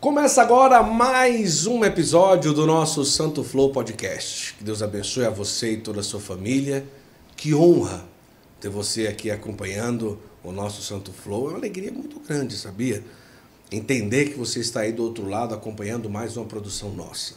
Começa agora mais um episódio do nosso Santo Flow Podcast. Que Deus abençoe a você e toda a sua família. Que honra ter você aqui acompanhando o nosso Santo Flow. É uma alegria muito grande, sabia? Entender que você está aí do outro lado acompanhando mais uma produção nossa.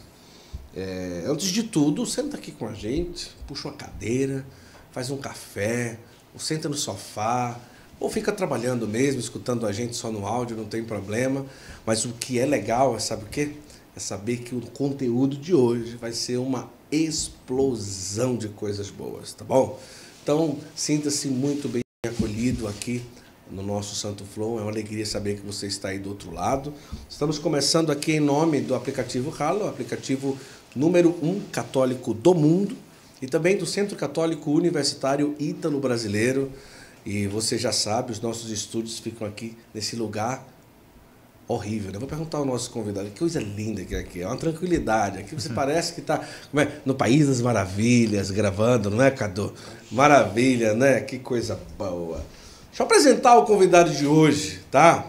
É, antes de tudo, senta aqui com a gente, puxa uma cadeira, faz um café, ou senta no sofá, ou fica trabalhando mesmo, escutando a gente só no áudio, não tem problema. Mas o que é legal, é sabe o quê? É saber que o conteúdo de hoje vai ser uma explosão de coisas boas, tá bom? Então, sinta-se muito bem acolhido aqui no nosso Santo Flow. É uma alegria saber que você está aí do outro lado. Estamos começando aqui em nome do aplicativo Halo, aplicativo número um católico do mundo e também do Centro Católico Universitário Ítalo Brasileiro. E você já sabe, os nossos estúdios ficam aqui nesse lugar horrível. Né? Vou perguntar ao nosso convidado, que coisa linda que é aqui, é uma tranquilidade. Aqui você uhum. parece que está é, no País das Maravilhas, gravando, não é, Cadu? Maravilha, né? Que coisa boa. Deixa eu apresentar o convidado de hoje, tá?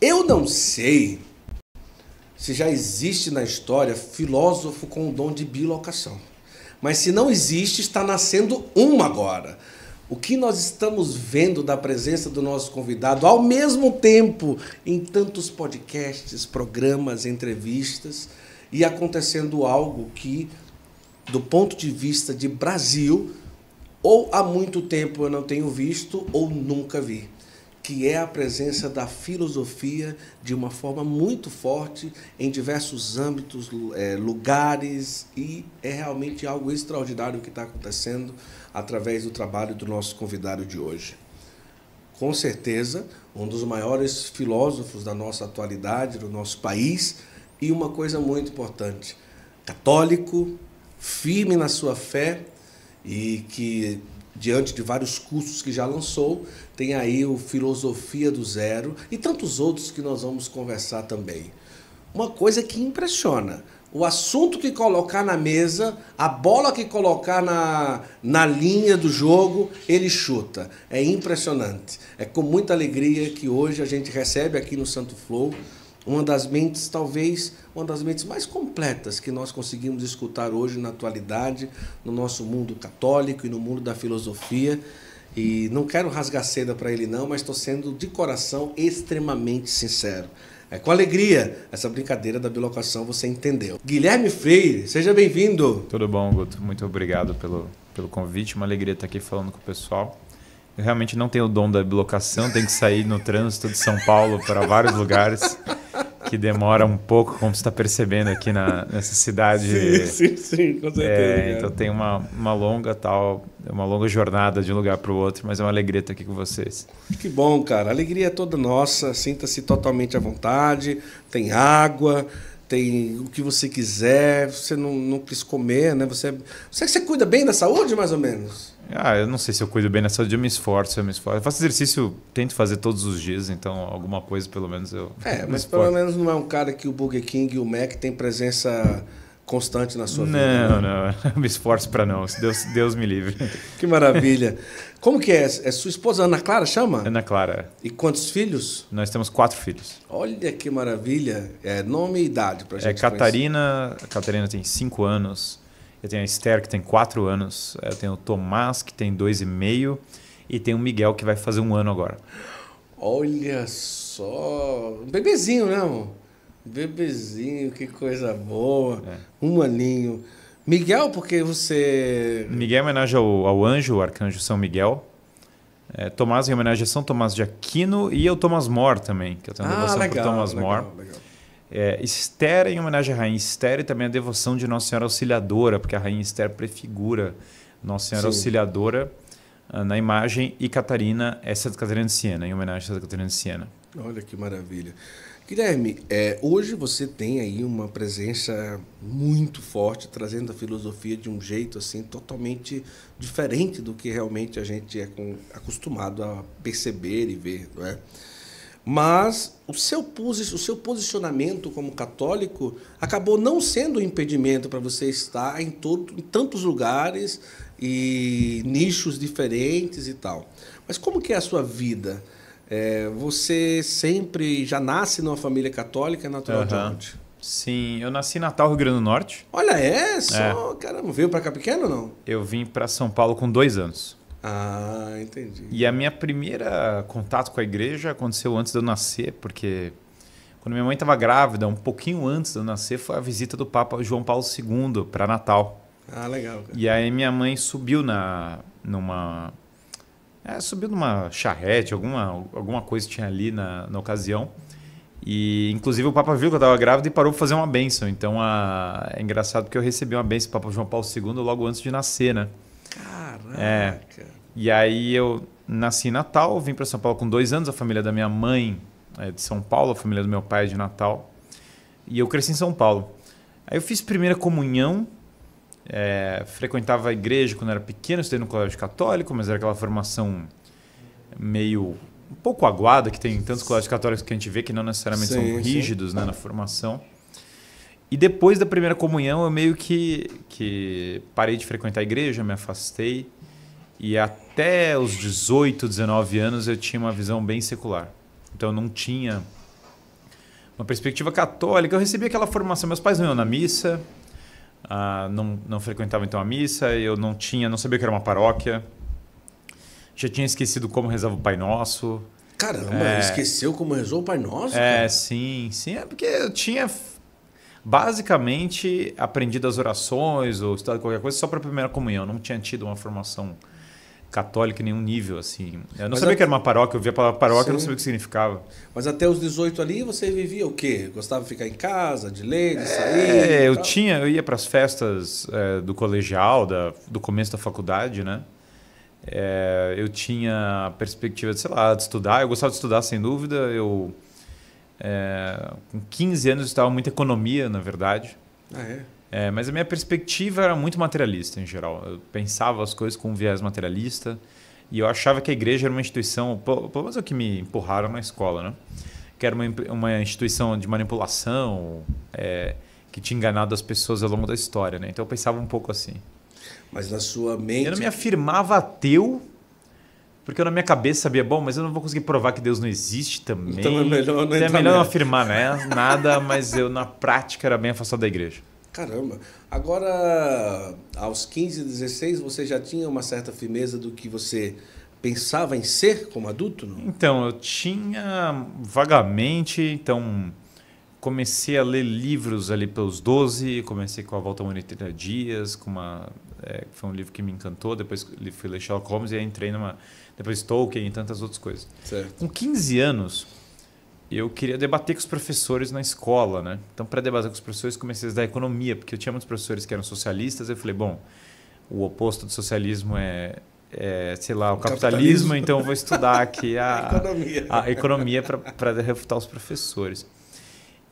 Eu não sei se já existe na história filósofo com o dom de bilocação. Mas se não existe, está nascendo um agora. O que nós estamos vendo da presença do nosso convidado ao mesmo tempo em tantos podcasts, programas, entrevistas e acontecendo algo que, do ponto de vista de Brasil, ou há muito tempo eu não tenho visto ou nunca vi que é a presença da filosofia de uma forma muito forte em diversos âmbitos, é, lugares, e é realmente algo extraordinário que está acontecendo através do trabalho do nosso convidado de hoje. Com certeza, um dos maiores filósofos da nossa atualidade, do nosso país, e uma coisa muito importante: católico, firme na sua fé e que diante de vários cursos que já lançou. Tem aí o Filosofia do Zero e tantos outros que nós vamos conversar também. Uma coisa que impressiona: o assunto que colocar na mesa, a bola que colocar na, na linha do jogo, ele chuta. É impressionante. É com muita alegria que hoje a gente recebe aqui no Santo Flow uma das mentes, talvez, uma das mentes mais completas que nós conseguimos escutar hoje na atualidade, no nosso mundo católico e no mundo da filosofia. E não quero rasgar seda para ele, não, mas estou sendo de coração extremamente sincero. É com alegria essa brincadeira da bilocação, você entendeu. Guilherme Freire, seja bem-vindo. Tudo bom, Guto? Muito obrigado pelo, pelo convite. Uma alegria estar aqui falando com o pessoal. Eu realmente não tenho o dom da bilocação, tenho que sair no trânsito de São Paulo para vários lugares que demora um pouco, como você está percebendo aqui na, nessa cidade. Sim, sim, sim com é, certeza. É, então tem uma, uma longa tal, uma longa jornada de um lugar para o outro, mas é uma alegria estar aqui com vocês. Que bom, cara. A alegria é toda nossa. Sinta-se totalmente à vontade. Tem água, tem o que você quiser. Você não, não quis comer, né? Você, é, você, é você cuida bem da saúde, mais ou menos? Ah, eu não sei se eu cuido bem nessa dia, eu me esforço, eu me esforço. Eu faço exercício, tento fazer todos os dias, então alguma coisa pelo menos eu. É, mas esporto. pelo menos não é um cara que o Burger King e o Mac tem presença constante na sua não, vida. Não, né? não, eu me esforço para não, Deus, Deus me livre. que maravilha. Como que é? É sua esposa Ana Clara, chama? Ana Clara. E quantos filhos? Nós temos quatro filhos. Olha que maravilha. É nome e idade para é gente. É Catarina, conhecer. Catarina tem cinco anos. Eu tenho a Esther, que tem quatro anos. Eu tenho o Tomás, que tem dois E meio e tem o Miguel, que vai fazer um ano agora. Olha só! Um bebezinho, né, amor? Um bebezinho, que coisa boa. É. Um aninho. Miguel, porque você. Miguel é homenagem ao, ao anjo, o arcanjo São Miguel. É, Tomás em homenagem a São Tomás de Aquino e o Tomás More também, que eu tenho uma ah, devoção legal, por Tomás legal, More. Legal. É, Esther, em homenagem à Rainha Esther, e também a devoção de Nossa Senhora Auxiliadora, porque a Rainha Esther prefigura Nossa Senhora Sim. Auxiliadora ah, na imagem, e Catarina é Santa Catarina de Siena, em homenagem a Santa Catarina de Siena. Olha que maravilha. Guilherme, é, hoje você tem aí uma presença muito forte, trazendo a filosofia de um jeito assim totalmente diferente do que realmente a gente é com, acostumado a perceber e ver, não é? Mas o seu, o seu posicionamento como católico acabou não sendo um impedimento para você estar em, todo, em tantos lugares e nichos diferentes e tal. Mas como que é a sua vida? É, você sempre já nasce numa família católica é naturalmente uhum. Sim, eu nasci em Natal, Rio Grande do Norte. Olha, é? Só, é. caramba, veio para cá pequeno ou não? Eu vim para São Paulo com dois anos. Ah, entendi. E a minha primeira contato com a igreja aconteceu antes de eu nascer, porque quando minha mãe estava grávida, um pouquinho antes de eu nascer, foi a visita do Papa João Paulo II para Natal. Ah, legal. Cara. E aí minha mãe subiu na numa é, subiu numa charrete, alguma alguma coisa que tinha ali na, na ocasião. E inclusive o Papa viu que eu estava grávida e parou para fazer uma bênção. Então a... é engraçado que eu recebi uma bênção do Papa João Paulo II logo antes de nascer, né? Caraca. Ah, é. E aí eu nasci em Natal, vim para São Paulo com dois anos. A família da minha mãe é de São Paulo, a família do meu pai é de Natal. E eu cresci em São Paulo. Aí eu fiz primeira comunhão, é, frequentava a igreja quando era pequeno, estudei no colégio católico, mas era aquela formação meio um pouco aguada que tem tantos colégios católicos que a gente vê que não necessariamente sim, são rígidos né, na formação. E depois da primeira comunhão, eu meio que, que parei de frequentar a igreja, me afastei. E até os 18, 19 anos eu tinha uma visão bem secular. Então eu não tinha uma perspectiva católica. Eu recebi aquela formação. Meus pais não iam na missa, ah, não, não frequentavam então a missa, eu não tinha, não sabia que era uma paróquia. Já tinha esquecido como rezava o Pai Nosso. Caramba, é, esqueceu como rezou o Pai Nosso? É, cara. sim, sim. É porque eu tinha basicamente aprendido as orações ou estudado qualquer coisa só para a primeira comunhão. Não tinha tido uma formação católica em nenhum nível, assim. Eu não Mas sabia a... que era uma paróquia, eu via a palavra paróquia, e não sabia o que significava. Mas até os 18 ali você vivia o quê? Gostava de ficar em casa, de ler, de sair? É, eu tinha, eu ia para as festas é, do colegial, da, do começo da faculdade, né? É, eu tinha a perspectiva de, sei lá, de estudar. Eu gostava de estudar, sem dúvida. Eu, é, com 15 anos, eu estudava muita economia, na verdade. Ah, é? É, mas a minha perspectiva era muito materialista em geral. Eu pensava as coisas com um viés materialista e eu achava que a igreja era uma instituição, pelo menos é o que me empurraram na escola, né? Que era uma, uma instituição de manipulação é, que tinha enganado as pessoas ao longo da história, né? Então eu pensava um pouco assim. Mas na sua mente. Eu não me afirmava ateu, porque eu na minha cabeça sabia, bom, mas eu não vou conseguir provar que Deus não existe também. Então é melhor não, então é melhor não afirmar né? nada, mas eu na prática era bem afastado da igreja. Caramba. Agora, aos 15, 16, você já tinha uma certa firmeza do que você pensava em ser como adulto? Não? Então, eu tinha vagamente, então comecei a ler livros ali pelos 12, comecei com a Volta Monetária Dias, com uma, é, foi um livro que me encantou, depois fui ler Sherlock Holmes e aí entrei numa, depois Tolkien e tantas outras coisas. Certo. Com 15 anos, eu queria debater com os professores na escola, né? Então, para debater com os professores, comecei a estudar economia, porque eu tinha muitos professores que eram socialistas. Eu falei, bom, o oposto do socialismo é, é sei lá, o, o capitalismo, capitalismo, então vou estudar aqui a, a economia, a economia para refutar os professores.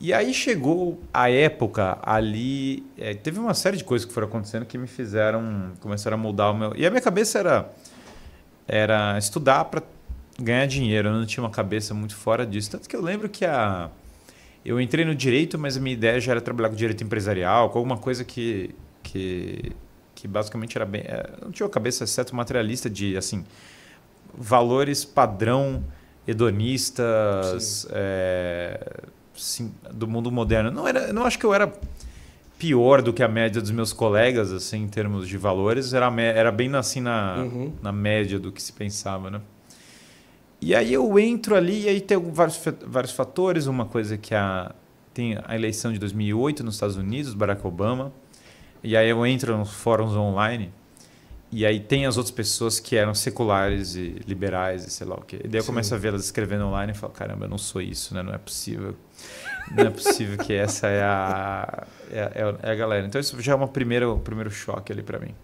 E aí chegou a época ali, é, teve uma série de coisas que foram acontecendo que me fizeram, começaram a mudar o meu... E a minha cabeça era, era estudar para ganhar dinheiro. Né? Eu não tinha uma cabeça muito fora disso. Tanto que eu lembro que a. Eu entrei no direito, mas a minha ideia já era trabalhar com direito empresarial, com alguma coisa que. que, que basicamente era bem. Eh, eu não tinha uma cabeça exceto materialista de, assim. Valores padrão hedonistas é, sim, do mundo moderno. Não era, não acho que eu era pior do que a média dos meus colegas, assim, em termos de valores. Era, era bem assim na, uhum. na média do que se pensava, né? E aí eu entro ali e aí tem vários, vários fatores. Uma coisa é que a, tem a eleição de 2008 nos Estados Unidos, Barack Obama. E aí eu entro nos fóruns online e aí tem as outras pessoas que eram seculares e liberais e sei lá o quê. E daí eu Sim. começo a vê-las escrevendo online e falo, caramba, eu não sou isso, né? Não é possível. Não é possível que essa é a, é, é, é a galera. Então isso já é uma primeira, o primeiro choque ali para mim.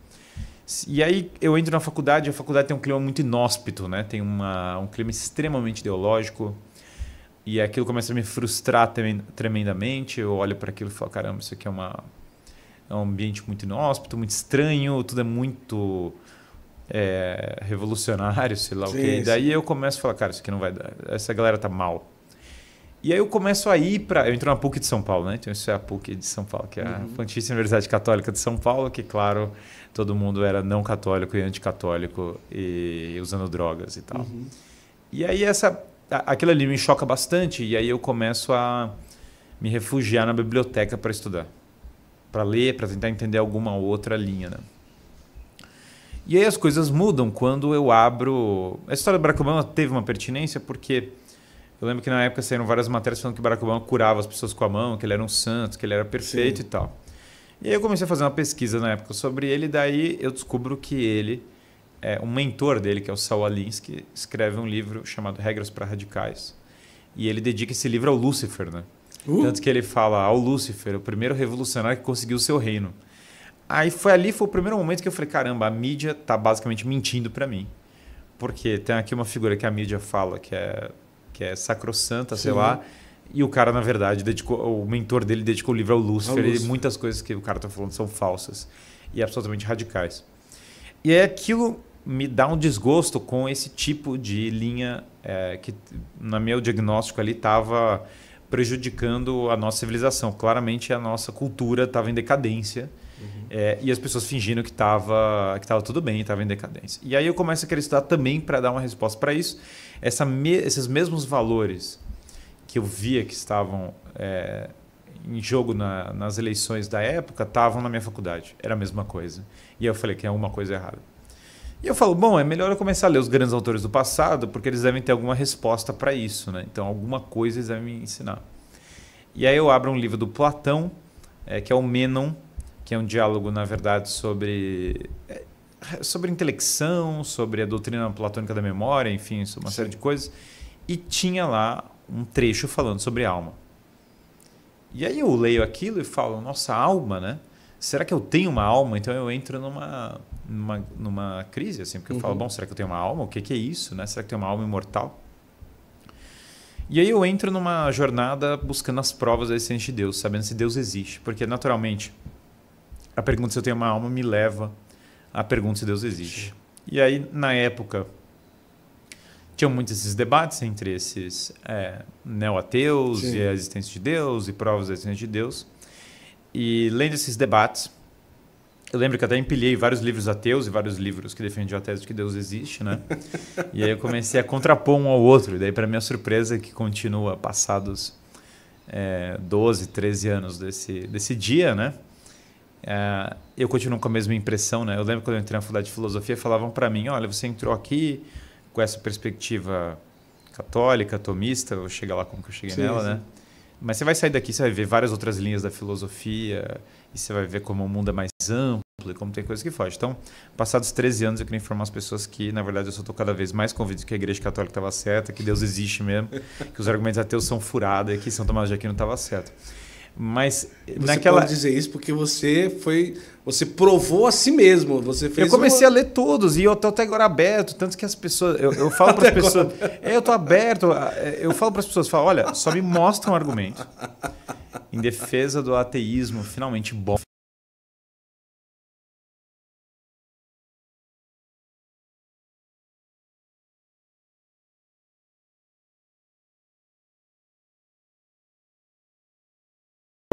E aí eu entro na faculdade, a faculdade tem um clima muito inóspito, né? Tem uma, um clima extremamente ideológico. E aquilo começa a me frustrar tremendamente. Eu olho para aquilo e falo, caramba, isso aqui é, uma, é um ambiente muito inóspito, muito estranho, tudo é muito é, revolucionário, sei lá sim, o quê. E daí eu começo a falar, cara, isso aqui não vai dar. Essa galera tá mal. E aí eu começo a ir para... Eu entro na PUC de São Paulo, né? Então isso é a PUC de São Paulo, que é a uhum. Pontifícia Universidade Católica de São Paulo, que, claro todo mundo era não católico e anticatólico e usando drogas e tal. Uhum. E aí essa aquilo ali me choca bastante e aí eu começo a me refugiar na biblioteca para estudar, para ler, para tentar entender alguma outra linha, né? E aí as coisas mudam quando eu abro. A história do Barack Obama teve uma pertinência porque eu lembro que na época saíram várias matérias falando que Barack Obama curava as pessoas com a mão, que ele era um santo, que ele era perfeito Sim. e tal. E aí eu comecei a fazer uma pesquisa na época sobre ele, daí eu descubro que ele, é, um mentor dele, que é o Saul Alinsky, escreve um livro chamado Regras para Radicais. E ele dedica esse livro ao Lúcifer, né? Uh. Tanto que ele fala ao Lúcifer, o primeiro revolucionário que conseguiu o seu reino. Aí foi ali, foi o primeiro momento que eu falei, caramba, a mídia tá basicamente mentindo para mim. Porque tem aqui uma figura que a mídia fala que é, que é sacrossanta, Sim. sei lá, e o cara, na verdade, dedicou, o mentor dele dedicou o livro ao Lúcifer. E muitas coisas que o cara está falando são falsas e absolutamente radicais. E é aquilo me dá um desgosto com esse tipo de linha é, que, na meu diagnóstico ali, estava prejudicando a nossa civilização. Claramente, a nossa cultura estava em decadência. Uhum. É, e as pessoas fingindo que estava que tava tudo bem, estava em decadência. E aí eu começo a querer estudar também para dar uma resposta para isso. Essa me, esses mesmos valores que eu via que estavam é, em jogo na, nas eleições da época estavam na minha faculdade. Era a mesma coisa. E eu falei que é uma coisa errada. E eu falo, bom, é melhor eu começar a ler os grandes autores do passado, porque eles devem ter alguma resposta para isso, né? Então, alguma coisa eles devem me ensinar. E aí eu abro um livro do Platão, é, que é o Menon, que é um diálogo, na verdade, sobre é, sobre intelecção, sobre a doutrina platônica da memória, enfim, uma Sim. série de coisas. E tinha lá um trecho falando sobre alma. E aí eu leio aquilo e falo, nossa, alma, né? Será que eu tenho uma alma? Então eu entro numa, numa, numa crise, assim, porque uhum. eu falo, uhum. bom, será que eu tenho uma alma? O que, que é isso, né? Será que eu tenho uma alma imortal? E aí eu entro numa jornada buscando as provas da existência de Deus, sabendo se Deus existe. Porque, naturalmente, a pergunta se eu tenho uma alma me leva à pergunta se Deus existe. E aí, na época, tinham muitos esses debates entre esses é, neo-ateus e a existência de Deus e provas da existência de Deus. E lendo esses debates, eu lembro que até empilhei vários livros ateus e vários livros que defendiam a tese de que Deus existe, né? e aí eu comecei a contrapor um ao outro. E daí, para minha surpresa, que continua passados é, 12, 13 anos desse, desse dia, né? É, eu continuo com a mesma impressão, né? Eu lembro quando eu entrei na faculdade de filosofia, falavam para mim: olha, você entrou aqui, com essa perspectiva católica, tomista, vou chegar lá como que eu cheguei sim, nela, sim. né? Mas você vai sair daqui, você vai ver várias outras linhas da filosofia, e você vai ver como o mundo é mais amplo e como tem coisa que foge. Então, passados 13 anos, eu queria informar as pessoas que, na verdade, eu só estou cada vez mais convido que a Igreja Católica estava certa, que Deus existe mesmo, que os argumentos ateus são furados e que São Tomás de Aquino estava certo. Mas você naquela. Você pode dizer isso porque você foi. Você provou a si mesmo. Você fez eu comecei uma... a ler todos e eu estou até agora aberto. Tanto que as pessoas. Eu, eu falo para as pessoas. É, eu estou aberto. É, eu falo para as pessoas: falo, olha, só me mostra um argumento em defesa do ateísmo finalmente bom.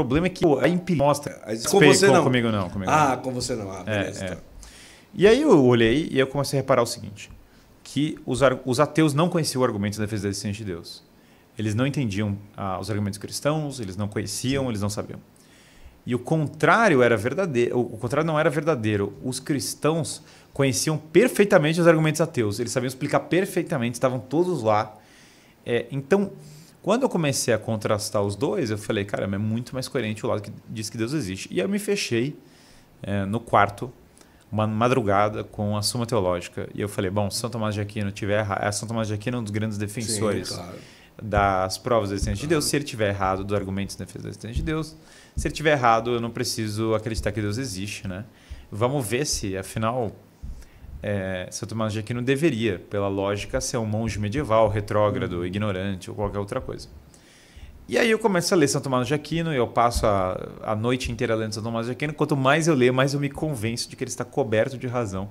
O problema é que a empirina mostra. com você não. Comigo não. Comigo ah, não. com você não. Ah, é, beleza. É, é. E aí eu olhei e eu comecei a reparar o seguinte. Que os, os ateus não conheciam argumentos da defesa da existência de Deus. Eles não entendiam ah, os argumentos cristãos, eles não conheciam, eles não sabiam. E o contrário era verdadeiro. O contrário não era verdadeiro. Os cristãos conheciam perfeitamente os argumentos ateus. Eles sabiam explicar perfeitamente, estavam todos lá. É, então, quando eu comecei a contrastar os dois, eu falei, cara, é muito mais coerente o lado que diz que Deus existe. E eu me fechei é, no quarto, uma madrugada, com a Suma Teológica. E eu falei, bom, São Tomás de Aquino tiver errado. É, São Tomás de Aquino é um dos grandes defensores Sim, claro. das provas da existência claro. de Deus. Se ele tiver errado, dos argumentos da defesa da existência de Deus. Se ele tiver errado, eu não preciso acreditar que Deus existe, né? Vamos ver se, afinal, é, Santo Tomás de Aquino deveria, pela lógica, ser um monge medieval, retrógrado, uhum. ignorante ou qualquer outra coisa. E aí eu começo a ler Santo Tomás de Aquino, e eu passo a, a noite inteira lendo Santo Tomás de Aquino. Quanto mais eu leio, mais eu me convenço de que ele está coberto de razão,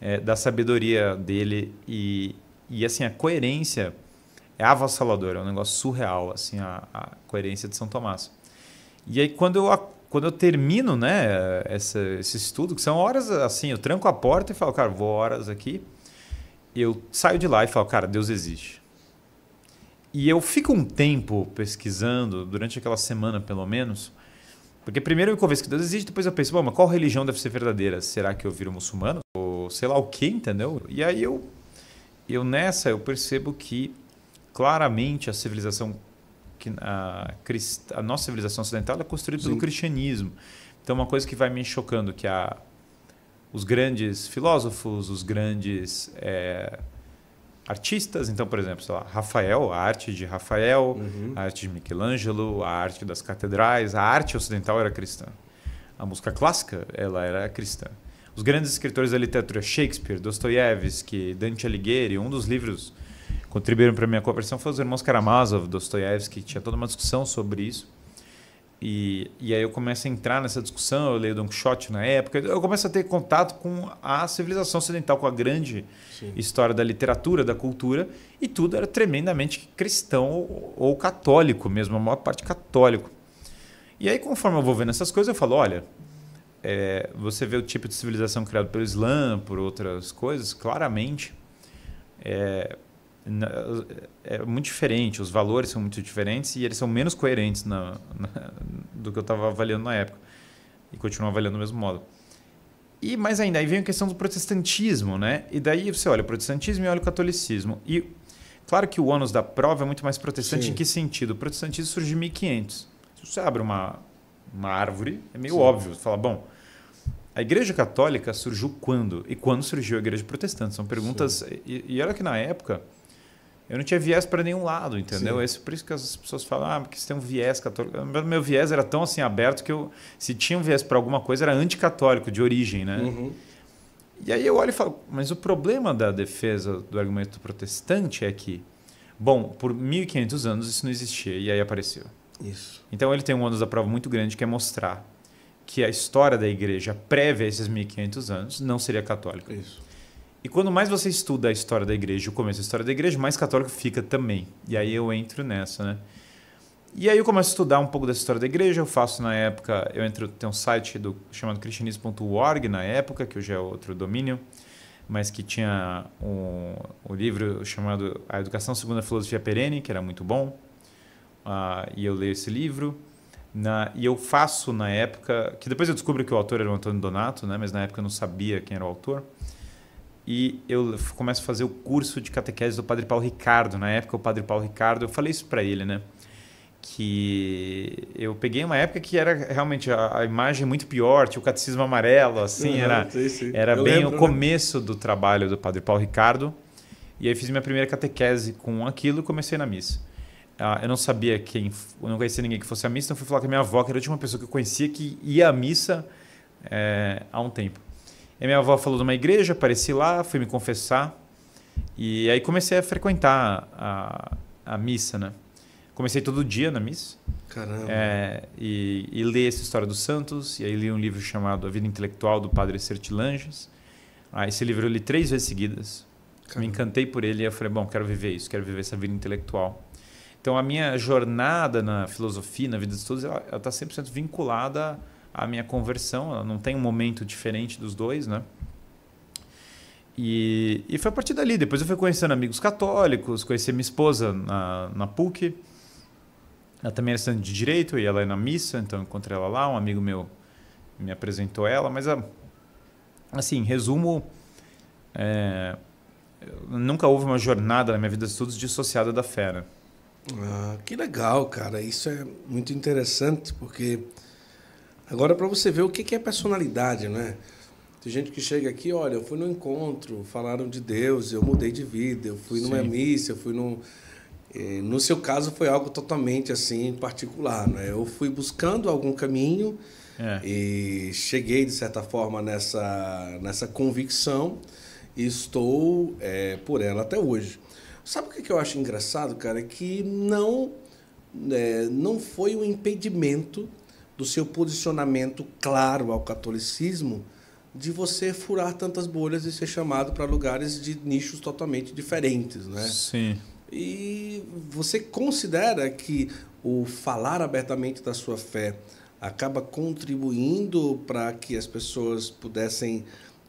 é, da sabedoria dele e, e assim a coerência é avassaladora, é um negócio surreal assim a, a coerência de São Tomás. E aí quando eu quando eu termino né, essa, esse estudo, que são horas assim, eu tranco a porta e falo, cara, vou horas aqui. Eu saio de lá e falo, cara, Deus existe. E eu fico um tempo pesquisando, durante aquela semana pelo menos, porque primeiro eu me convenço que Deus existe, depois eu penso, bom, mas qual religião deve ser verdadeira? Será que eu viro muçulmano? Ou sei lá o que, entendeu? E aí eu, eu nessa, eu percebo que claramente a civilização que a, a nossa civilização ocidental é construída Sim. pelo cristianismo. Então, uma coisa que vai me chocando que a, os grandes filósofos, os grandes é, artistas, então, por exemplo, lá, Rafael, a arte de Rafael, uhum. a arte de Michelangelo, a arte das catedrais, a arte ocidental era cristã. A música clássica, ela era cristã. Os grandes escritores da literatura, Shakespeare, Dostoiévski, Dante Alighieri, um dos livros contribuíram para minha conversão foram os irmãos Karamazov, Dostoiévski, tinha toda uma discussão sobre isso. E, e aí eu começo a entrar nessa discussão, eu leio Don Quixote na época, eu começo a ter contato com a civilização ocidental, com a grande Sim. história da literatura, da cultura, e tudo era tremendamente cristão ou, ou católico mesmo, a maior parte católico. E aí, conforme eu vou vendo essas coisas, eu falo, olha, é, você vê o tipo de civilização criado pelo Islã, por outras coisas, claramente. É, é muito diferente, os valores são muito diferentes e eles são menos coerentes na, na, do que eu estava avaliando na época. E continuo avaliando do mesmo modo. E mais ainda, aí vem a questão do protestantismo, né? E daí você olha o protestantismo e olha o catolicismo. E claro que o ônus da prova é muito mais protestante Sim. em que sentido? O protestantismo surge em 1500. Se você abre uma, uma árvore, é meio Sim. óbvio. Você fala, bom, a Igreja Católica surgiu quando? E quando surgiu a Igreja Protestante? São perguntas. E, e, olha que na época eu não tinha viés para nenhum lado, entendeu? Esse, por isso que as pessoas falam, ah, porque você tem um viés católico. Meu viés era tão assim aberto que eu, se tinha um viés para alguma coisa, era anticatólico de origem, né? Uhum. E aí eu olho e falo, mas o problema da defesa do argumento protestante é que, bom, por 1500 anos isso não existia e aí apareceu. Isso. Então ele tem um ônus da prova muito grande que é mostrar que a história da igreja prévia a esses 1500 anos não seria católica. Isso. E quando mais você estuda a história da igreja, o começo da história da igreja, mais católico fica também. E aí eu entro nessa, né? E aí eu começo a estudar um pouco dessa história da igreja. Eu faço na época, eu entro, tem um site do, chamado cristianismo.org na época, que hoje é outro domínio, mas que tinha um, um livro chamado A Educação Segundo a Filosofia Perene, que era muito bom. Uh, e eu leio esse livro. Na, e eu faço na época, que depois eu descubro que o autor era o Antônio Donato, né? mas na época eu não sabia quem era o autor e eu começo a fazer o curso de catequese do Padre Paulo Ricardo. Na época, o Padre Paulo Ricardo, eu falei isso para ele, né? Que eu peguei uma época que era realmente a, a imagem muito pior, tinha o catecismo amarelo, assim, uhum, era, sim, sim. era bem lembro, o né? começo né? do trabalho do Padre Paulo Ricardo. E aí fiz minha primeira catequese com aquilo e comecei na missa. Ah, eu não sabia quem, eu não conhecia ninguém que fosse à missa, então fui falar com a minha avó, que era a última pessoa que eu conhecia que ia à missa é, há um tempo. Aí minha avó falou de uma igreja, apareci lá, fui me confessar. E aí comecei a frequentar a, a missa, né? Comecei todo dia na missa. Caramba. É, e, e ler essa história dos santos. E aí li um livro chamado A Vida Intelectual do Padre Sertilanges. Ah, esse livro eu li três vezes seguidas. Caramba. Me encantei por ele e eu falei, bom, quero viver isso, quero viver essa vida intelectual. Então a minha jornada na filosofia, na vida de estudos, ela está 100% vinculada a minha conversão. Ela não tem um momento diferente dos dois, né? E, e foi a partir dali. Depois eu fui conhecendo amigos católicos, conheci minha esposa na, na PUC. Ela também era estudante de direito e ela é na missa, então encontrei ela lá. Um amigo meu me apresentou ela, mas ah, assim, resumo, é, nunca houve uma jornada na minha vida de estudos dissociada da fé. Né? Ah, que legal, cara. Isso é muito interessante porque Agora, para você ver o que é personalidade, né? Tem gente que chega aqui, olha, eu fui no encontro, falaram de Deus, eu mudei de vida, eu fui numa missa, eu fui num. Eh, no seu caso, foi algo totalmente assim, particular, né? Eu fui buscando algum caminho é. e cheguei, de certa forma, nessa, nessa convicção e estou é, por ela até hoje. Sabe o que eu acho engraçado, cara? É que não, é, não foi um impedimento do seu posicionamento claro ao catolicismo, de você furar tantas bolhas e ser chamado para lugares de nichos totalmente diferentes, né? Sim. E você considera que o falar abertamente da sua fé acaba contribuindo para que as pessoas pudessem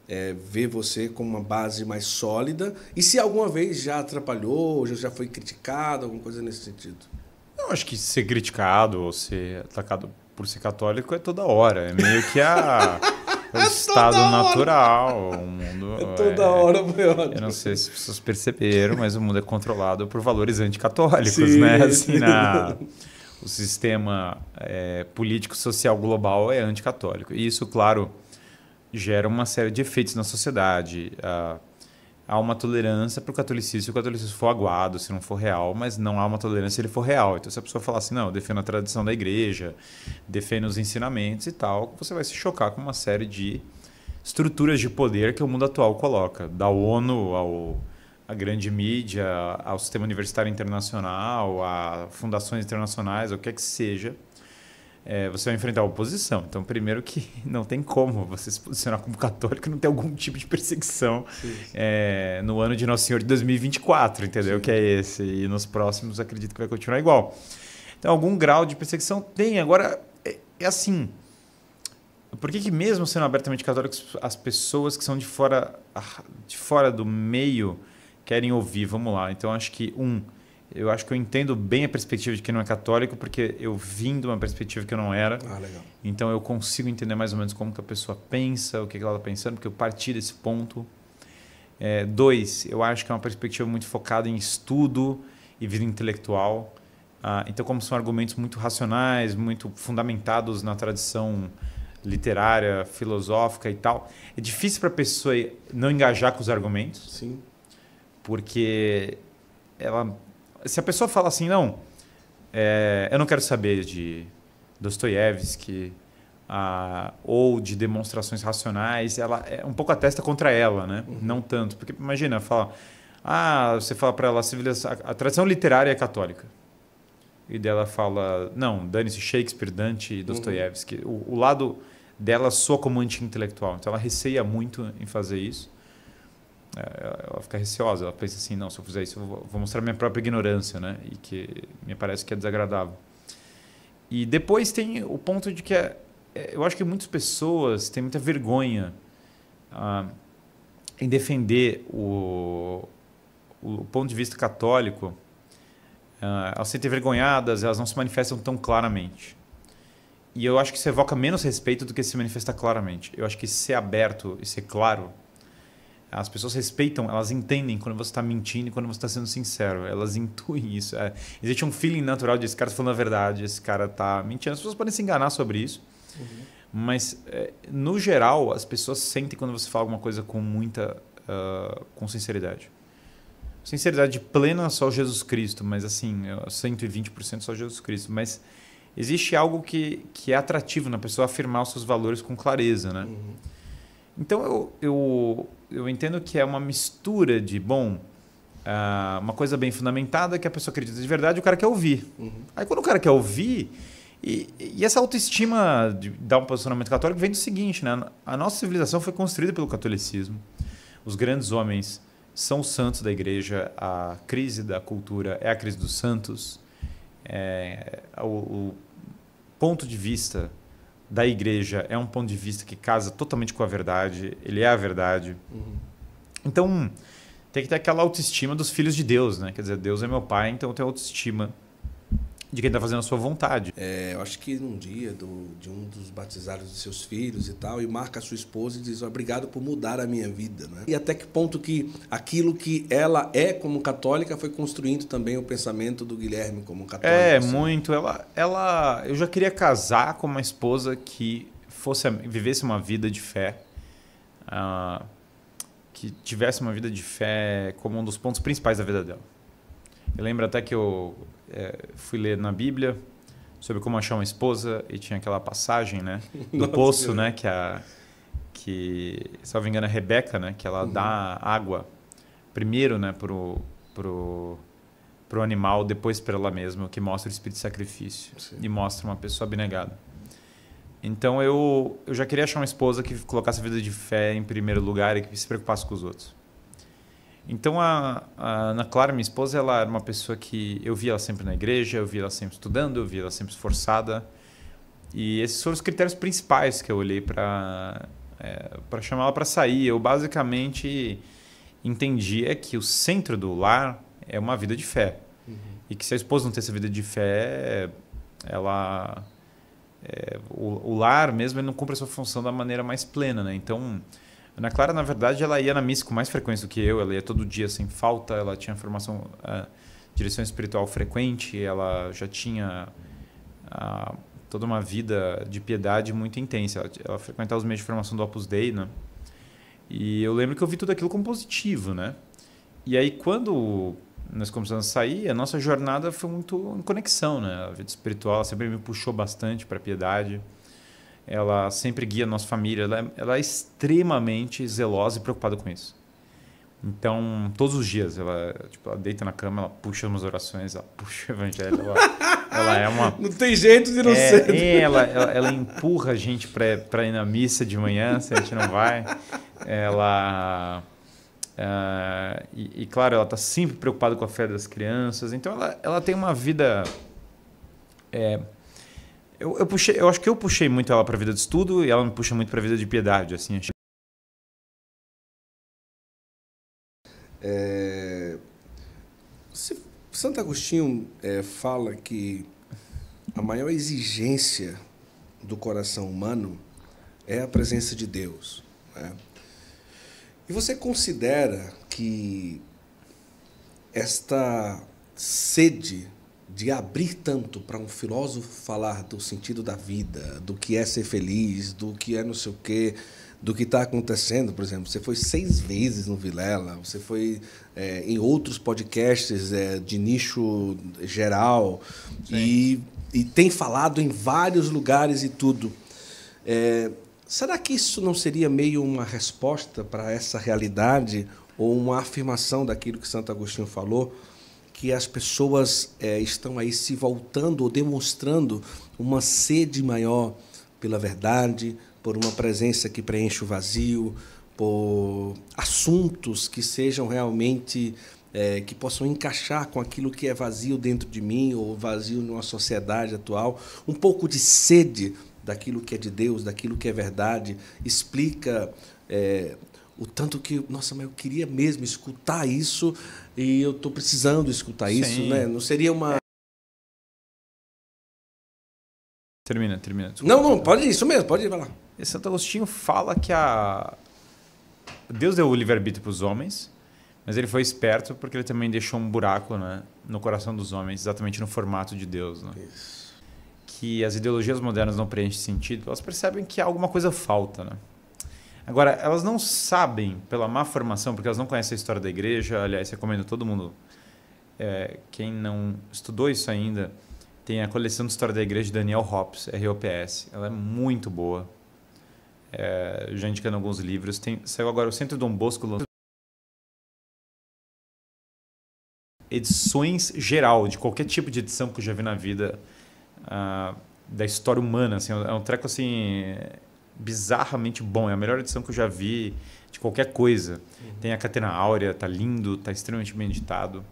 é, ver você com uma base mais sólida? E se alguma vez já atrapalhou, já foi criticado, alguma coisa nesse sentido? Eu acho que ser criticado ou ser atacado por ser católico é toda hora. É meio que a. o é estado natural. O mundo. É toda é, hora, Baiano. Eu não sei se vocês pessoas perceberam, mas o mundo é controlado por valores anticatólicos, sim, né? Assim, sim. na, o sistema é, político-social global é anticatólico. E isso, claro, gera uma série de efeitos na sociedade. Ah, há uma tolerância para o catolicismo se o catolicismo for aguado, se não for real, mas não há uma tolerância se ele for real. Então, se a pessoa falar assim, não, eu defendo a tradição da igreja, defendo os ensinamentos e tal, você vai se chocar com uma série de estruturas de poder que o mundo atual coloca, da ONU ao a grande mídia, ao sistema universitário internacional, a fundações internacionais, o que é que seja, é, você vai enfrentar a oposição. Então, primeiro que não tem como você se posicionar como católico e não ter algum tipo de perseguição É, no ano de Nosso Senhor de 2024, entendeu? Sim. Que é esse. E nos próximos, acredito que vai continuar igual. Então, algum grau de perseguição tem. Agora, é, é assim. Por que, que, mesmo sendo abertamente católicos, as pessoas que são de fora, ah, de fora do meio querem ouvir? Vamos lá. Então, acho que, um, eu acho que eu entendo bem a perspectiva de quem não é católico, porque eu vim de uma perspectiva que eu não era. Ah, legal. Então eu consigo entender mais ou menos como que a pessoa pensa, o que, ela está pensando, porque eu parti desse ponto. É, dois, eu acho que é uma perspectiva muito focada em estudo e vida intelectual. Ah, então, como são argumentos muito racionais, muito fundamentados na tradição literária, filosófica e tal, é difícil para a pessoa não engajar com os argumentos. Sim. Porque ela se a pessoa fala assim, não, é, eu não quero saber de Dostoiévski ah, ou de demonstrações racionais, ela é um pouco atesta contra ela, né? Uhum. Não tanto, porque imagina, fala, ah, você fala para ela, a, a tradição literária é católica. E dela fala, não, dane-se Shakespeare, Dante e uhum. Dostoiévski. Uhum. O, o lado dela soa como anti-intelectual, então ela receia muito em fazer isso. É, ela fica receosa, ela pensa assim, não, se eu fizer isso, eu vou mostrar minha própria ignorância, né? E que me parece que é desagradável. E depois tem o ponto de que é, é eu acho que muitas pessoas têm muita vergonha ah, em defender o, o ponto de vista católico. Ah, elas se sentem vergonhadas, elas não se manifestam tão claramente. E eu acho que isso evoca menos respeito do que se manifestar claramente. Eu acho que ser aberto e ser claro as pessoas respeitam, elas entendem quando você está mentindo e quando você está sendo sincero. Elas intuem isso. É. Existe um feeling natural de esse cara está falando a verdade, esse cara está mentindo. As pessoas podem se enganar sobre isso. Uhum. Mas, é, no geral, as pessoas sentem quando você fala alguma coisa com muita. Uh, com sinceridade. Sinceridade plena só Jesus Cristo, mas assim, 120% é só Jesus Cristo. Mas existe algo que, que é atrativo na pessoa afirmar os seus valores com clareza, né? Uhum. Então, eu, eu eu entendo que é uma mistura de, bom, uh, uma coisa bem fundamentada que a pessoa acredita de verdade, o cara quer ouvir. Uhum. Aí quando o cara quer ouvir, e, e, essa autoestima de dar um posicionamento católico vem do seguinte, né? A nossa civilização foi construída pelo catolicismo. Os grandes homens são os santos da igreja. A crise da cultura é a crise dos santos. É, o, o ponto de vista da igreja é um ponto de vista que casa totalmente com a verdade, ele é a verdade. Uhum. Então, tem que ter aquela autoestima dos filhos de Deus, né? Quer dizer, Deus é meu pai, então eu tenho autoestima de quem está fazendo a sua vontade. É, eu acho que num dia do, de um dos batizados de seus filhos e tal, e marca a sua esposa e diz: Obrigado por mudar a minha vida. Né? E até que ponto que aquilo que ela é como católica foi construindo também o pensamento do Guilherme como católico. É, assim. muito. Ela, ela, eu já queria casar com uma esposa que fosse vivesse uma vida de fé. Uh, que tivesse uma vida de fé como um dos pontos principais da vida dela. Eu lembro até que eu, é, fui ler na Bíblia sobre como achar uma esposa e tinha aquela passagem, né, do Nossa, poço, né, que a que, se não me engano, é Rebeca, né, que ela uhum. dá água primeiro, né, pro pro pro animal, depois para ela mesma, que mostra o espírito de sacrifício Sim. e mostra uma pessoa abnegada. Então eu eu já queria achar uma esposa que colocasse a vida de fé em primeiro lugar e que se preocupasse com os outros. Então, a, a, Ana Clara, minha esposa, ela era uma pessoa que eu via ela sempre na igreja, eu via ela sempre estudando, eu via ela sempre esforçada. E esses foram os critérios principais que eu olhei para é, para chamar ela para sair. Eu basicamente entendia é que o centro do lar é uma vida de fé. Uhum. E que se a esposa não tem essa vida de fé, ela é, o, o, lar mesmo ele não cumpre a sua função da maneira mais plena, né? Então, Ana Clara, na verdade, ela ia na missa com mais frequência do que eu, ela ia todo dia sem falta, ela tinha formação, uh, direção espiritual frequente, ela já tinha uh, toda uma vida de piedade muito intensa. Ela, ela, frequentava os meios de formação do Opus Dei, né? E eu lembro que eu vi tudo aquilo como positivo, né? E aí, quando nós começamos a sair, a nossa jornada foi muito em conexão, né? A vida espiritual sempre me puxou bastante para a piedade ela sempre guia a nossa família, ela, é, ela é extremamente zelosa e preocupada com isso. Então, todos os dias, ela, tipo, ela deita na cama, ela puxa umas orações, ela puxa o evangelho. Ela, ela é uma. Não tem jeito de não é, ser. É, ela, ela, ela, empurra a gente para ir na missa de manhã, se a gente não vai. Ela. Ah, e, e, claro, ela está sempre preocupada com a fé das crianças. Então, ela, ela tem uma vida. É, eu, eu, puxei, eu acho que eu puxei muito ela para a vida de estudo e ela me puxa muito para a vida de piedade, assim. É, se Santo Agostinho é, fala que a maior exigência do coração humano é a presença de Deus. Né? E você considera que esta sede de abrir tanto para um filósofo falar do sentido da vida, do que é ser feliz, do que é não sei o quê, do que está acontecendo. Por exemplo, você foi seis vezes no Vilela, você foi é, em outros podcasts é, de nicho geral e, e, tem falado em vários lugares e tudo. É, será que isso não seria meio uma resposta para essa realidade ou uma afirmação daquilo que Santo Agostinho falou? que as pessoas é, estão aí se voltando ou demonstrando uma sede maior pela verdade, por uma presença que preenche o vazio, por assuntos que sejam realmente é, que possam encaixar com aquilo que é vazio dentro de mim ou vazio numa sociedade atual, um pouco de sede daquilo que é de Deus, daquilo que é verdade, explica é, o tanto que, nossa, mas eu queria mesmo escutar isso e eu estou precisando escutar Sim. isso, né? Não seria uma. Termina, termina. Desculpa. Não, não, pode ir, isso mesmo, pode ir, lá. E Santo Agostinho fala que a. Deus deu o livre-arbítrio para os homens, mas ele foi esperto porque ele também deixou um buraco né, no coração dos homens, exatamente no formato de Deus. Né? Isso. Que as ideologias modernas não preenchem sentido, elas percebem que alguma coisa falta, né? Agora, elas não sabem, pela má formação, porque elas não conhecem a história da igreja, aliás, recomendo a todo mundo, é, quem não estudou isso ainda, tem a coleção de história da igreja de Daniel Hobbs, ROPS. Ela é muito boa. É, já indicando alguns livros. Tem, saiu agora o Centro Dom Bosco. Edições geral, de qualquer tipo de edição que eu já vi na vida, uh, da história humana. Assim, é um treco assim bizarramente bom. É a melhor edição que eu já vi de qualquer coisa. Uhum. Tem a Catena Áurea, tá lindo, tá extremamente bem editado.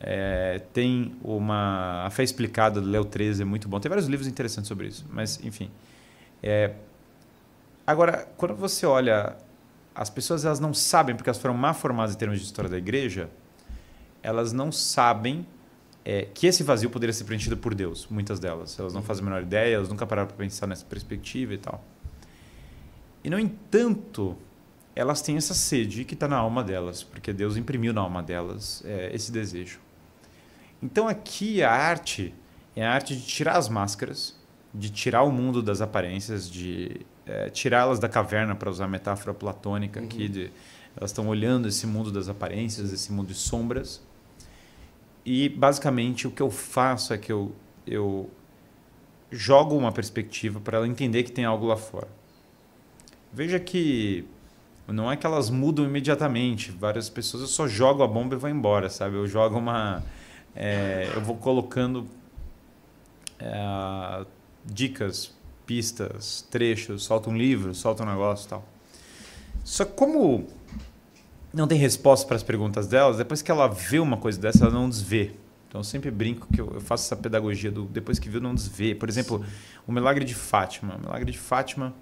É, tem uma. A Fé Explicada do Léo 13 é muito bom. Tem vários livros interessantes sobre isso, mas enfim. É, agora, quando você olha. As pessoas elas não sabem, porque elas foram mal formadas em termos de história da igreja, elas não sabem é, que esse vazio poderia ser preenchido por Deus, muitas delas. Elas não fazem a menor ideia, elas nunca pararam para pensar nessa perspectiva e tal. E, no entanto, elas têm essa sede que está na alma delas, porque Deus imprimiu na alma delas é, esse desejo. Então, aqui a arte é a arte de tirar as máscaras, de tirar o mundo das aparências, de é, tirá-las da caverna, para usar a metáfora platônica uhum. aqui, de, elas estão olhando esse mundo das aparências, esse mundo de sombras. E, basicamente, o que eu faço é que eu, eu jogo uma perspectiva para ela entender que tem algo lá fora. Veja que não é que elas mudam imediatamente. Várias pessoas eu só jogo a bomba e vou embora, sabe? Eu jogo uma. É, eu vou colocando é, dicas, pistas, trechos, solto um livro, solto um negócio e tal. Só como não tem resposta para as perguntas delas, depois que ela vê uma coisa dessa, ela não desvê. Então eu sempre brinco que eu, faço essa pedagogia do depois que viu, não desvê. Por exemplo, o milagre de Fátima. O milagre de Fátima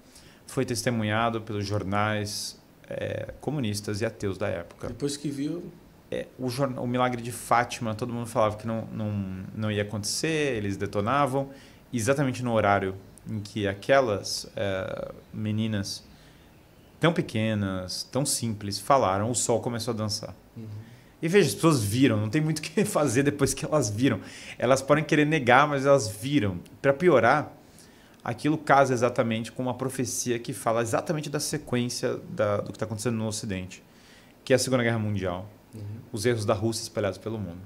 foi testemunhado pelos jornais é, comunistas e ateus da época. Depois que viu. É, o, jornal, o, milagre de Fátima, todo mundo falava que não, não, não ia acontecer, eles detonavam. Exatamente no horário em que aquelas é, meninas tão pequenas, tão simples, falaram, o sol começou a dançar. Uhum. E veja, as pessoas viram, não tem muito o que fazer depois que elas viram. Elas podem querer negar, mas elas viram. Para piorar, aquilo casa exatamente com uma profecia que fala exatamente da sequência da, do que está acontecendo no Ocidente, que é a Segunda Guerra Mundial, uhum. os erros da Rússia espalhados pelo mundo,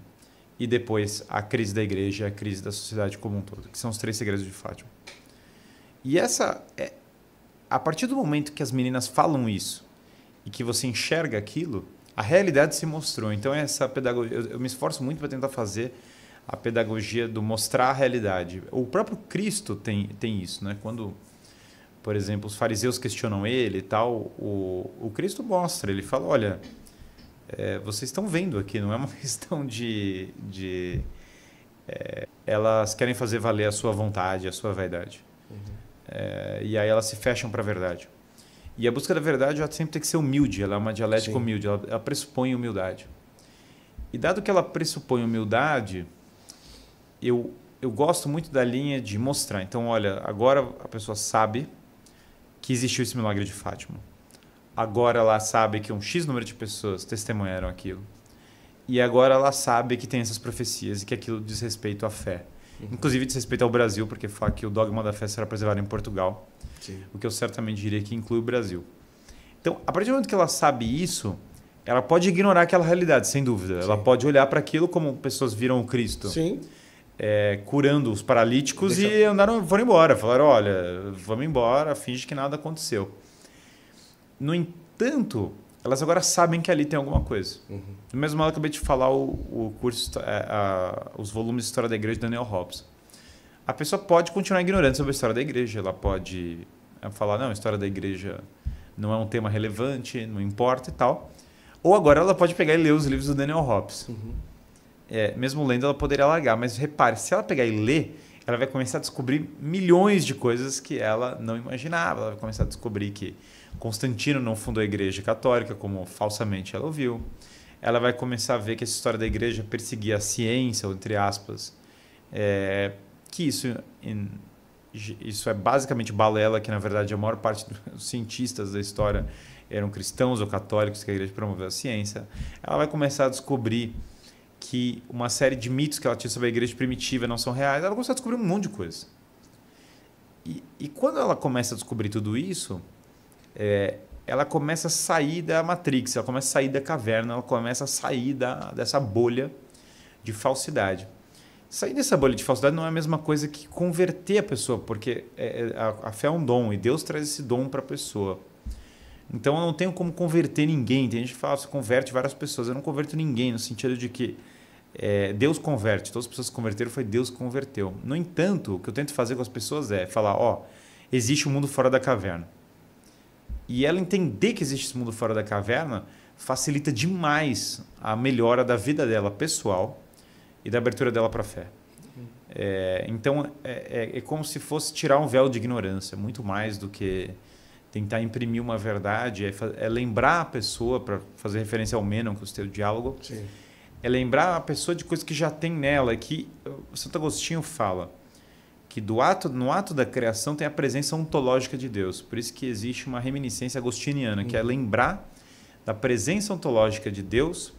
e depois a crise da igreja, e a crise da sociedade como um todo, que são os três segredos de Fátima. E essa é, a partir do momento que as meninas falam isso e que você enxerga aquilo, a realidade se mostrou. Então essa pedagogia, eu, eu me esforço muito para tentar fazer a pedagogia do mostrar a realidade. O próprio Cristo tem, tem isso, né? Quando, por exemplo, os fariseus questionam ele e tal, o, o Cristo mostra, ele fala, olha, é, vocês estão vendo aqui, não é uma questão de... de é, elas querem fazer valer a sua vontade, a sua vaidade. Uhum. É, e aí elas se fecham para a verdade. E a busca da verdade ela sempre tem que ser humilde, ela é uma dialética Sim. humilde, ela, ela pressupõe humildade. E dado que ela pressupõe humildade, eu, eu gosto muito da linha de mostrar. Então, olha, agora a pessoa sabe que existiu esse milagre de Fátima. Agora ela sabe que um X número de pessoas testemunharam aquilo. E agora ela sabe que tem essas profecias e que aquilo diz respeito à fé. Uhum. Inclusive diz respeito ao Brasil, porque fala que o dogma da fé será preservado em Portugal. Sim. O que eu certamente diria que inclui o Brasil. Então, a partir do momento que ela sabe isso, ela pode ignorar aquela realidade, sem dúvida. Sim. Ela pode olhar para aquilo como pessoas viram o Cristo. Sim é, curando os paralíticos Deixa... e andaram, foram embora. Falaram: olha, vamos embora, finge que nada aconteceu. No entanto, elas agora sabem que ali tem alguma coisa. Uhum. mesmo modo, eu acabei de falar o, o curso, a, é, a, os volumes de História da Igreja de Daniel Hobbes. A pessoa pode continuar ignorando sobre a história da igreja, ela pode é, falar: não, a história da igreja não é um tema relevante, não importa e tal. Ou agora ela pode pegar e ler os livros do Daniel Hobbes. Uhum é, mesmo lendo, ela poderia largar. Mas repare, se ela pegar e ler, ela vai começar a descobrir milhões de coisas que ela não imaginava. Ela vai começar a descobrir que Constantino não fundou é a igreja católica, como falsamente ela ouviu. Ela vai começar a ver que essa história da igreja perseguia a ciência, ou entre aspas, é, que isso, isso é basicamente balela, que na verdade a maior parte dos cientistas da história eram cristãos ou católicos que a igreja promoveu a ciência. Ela vai começar a descobrir que uma série de mitos que ela tinha sobre a igreja primitiva não são reais, ela começou a descobrir um monte de coisas. E, e quando ela começa a descobrir tudo isso, é, ela começa a sair da Matrix, ela começa a sair da caverna, ela começa a sair da, dessa bolha de falsidade. Sair dessa bolha de falsidade não é a mesma coisa que converter a pessoa, porque é, é a, a fé é um dom e Deus traz esse dom para a pessoa. Então eu não tenho como converter ninguém. Tem gente que fala, você converte várias pessoas. Eu não converto ninguém, no sentido de que é, Deus converte, todas as pessoas que converteram foi Deus que converteu. No entanto, o que eu tento fazer com as pessoas é falar, ó, existe um mundo fora da caverna. E ela entender que existe esse mundo fora da caverna facilita demais a melhora da vida dela pessoal e da abertura dela para a fé. É, então é, é, é, como se fosse tirar um véu de ignorância, muito mais do que tentar imprimir uma verdade, é, é lembrar a pessoa para fazer referência ao Menon que é o seu diálogo. Sim é lembrar a pessoa de coisas que já tem nela, que o eh, Santo Agostinho fala que do ato, no ato da criação tem a presença ontológica de Deus. Por isso que existe uma reminiscência agostiniana, que é uhum. lembrar da presença ontológica de Deus,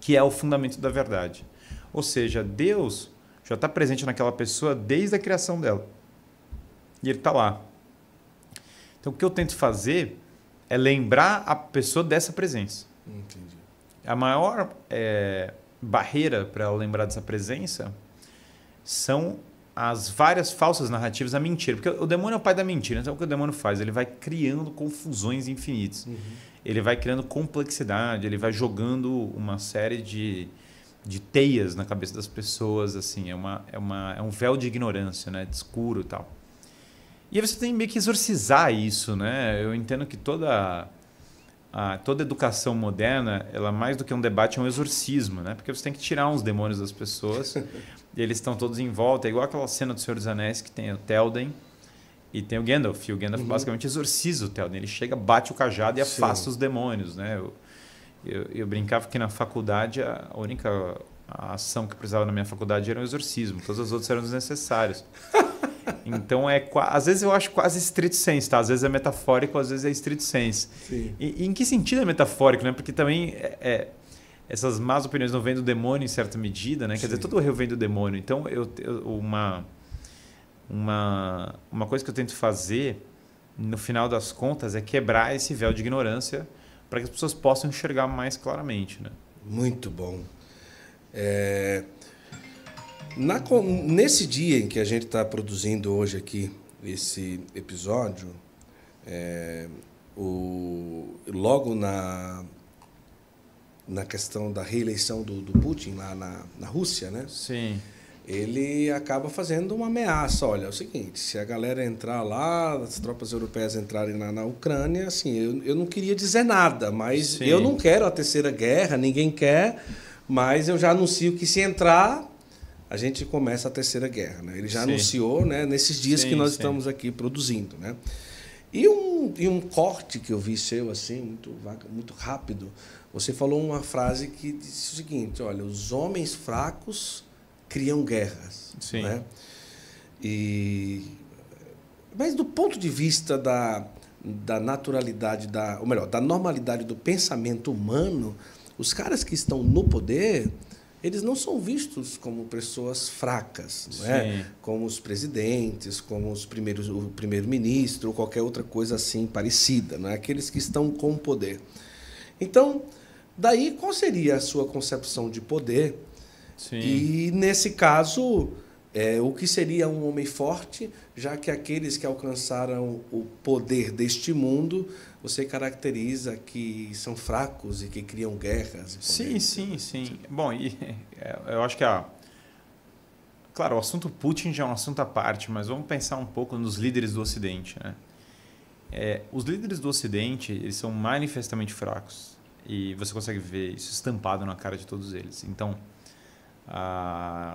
que é o fundamento da verdade. Ou seja, Deus já está presente naquela pessoa desde a criação dela. E ele está lá. Então, o que eu tento fazer é lembrar a pessoa dessa presença. Entendi a maior é, barreira para lembrar dessa presença são as várias falsas narrativas a mentira. Porque o demônio é o pai da mentira. Então, o que o demônio faz? Ele vai criando confusões infinitas. Uhum. Ele vai criando complexidade, ele vai jogando uma série de, de teias na cabeça das pessoas. assim É, uma, é, uma, é um véu de ignorância, né? de escuro e tal. E aí você tem meio que exorcizar isso. né Eu entendo que toda a, toda educação moderna, ela mais do que um debate é um exorcismo, né? Porque você tem que tirar uns demônios das pessoas. e eles estão todos em volta, é igual aquela cena do Senhor dos Anéis que tem o Telden e tem o Gandalf. E o Gandalf uhum. basicamente exorciza o Telden. Ele chega, bate o cajado e afasta os demônios, né? Eu, eu, eu, brincava que na faculdade a única a ação que precisava na minha faculdade era um exorcismo, todas as outras eram desnecessárias. Então é às vezes eu acho quase street sense, tá? Às vezes é metafórico, às vezes é street sense. Sim. E, e em que sentido é metafórico, né? Porque também é, é, essas más opiniões não vêm do demônio em certa medida, né? Quer Sim. dizer, todo o rio vem do demônio. Então eu, eu, uma uma uma coisa que eu tento fazer no final das contas é quebrar esse véu de ignorância para que as pessoas possam enxergar mais claramente, né? Muito bom. É, na, nesse dia em que a gente está produzindo hoje aqui esse episódio, é, o, logo na, na questão da reeleição do, do Putin lá na, na Rússia, né? Sim. Ele acaba fazendo uma ameaça. Olha, é o seguinte: se a galera entrar lá, as tropas europeias entrarem na, na Ucrânia, assim, eu, eu não queria dizer nada, mas Sim. eu não quero a terceira guerra, ninguém quer mas eu já anuncio que se entrar, a gente começa a terceira guerra. Né? Ele já sim. anunciou né, nesses dias sim, que nós sim. estamos aqui produzindo. Né? E, um, e um corte que eu vi seu, assim, muito, muito rápido, você falou uma frase que disse o seguinte: olha, os homens fracos criam guerras. Sim. Né? E, mas do ponto de vista da, da naturalidade, da, ou melhor, da normalidade do pensamento humano, os caras que estão no poder, eles não são vistos como pessoas fracas, não é? como os presidentes, como os primeiros, o primeiro-ministro, ou qualquer outra coisa assim parecida, não é? aqueles que estão com o poder. Então, daí qual seria a sua concepção de poder? Sim. E nesse caso, é, o que seria um homem forte, já que aqueles que alcançaram o poder deste mundo você caracteriza que são fracos e que criam guerras. Sim, sim, sim. Bom, e é, eu acho que a. Claro, o assunto Putin já é um assunto à parte, mas vamos pensar um pouco nos líderes do Ocidente. Né? É, os líderes do Ocidente eles são manifestamente fracos e você consegue ver isso estampado na cara de todos eles. Então,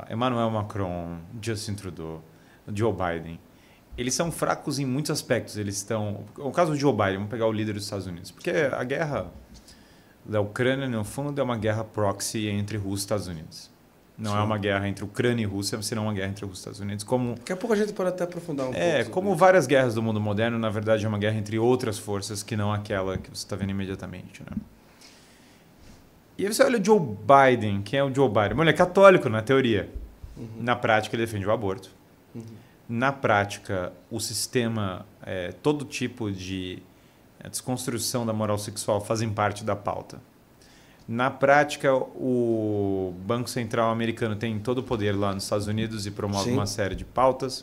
Emmanuel Macron, Justin Trudeau, Joe Biden, eles são fracos em muitos aspectos. Eles estão. O caso de Joe Biden, vamos pegar o líder dos Estados Unidos, porque a guerra da Ucrânia, no fundo, é uma guerra proxy entre Rússia e Estados Unidos. Não é Sim. é uma guerra entre Ucrânia e Rússia, senão uma guerra entre Rússia e Estados Unidos. Como... Daqui a pouco a gente pode até aprofundar um é, pouco. É, como isso. várias guerras do mundo moderno, na verdade é uma guerra entre outras forças que não aquela que você está vendo imediatamente. Né? E aí você olha o Joe Biden. Quem é o Joe Biden? Bom, ele é católico na teoria. Uhum. Na prática, ele defende o aborto. Uhum na prática, o sistema, é, todo tipo de é, desconstrução da moral sexual fazem parte da pauta. Na prática, o Banco Central americano tem todo o poder lá nos Estados Unidos e promove Sim. uma série de pautas.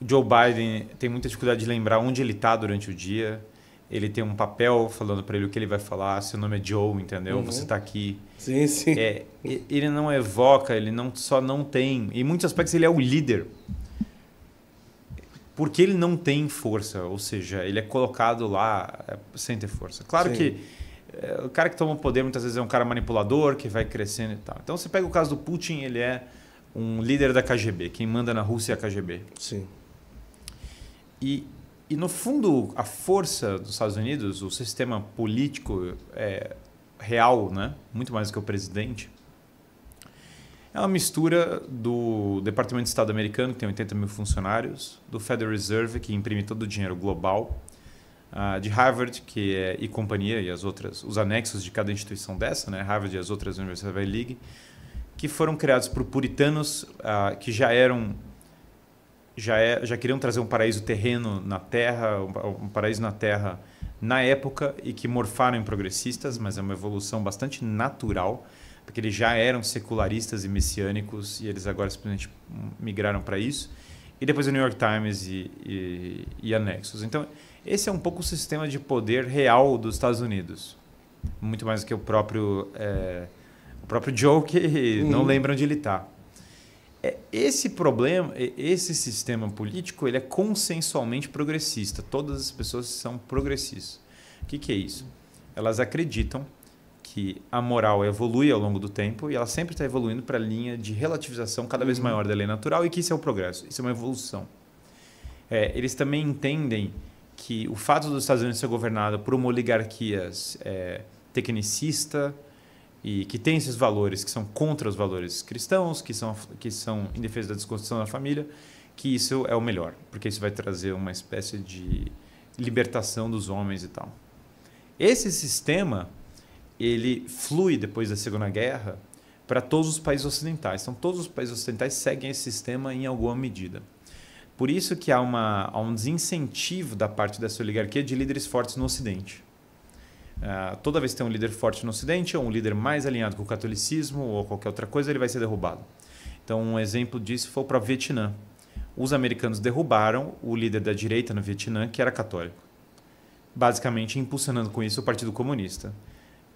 O Joe Biden tem muita dificuldade de lembrar onde ele está durante o dia ele tem um papel falando para ele o que ele vai falar, seu nome é Joe, entendeu? Uhum. Você está aqui. Sim, sim. É, ele não evoca, ele não só não tem. Em muitos aspectos ele é o líder. Porque ele não tem força, ou seja, ele é colocado lá é, sem ter força. Claro sim. que é, o cara que toma o poder muitas vezes é um cara manipulador, que vai crescendo e tal. Então você pega o caso do Putin, ele é um líder da KGB, quem manda na Rússia é a KGB. Sim. E e, no fundo, a força dos Estados Unidos, o sistema político é, real, né? muito mais do que o presidente, é uma mistura do Departamento de Estado americano, que tem 80 mil funcionários, do Federal Reserve, que imprime todo o dinheiro global, ah, de Harvard, que é e companhia, e as outras, os anexos de cada instituição dessa, né? Harvard e as outras universidades da League, que foram criados por puritanos ah, que já eram já, é, já queriam trazer um paraíso terreno na Terra, um, paraíso na Terra na época e que morfaram em progressistas, mas é uma evolução bastante natural, porque eles já eram secularistas e messiânicos e eles agora simplesmente migraram para isso. E depois o New York Times e, e, e anexos. Então, esse é um pouco o sistema de poder real dos Estados Unidos. Muito mais do que o próprio, é, o próprio Joe, que uhum. não lembra onde ele está. É, esse problema, esse sistema político, ele é consensualmente progressista. Todas as pessoas são progressistas. O que, que é isso? Elas acreditam que a moral evolui ao longo do tempo e ela sempre está evoluindo para a linha de relativização cada vez uhum. maior da lei natural e que isso é o progresso, isso é uma evolução. É, eles também entendem que o fato dos Estados Unidos ser governado por uma oligarquia é, tecnicista, e que tem esses valores que são contra os valores cristãos, que são, que são em defesa da desconstrução da família, que isso é o melhor, porque isso vai trazer uma espécie de libertação dos homens e tal. Esse sistema ele flui depois da Segunda Guerra para todos os países ocidentais. Então todos os países ocidentais seguem esse sistema em alguma medida. Por isso que há, uma, há um desincentivo da parte dessa oligarquia de líderes fortes no Ocidente. Ah, toda vez que tem um líder forte no Ocidente, ou um líder mais alinhado com o catolicismo ou qualquer outra coisa, ele vai ser derrubado. Então, um exemplo disso foi para o Vietnã. Os americanos derrubaram o líder da direita no Vietnã, que era católico, basicamente impulsionando com isso o Partido Comunista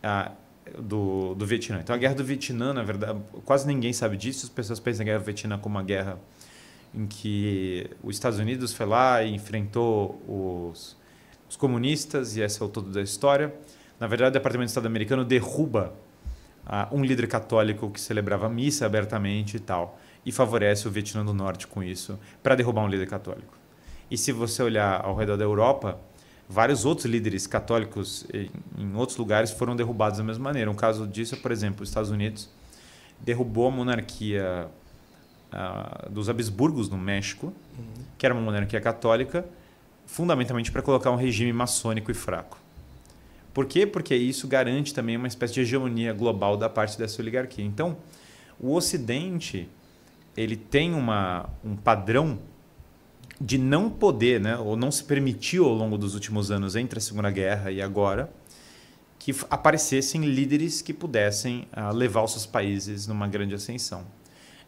ah, do, do Vietnã. Então, a guerra do Vietnã, na verdade, quase ninguém sabe disso. As pessoas pensam a guerra do Vietnã é como uma guerra em que os Estados Unidos foi lá e enfrentou os os comunistas, e esse é o todo da história. Na verdade, o Departamento de Estado americano derruba ah, um líder católico que celebrava missa abertamente e tal, e favorece o Vietnã do Norte com isso, para derrubar um líder católico. E se você olhar ao redor da Europa, vários outros líderes católicos eh, em outros lugares foram derrubados da mesma maneira. Um caso disso é, por exemplo, os Estados Unidos derrubou a monarquia ah, dos Habsburgos no México, uhum. que era uma monarquia católica, fundamentalmente para colocar um regime maçônico e fraco. Por quê? Porque isso garante também uma espécie de hegemonia global da parte dessa oligarquia. Então, o Ocidente ele tem uma, um padrão de não poder, né, ou não se permitiu ao longo dos últimos anos, entre a Segunda Guerra e agora, que aparecessem líderes que pudessem ah, levar os seus países numa grande ascensão.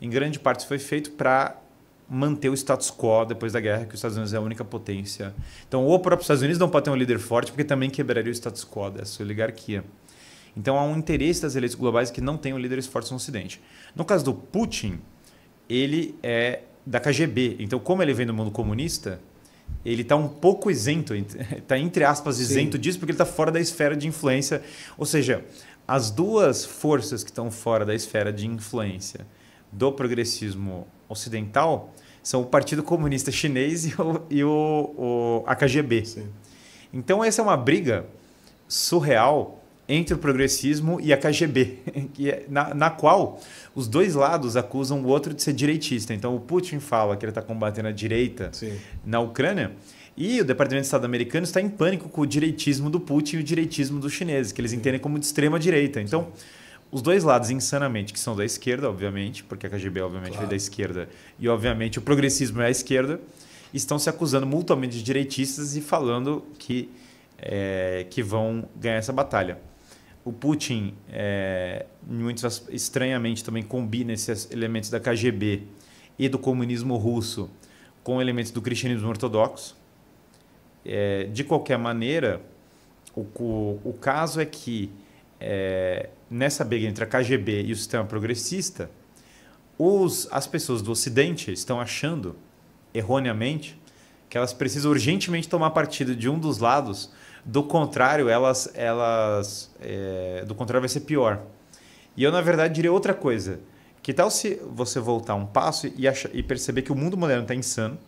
Em grande parte foi feito para manter o status quo depois da guerra, que os Estados Unidos é a única potência. Então, ou o próprio Estados Unidos não pode ter um líder forte, porque também quebraria o status quo dessa oligarquia. Então, há um interesse das elites globais que não tenham líderes fortes no Ocidente. No caso do Putin, ele é da KGB. Então, como ele vem do mundo comunista, ele está um pouco isento, está entre aspas isento Sim. disso, porque ele está fora da esfera de influência. Ou seja, as duas forças que estão fora da esfera de influência do progressismo ocidental são o Partido Comunista Chinês e o, e o, o a KGB. Sim. Então essa é uma briga surreal entre o progressismo e a KGB, é, na, na, qual os dois lados acusam o outro de ser direitista. Então o Putin fala que ele está combatendo a direita Sim. na Ucrânia e o Departamento de Estado americano está em pânico com o direitismo do Putin e o direitismo dos chineses, que eles entendem como de extrema direita. Então Sim os dois lados insanamente, que são da esquerda, obviamente, porque a KGB obviamente claro. da esquerda e obviamente o progressismo é a esquerda, estão se acusando mutuamente de direitistas e falando que é, que vão ganhar essa batalha. O Putin, é, muito estranhamente, também combina esses elementos da KGB e do comunismo russo com elementos do cristianismo ortodoxo. É, de qualquer maneira, o, o, o, caso é que é, nessa briga entre a KGB e o sistema progressista, os, as pessoas do Ocidente estão achando, erroneamente, que elas precisam urgentemente tomar partido de um dos lados, do contrário, elas, elas é, do contrário vai ser pior. E eu, na verdade, diria outra coisa. Que tal se você voltar um passo e, achar, e perceber que o mundo moderno está insano,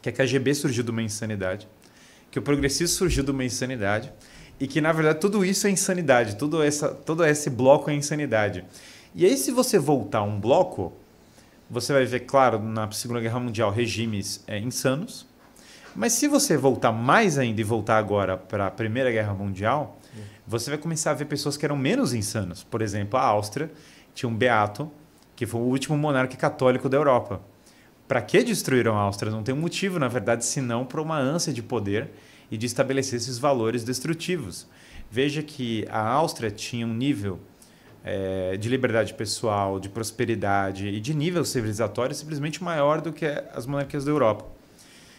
que a KGB surgiu de uma insanidade, que o progressismo surgiu de uma insanidade, e que, na verdade, tudo isso é insanidade. Tudo essa, todo esse bloco é insanidade. E aí, se você voltar um bloco, você vai ver, claro, na Segunda Guerra Mundial, regimes é, insanos. Mas se você voltar mais ainda e voltar agora para a Primeira Guerra Mundial, você vai começar a ver pessoas que eram menos insanas. Por exemplo, a Áustria tinha um beato, que foi o último monarca católico da Europa. Para que destruíram a Áustria? Não tem um motivo, na verdade, senão para uma ânsia de poder e de estabelecer esses valores destrutivos. Veja que a Áustria tinha um nível é, de liberdade pessoal, de prosperidade e de nível civilizatório simplesmente maior do que as monarquias da Europa.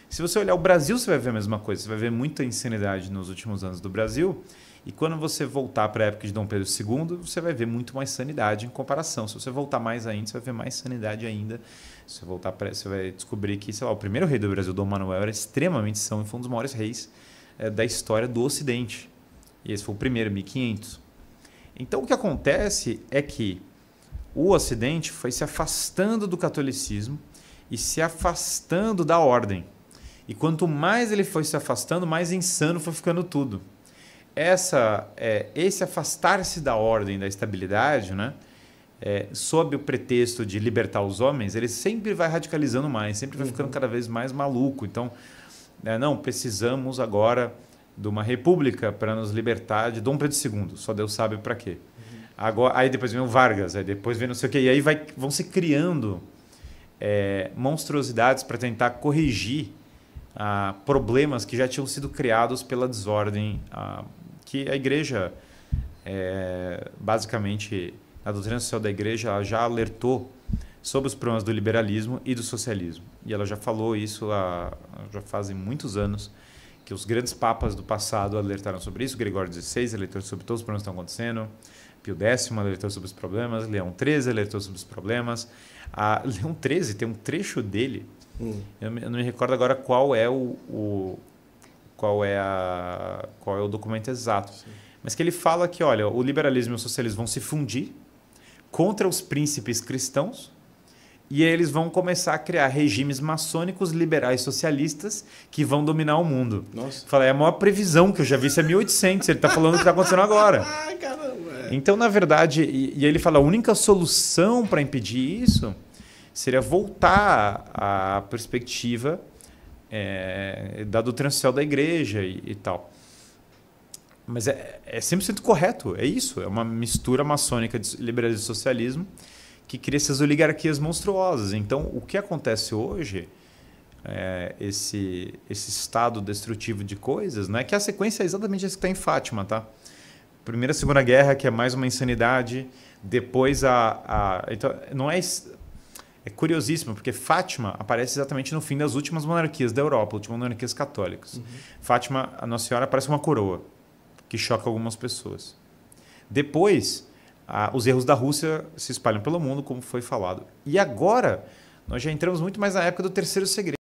Se você olhar o Brasil, você vai ver a mesma coisa. Você vai ver muita insanidade nos últimos anos do Brasil, e quando você voltar para a época de Dom Pedro II, você vai ver muito mais sanidade em comparação. Se você voltar mais ainda, você vai ver mais sanidade ainda. Se você voltar para, você vai descobrir que, sei lá, o primeiro rei do Brasil, Dom Manuel, era extremamente são e foi um dos maiores reis é, da história do Ocidente. E esse foi o primeiro, 1500. Então o que acontece é que o Ocidente foi se afastando do catolicismo e se afastando da ordem. E quanto mais ele foi se afastando, mais insano foi ficando tudo essa, é, esse afastar-se da ordem, da estabilidade, né? É, sob o pretexto de libertar os homens, ele sempre vai radicalizando mais, sempre vai uhum. ficando cada vez mais maluco. Então, é, não, precisamos agora de uma república para nos libertar de Dom Pedro II, só Deus sabe para quê. Uhum. Agora, aí depois vem o Vargas, aí depois vem não sei o quê, e aí vai, vão se criando é, monstruosidades para tentar corrigir ah, problemas que já tinham sido criados pela desordem ah, que a igreja, é, basicamente, a doutrina social da igreja já alertou sobre os problemas do liberalismo e do socialismo. E ela já falou isso há, já fazem muitos anos, que os grandes papas do passado alertaram sobre isso. Gregório XVI alertou sobre todos os problemas que estão acontecendo. Pio X alertou sobre os problemas. Leão XIII alertou sobre os problemas. A Leão XIII tem um trecho dele. Hum. Eu, não me recordo agora qual é o, o qual é, a, qual é o documento exato. Sim. Mas que ele fala que, olha, o liberalismo e o socialismo vão se fundir contra os príncipes cristãos e eles vão começar a criar regimes maçônicos liberais socialistas que vão dominar o mundo. Nossa. Fala, é a maior previsão que eu já vi, isso é 1800, ele está falando o que está acontecendo agora. É. Então, na verdade, e, e ele fala, a única solução para impedir isso seria voltar à perspectiva é, da doutrina social da igreja e, e tal. Mas é, é 100% correto, é isso. É uma mistura maçônica de liberalismo e socialismo que cria essas oligarquias monstruosas. Então, o que acontece hoje, é, esse, esse estado destrutivo de coisas, né, que a sequência é exatamente essa que está em Fátima, tá? Primeira, Segunda Guerra, que é mais uma insanidade. Depois, a. a então, não é é curiosíssimo, porque Fátima aparece exatamente no fim das últimas monarquias da Europa, últimas monarquias católicas. Uhum. Fátima, a Nossa Senhora, aparece uma coroa, que choca algumas pessoas. Depois, a, os erros da Rússia se espalham pelo mundo, como foi falado. E agora, nós já entramos muito mais na época do terceiro segredo,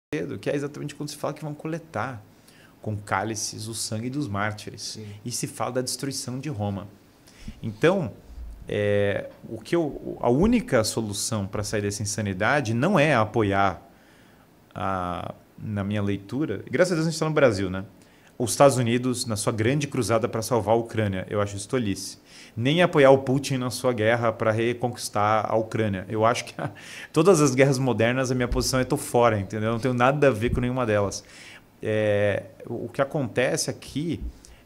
que é exatamente quando se fala que vão coletar com cálices o sangue dos mártires. Sim. E se fala da destruição de Roma. Então, é, o que eu, a única solução para sair dessa insanidade não é apoiar, a, na minha leitura, graças a Deus a gente está no Brasil, né? Os Estados Unidos na sua grande cruzada para salvar a Ucrânia, eu acho isso tolice. Nem apoiar o Putin na sua guerra para reconquistar a Ucrânia. Eu acho que a, todas as guerras modernas a minha posição é tô fora, entendeu? Eu não tenho nada a ver com nenhuma delas. É, o que acontece aqui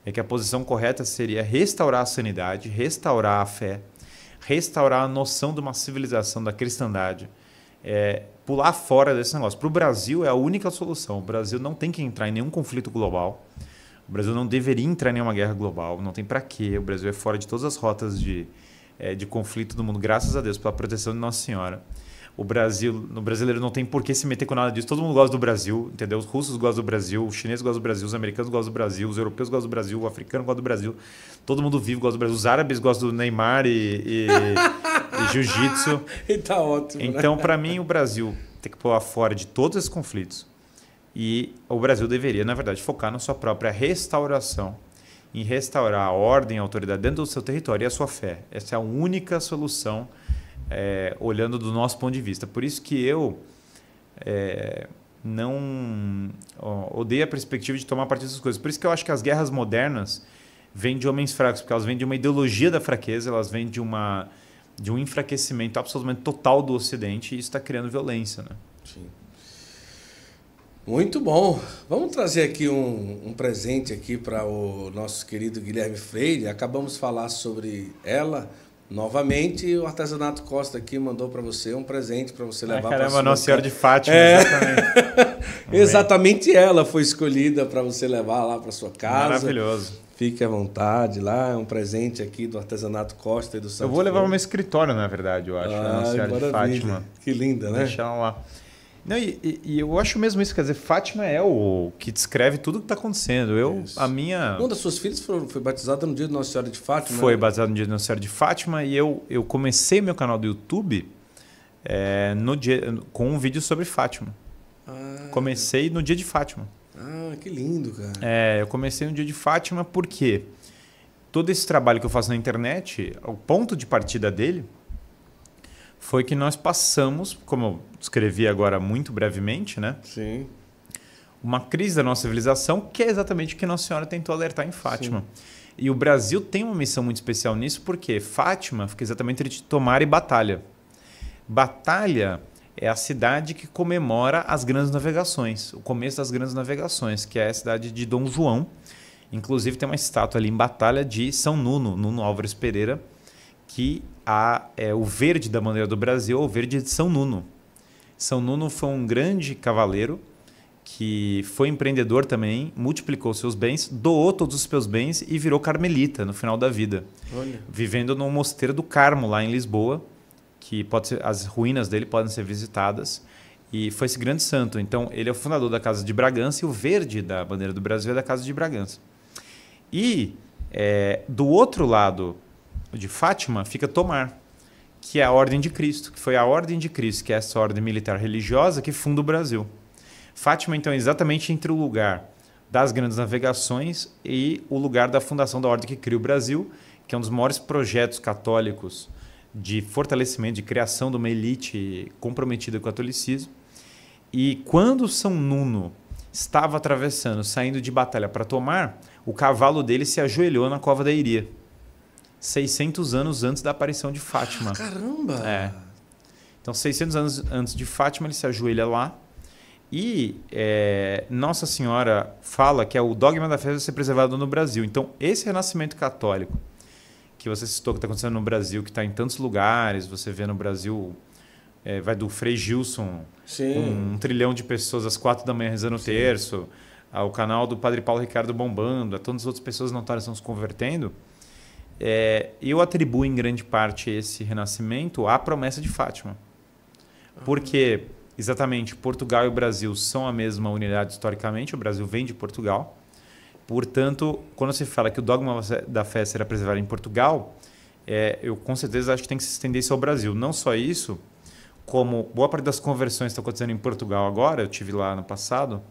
é que a posição correta seria restaurar a sanidade, restaurar a fé, restaurar a noção de uma civilização da cristandade, é, pular fora desse negócio. Para o Brasil é a única solução. O Brasil não tem que entrar em nenhum conflito global. O Brasil não deveria entrar em nenhuma guerra global. Não tem para quê. O Brasil é fora de todas as rotas de, é, de conflito do mundo, graças a Deus, pela proteção de Nossa Senhora. O Brasil, no brasileiro não tem por que se meter com nada disso. Todo mundo gosta do Brasil, entendeu? Os russos gostam do Brasil, os chineses gostam do Brasil, os americanos gostam do Brasil, os europeus gostam do Brasil, o africano gosta do Brasil. Todo mundo vive gosta do Brasil. Os árabes gostam do Neymar e, e, e jiu-jitsu. e tá ótimo. Né? Então, né? para mim, o Brasil tem que pular fora de todos esses conflitos. E o Brasil deveria, na verdade, focar na sua própria restauração, em restaurar a ordem e a autoridade dentro do seu território e a sua fé. Essa é a única solução é, olhando do nosso ponto de vista. Por isso que eu é, não ó, odeio a perspectiva de tomar partido dessas coisas. Por isso que eu acho que as guerras modernas vêm de homens fracos, porque elas vêm de uma ideologia da fraqueza, elas vêm de, uma, de um enfraquecimento absolutamente total do Ocidente e isso está criando violência. Né? Sim. Muito bom. Vamos trazer aqui um, um presente aqui para o nosso querido Guilherme Freire. Acabamos de falar sobre ela, Novamente, o artesanato Costa aqui mandou para você um presente para você levar ah, para Caramba, Nossa Senhora de Fátima, é... exatamente. exatamente ela foi escolhida para você levar lá para sua casa. Maravilhoso. Fique à vontade lá, é um presente aqui do artesanato Costa e do Santo. Eu vou levar para o meu escritório, na verdade, eu acho, a né, Nossa Senhora de Fátima. Que linda, né? Deixar lá. Não, e, e, eu acho mesmo isso, quer dizer, Fátima é o que descreve tudo o que está acontecendo. Eu, isso. a minha. Uma das suas filhas foi, foi batizada no dia de Nossa Senhora de Fátima. Foi né? batizada no dia de Nossa Senhora de Fátima e eu, eu comecei meu canal do YouTube é, no dia, com um vídeo sobre Fátima. Ah, comecei no dia de Fátima. Ah, que lindo, cara. É, eu comecei no dia de Fátima porque todo esse trabalho que eu faço na internet, o ponto de partida dele foi que nós passamos, como eu escrevi agora muito brevemente, né? Sim. Uma crise da nossa civilização, que é exatamente o que Nossa Senhora tentou alertar em Fátima. Sim. E o Brasil tem uma missão muito especial nisso, porque Fátima fica exatamente entre tomar e batalha. Batalha é a cidade que comemora as grandes navegações, o começo das grandes navegações, que é a cidade de Dom João. Inclusive tem uma estátua ali em Batalha de São Nuno, Nuno Álvares Pereira, que a, é, o verde da bandeira do Brasil, é o verde de São Nuno. São Nuno foi um grande cavaleiro que foi empreendedor também, multiplicou seus bens, doou todos os seus bens e virou carmelita no final da vida. Olha. Vivendo no mosteiro do Carmo, lá em Lisboa, que pode ser, as ruínas dele podem ser visitadas. E foi esse grande santo. Então, ele é o fundador da Casa de Bragança e o verde da bandeira do Brasil é da Casa de Bragança. E é, do outro lado de Fátima fica tomar, que é a ordem de Cristo, que foi a ordem de Cristo, que é essa ordem militar religiosa que funda o Brasil. Fátima, então, é exatamente entre o lugar das grandes navegações e o lugar da fundação da ordem que cria o Brasil, que é um dos maiores projetos católicos de fortalecimento, de criação de uma elite comprometida com o catolicismo. E quando São Nuno estava atravessando, saindo de batalha para tomar, o cavalo dele se ajoelhou na cova da Iria. 600 anos antes da aparição de Fátima. Ah, caramba! É. Então, 600 anos antes de Fátima, ele se ajoelha lá. E é, Nossa Senhora fala que é o dogma da fé vai ser preservado no Brasil. Então, esse renascimento católico que você citou que está acontecendo no Brasil, que está em tantos lugares, você vê no Brasil, é, vai do Frei Gilson, um, um, trilhão de pessoas às quatro da manhã rezando o terço, ao canal do Padre Paulo Ricardo bombando, a todas as outras pessoas não estão se convertendo. É, eu atribuo em grande parte esse renascimento à promessa de Fátima. Porque, exatamente, Portugal e o Brasil são a mesma unidade historicamente, o Brasil vem de Portugal. Portanto, quando se fala que o dogma da fé será preservado em Portugal, é, eu com certeza acho que tem que se estender isso ao Brasil. Não só isso, como boa parte das conversões que estão acontecendo em Portugal agora, eu tive lá no passado,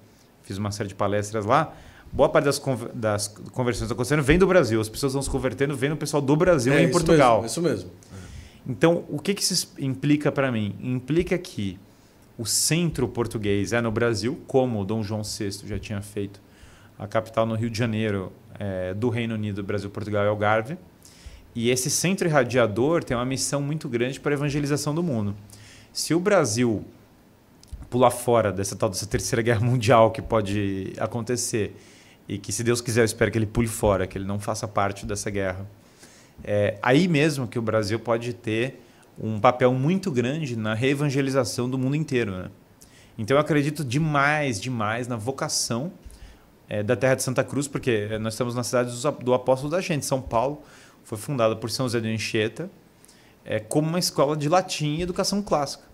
fiz uma série de palestras lá, boa parte das, con das conversões acontecendo vem do Brasil. As pessoas vão se convertendo vendo o pessoal do Brasil é, em Portugal. Mesmo, é isso mesmo. Então, o que, que isso implica para mim? Implica que o centro português é no Brasil, como Dom João VI já tinha feito. A capital no Rio de Janeiro, é, do Reino Unido, Brasil, Portugal e Algarve. E esse centro irradiador tem uma missão muito grande para a evangelização do mundo. Se o Brasil pular fora dessa tal dessa terceira guerra mundial que pode acontecer e que, se Deus quiser, eu espero que ele pule fora, que ele não faça parte dessa guerra. É aí mesmo que o Brasil pode ter um papel muito grande na reevangelização do mundo inteiro. Né? Então, eu acredito demais, demais na vocação é, da Terra de Santa Cruz, porque é, nós estamos na cidade do apóstolo da gente, São Paulo. Foi fundada por São José de Anchieta é, como uma escola de latim e educação clássica.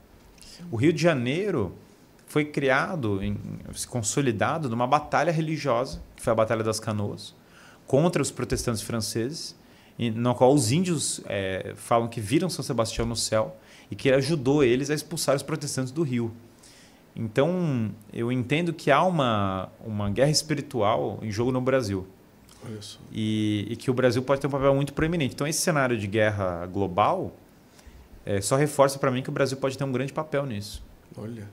O Rio de Janeiro foi criado, em, se consolidado numa batalha religiosa, que foi a Batalha das Canoas, contra os protestantes franceses, na qual os índios é, falam que viram São Sebastião no céu e que ajudou eles a expulsar os protestantes do rio. Então, eu entendo que há uma, uma guerra espiritual em jogo no Brasil. E, e, que o Brasil pode ter um papel muito proeminente. Então, esse cenário de guerra global é, só reforça para mim que o Brasil pode ter um grande papel nisso. Olha.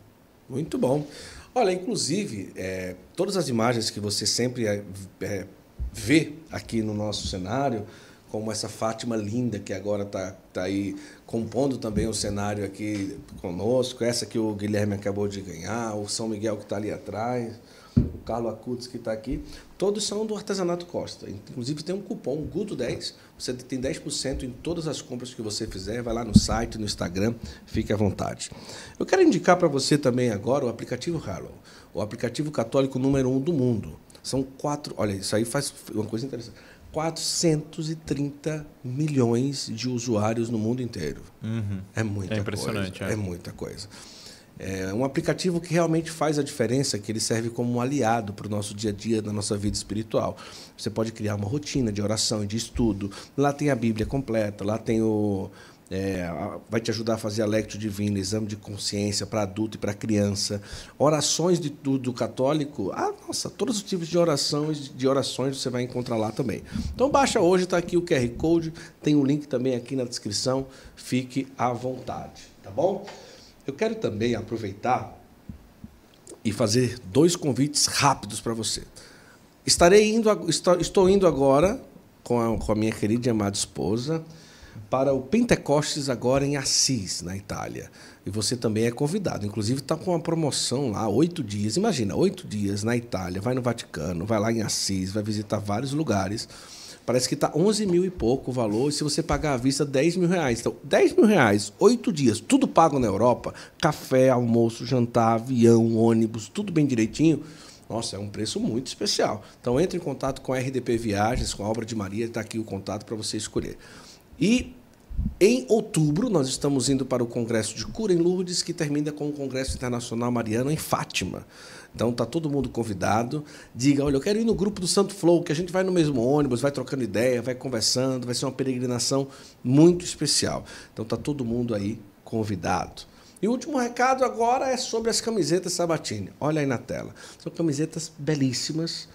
Muito bom. Olha, inclusive, é, todas as imagens que você sempre é, é vê aqui no nosso cenário, como essa Fátima linda que agora está tá aí compondo também o cenário aqui conosco, essa que o Guilherme acabou de ganhar, o São Miguel que está ali atrás, o Carlos Acutis que está aqui, todos são do Artesanato Costa. Inclusive tem um cupom, GUTO10, você tem 10% em todas as compras que você fizer. Vai lá no site, no Instagram, fique à vontade. Eu quero indicar para você também agora o aplicativo Harlow, o aplicativo católico número um do mundo. São quatro. Olha, isso aí faz uma coisa interessante. 430 milhões de usuários no mundo inteiro. Uhum. É muita coisa. é impressionante, coisa. É. é muita coisa. É um aplicativo que realmente faz a diferença, que ele serve como um aliado para o nosso dia a dia, na nossa vida espiritual. Você pode criar uma rotina de oração e de estudo. Lá tem a Bíblia completa, lá tem o. É, vai te ajudar a fazer a lectio divina, exame de consciência para adulto e para criança, orações de tudo católico, ah, nossa, todos os tipos de orações, de orações você vai encontrar lá também. Então baixa hoje, está aqui o QR Code, tem o um link também aqui na descrição, fique à vontade, tá bom? Eu quero também aproveitar e fazer dois convites rápidos para você. Estarei indo, estou indo agora com a, com a minha querida e amada esposa para o Pentecostes agora em Assis, na Itália. E você também é convidado. Inclusive está com uma promoção lá, oito dias. Imagina, oito dias na Itália, vai no Vaticano, vai lá em Assis, vai visitar vários lugares Parece que está 11 mil e pouco o valor, e se você pagar à vista, 10 mil reais. Então, 10 mil reais, 8 dias, tudo pago na Europa: café, almoço, jantar, avião, ônibus, tudo bem direitinho. Nossa, é um preço muito especial. Então, entre em contato com a RDP Viagens, com a Obra de Maria, está aqui o contato para você escolher. E em outubro, nós estamos indo para o Congresso de Cura em Lourdes, que termina com o Congresso Internacional Mariano em Fátima. Então tá todo mundo convidado. Diga, olha, eu quero ir no grupo do Santo Flow, que a gente vai no mesmo ônibus, vai trocando ideia, vai conversando, vai ser uma peregrinação muito especial. Então tá todo mundo aí convidado. E o último recado agora é sobre as camisetas Sabatini. Olha aí na tela. São camisetas belíssimas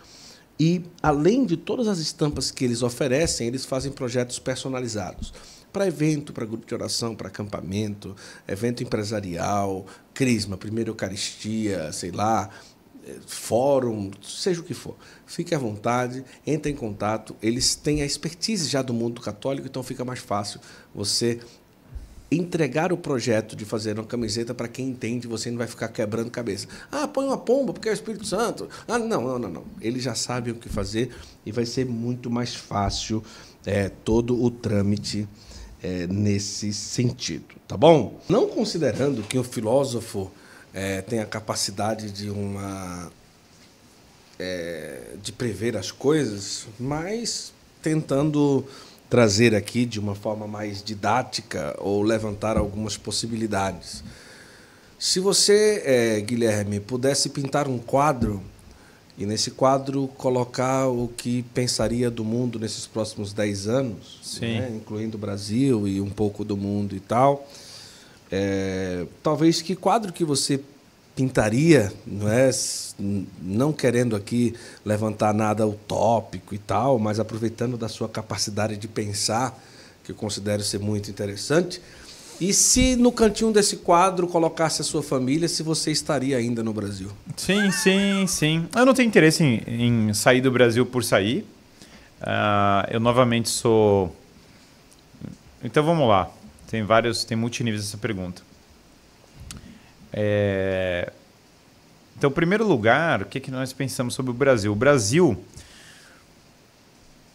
e, além de todas as estampas que eles oferecem, eles fazem projetos personalizados para evento, para grupo de oração, para acampamento, evento empresarial, crisma, primeira Eucaristia, sei lá, eh, fórum, seja o que for. Fique à vontade, entre em contato. Eles têm a expertise já do mundo católico, então fica mais fácil você entregar o projeto de fazer uma camiseta para quem entende, você não vai ficar quebrando cabeça. Ah, põe uma pomba porque é o Espírito Santo. Ah, não, não, não, não. Eles já sabem o que fazer e vai ser muito mais fácil é, todo o trâmite é, nesse sentido, tá bom? Não considerando que o filósofo é, tem a capacidade de uma é, de prever as coisas, mas tentando trazer aqui de uma forma mais didática ou levantar algumas possibilidades. Se você, é, Guilherme, pudesse pintar um quadro e nesse quadro colocar o que pensaria do mundo nesses próximos 10 anos, né? incluindo o Brasil e um pouco do mundo e tal, é, talvez que quadro que você pintaria, não é? Não querendo aqui levantar nada utópico e tal, mas aproveitando da sua capacidade de pensar, que eu considero ser muito interessante. E se no cantinho desse quadro colocasse a sua família, se você estaria ainda no Brasil? Sim, sim, sim. Eu não tenho interesse em, em sair do Brasil por sair. Uh, eu novamente sou. Então vamos lá. Tem vários, tem multiníveis essa pergunta. É... Então, em primeiro lugar, o que, que nós pensamos sobre o Brasil? O Brasil,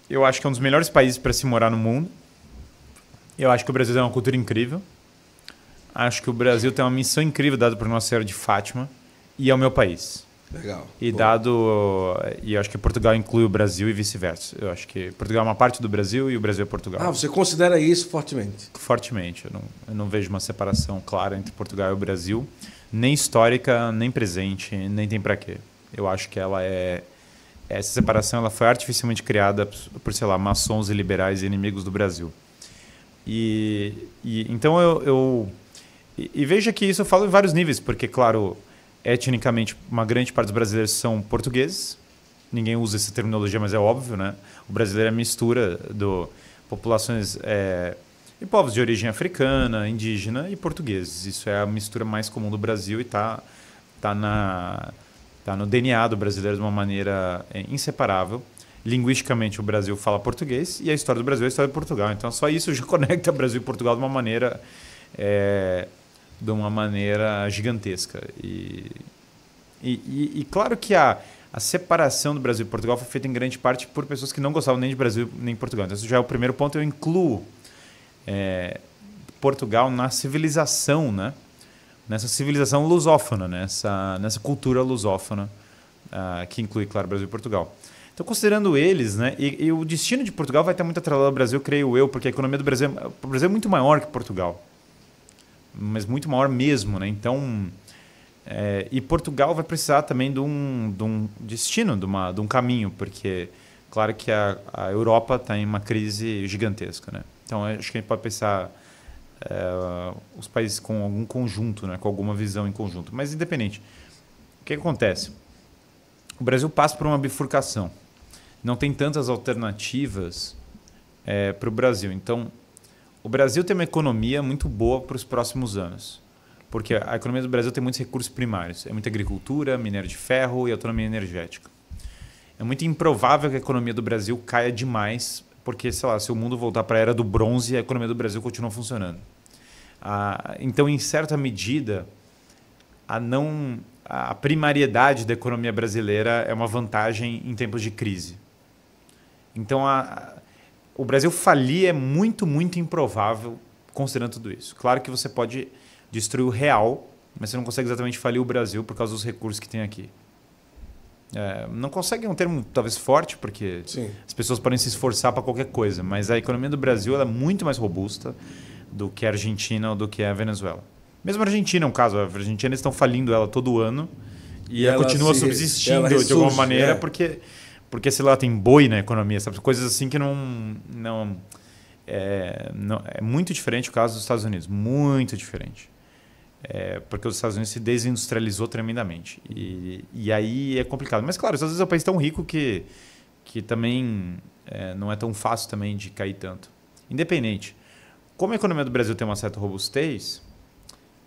eu acho que é um dos melhores países para se morar no mundo. Eu acho que o Brasil tem uma cultura incrível. Acho que o Brasil tem uma missão incrível dada por Nossa Senhora de Fátima. E é o meu país. Legal. E Boa. dado. Eh, e acho que Portugal inclui o Brasil e vice-versa. Eu acho que Portugal é uma parte do Brasil e o Brasil é Portugal. Ah, você considera isso fortemente? Fortemente. Eu não, eu não vejo uma separação clara entre Portugal e o Brasil, nem histórica, nem presente, nem tem para quê. Eu acho que ela é. Essa separação ela foi artificialmente criada por, sei lá, maçons e liberais e inimigos do Brasil. E, e então eu, eu. e veja que isso eu falo em vários níveis, porque, claro etnicamente, uma grande parte dos brasileiros são portugueses. Ninguém usa essa terminologia, mas é óbvio, né? O brasileiro é a mistura de populações é, e povos de origem africana, indígena e portugueses. Isso é a mistura mais comum do Brasil e está tá na tá no DNA do brasileiro de uma maneira é, inseparável. Linguisticamente, o Brasil fala português e a história do Brasil é a história de Portugal. Então, só isso já conecta Brasil e Portugal de uma maneira é, de uma maneira gigantesca. E, e, e, e claro que a, a separação do Brasil e Portugal foi feita em grande parte por pessoas que não gostavam nem de Brasil nem de Portugal. Então, esse já é o primeiro ponto. Eu incluo é, Portugal na civilização, né? nessa civilização lusófona, nessa, né? nessa cultura lusófona, uh, que inclui, claro, Brasil e Portugal. Então, considerando eles, né, e, e o destino de Portugal vai estar muito atrelado ao Brasil, creio eu, porque a economia do Brasil, é, o Brasil é muito maior que Portugal mas muito maior mesmo, né? Então, é, e Portugal vai precisar também de um, de um destino, de, uma, de um caminho, porque claro que a, a Europa está em uma crise gigantesca, né? Então, acho que a gente pode pensar é, os países com algum conjunto, né? com alguma visão em conjunto. Mas independente, o que, que acontece? O Brasil passa por uma bifurcação. Não tem tantas alternativas é, para o Brasil. Então, o Brasil tem uma economia muito boa para os próximos anos. Porque a economia do Brasil tem muitos recursos primários. É muita agricultura, minério de ferro e autonomia energética. É muito improvável que a economia do Brasil caia demais, porque, sei lá, se o mundo voltar para a era do bronze, a economia do Brasil continua funcionando. Ah, então, em certa medida, a não a primariedade da economia brasileira é uma vantagem em tempos de crise. Então, a, o Brasil falir é muito, muito improvável considerando tudo isso. Claro que você pode destruir o real, mas você não consegue exatamente falir o Brasil por causa dos recursos que tem aqui. É, não consegue é um termo talvez forte, porque Sim. as pessoas podem se esforçar para qualquer coisa, mas a economia do Brasil é muito mais robusta do que a Argentina ou do que a Venezuela. Mesmo a Argentina é um caso, a Argentina eles estão falindo ela todo ano e, e ela, continua se, subsistindo ela ressurge, de alguma maneira, é. porque porque, sei lá, tem boi na economia, sabe? Coisas assim que não. não é, não, é muito diferente o caso dos Estados Unidos, muito diferente. É, porque os Estados Unidos se desindustrializou tremendamente. E, e aí é complicado. Mas, claro, às vezes é um país tão rico que, que também é, não é tão fácil também de cair tanto. Independente. Como a economia do Brasil tem uma certa robustez,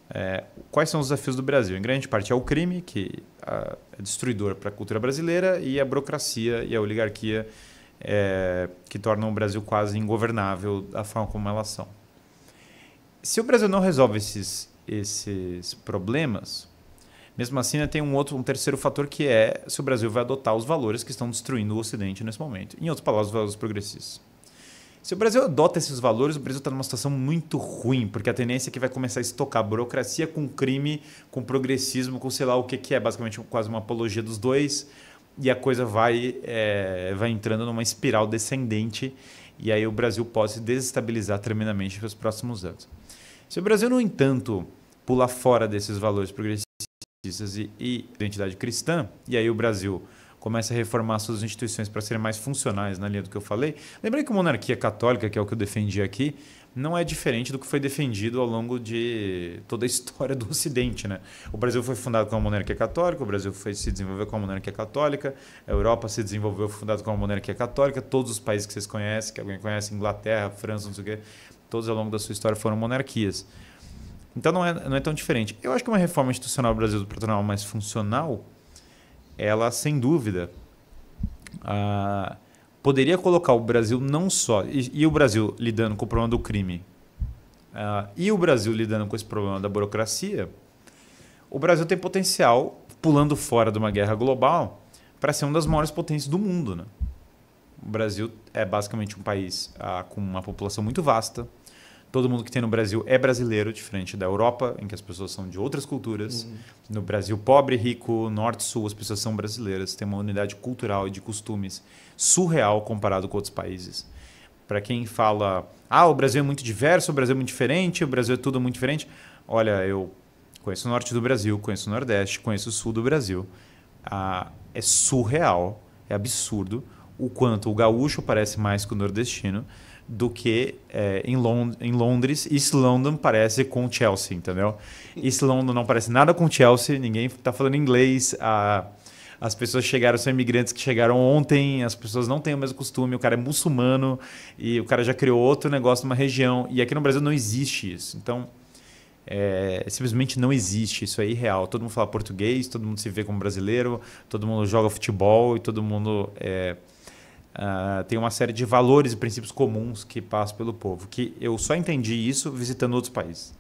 é, quais são os desafios do Brasil? Em grande parte é o crime, que é destruidor para a cultura brasileira e a burocracia e a oligarquia é, que tornam o Brasil quase ingovernável da forma como elas são. Se o Brasil não resolve esses, esses problemas, mesmo assim né, tem um outro, um terceiro fator que é se o Brasil vai adotar os valores que estão destruindo o Ocidente nesse momento. Em outras palavras, os valores progressistas. Se o Brasil adota esses valores, o Brasil está numa situação muito ruim, porque a tendência é que vai começar a estocar burocracia com crime, com progressismo, com sei lá o que, que é, basicamente quase uma apologia dos dois, e a coisa vai, é, vai entrando numa espiral descendente, e aí o Brasil pode se desestabilizar tremendamente para os próximos anos. Se o Brasil, no entanto, pular fora desses valores progressistas e, e identidade cristã, e aí o Brasil começa a reformar suas instituições para serem mais funcionais na linha do que eu falei. Lembrei que a monarquia católica, que é o que eu defendi aqui, não é diferente do que foi defendido ao longo de toda a história do Ocidente. Né? O Brasil foi fundado com a monarquia católica, o Brasil foi, se desenvolveu com a monarquia católica, a Europa se desenvolveu fundada com a monarquia católica, todos os países que vocês conhecem, que alguém conhece, Inglaterra, França, não sei o quê, todos ao longo da sua história foram monarquias. Então não é, não é tão diferente. Eu acho que uma reforma institucional do Brasil do Patronal mais funcional ela sem dúvida poderia colocar o Brasil não só e, e, o Brasil lidando com o problema do crime e o Brasil lidando com esse problema da burocracia, o Brasil tem potencial pulando fora de uma guerra global para ser uma das maiores potências do mundo, né? O Brasil é basicamente um país ah, com uma população muito vasta, todo mundo que tem no Brasil é brasileiro, diferente da Europa, em que as pessoas são de outras culturas. Uhum. No Brasil, pobre, rico, norte, sul, as pessoas são brasileiras. Tem uma unidade cultural e de costumes surreal comparado com outros países. Para quem fala, ah, o Brasil é muito diverso, o Brasil é muito diferente, o Brasil é tudo muito diferente. Olha, eu conheço o norte do Brasil, conheço o nordeste, conheço o sul do Brasil. Ah, é surreal, é absurdo o quanto o gaúcho parece mais que o nordestino do que é, em, Lond em Londres. East London parece com Chelsea, entendeu? East London não parece nada com Chelsea, ninguém está falando inglês. A, as pessoas chegaram, são imigrantes que chegaram ontem, as pessoas não têm o mesmo costume, o cara é muçulmano e o cara já criou outro negócio numa região. E aqui no Brasil não existe isso. Então. É, simplesmente não existe, isso é irreal. Todo mundo fala português, todo mundo se vê como brasileiro, todo mundo joga futebol e todo mundo é, Uh, tem uma série de valores e princípios comuns que passam pelo povo, que eu só entendi isso visitando outros países.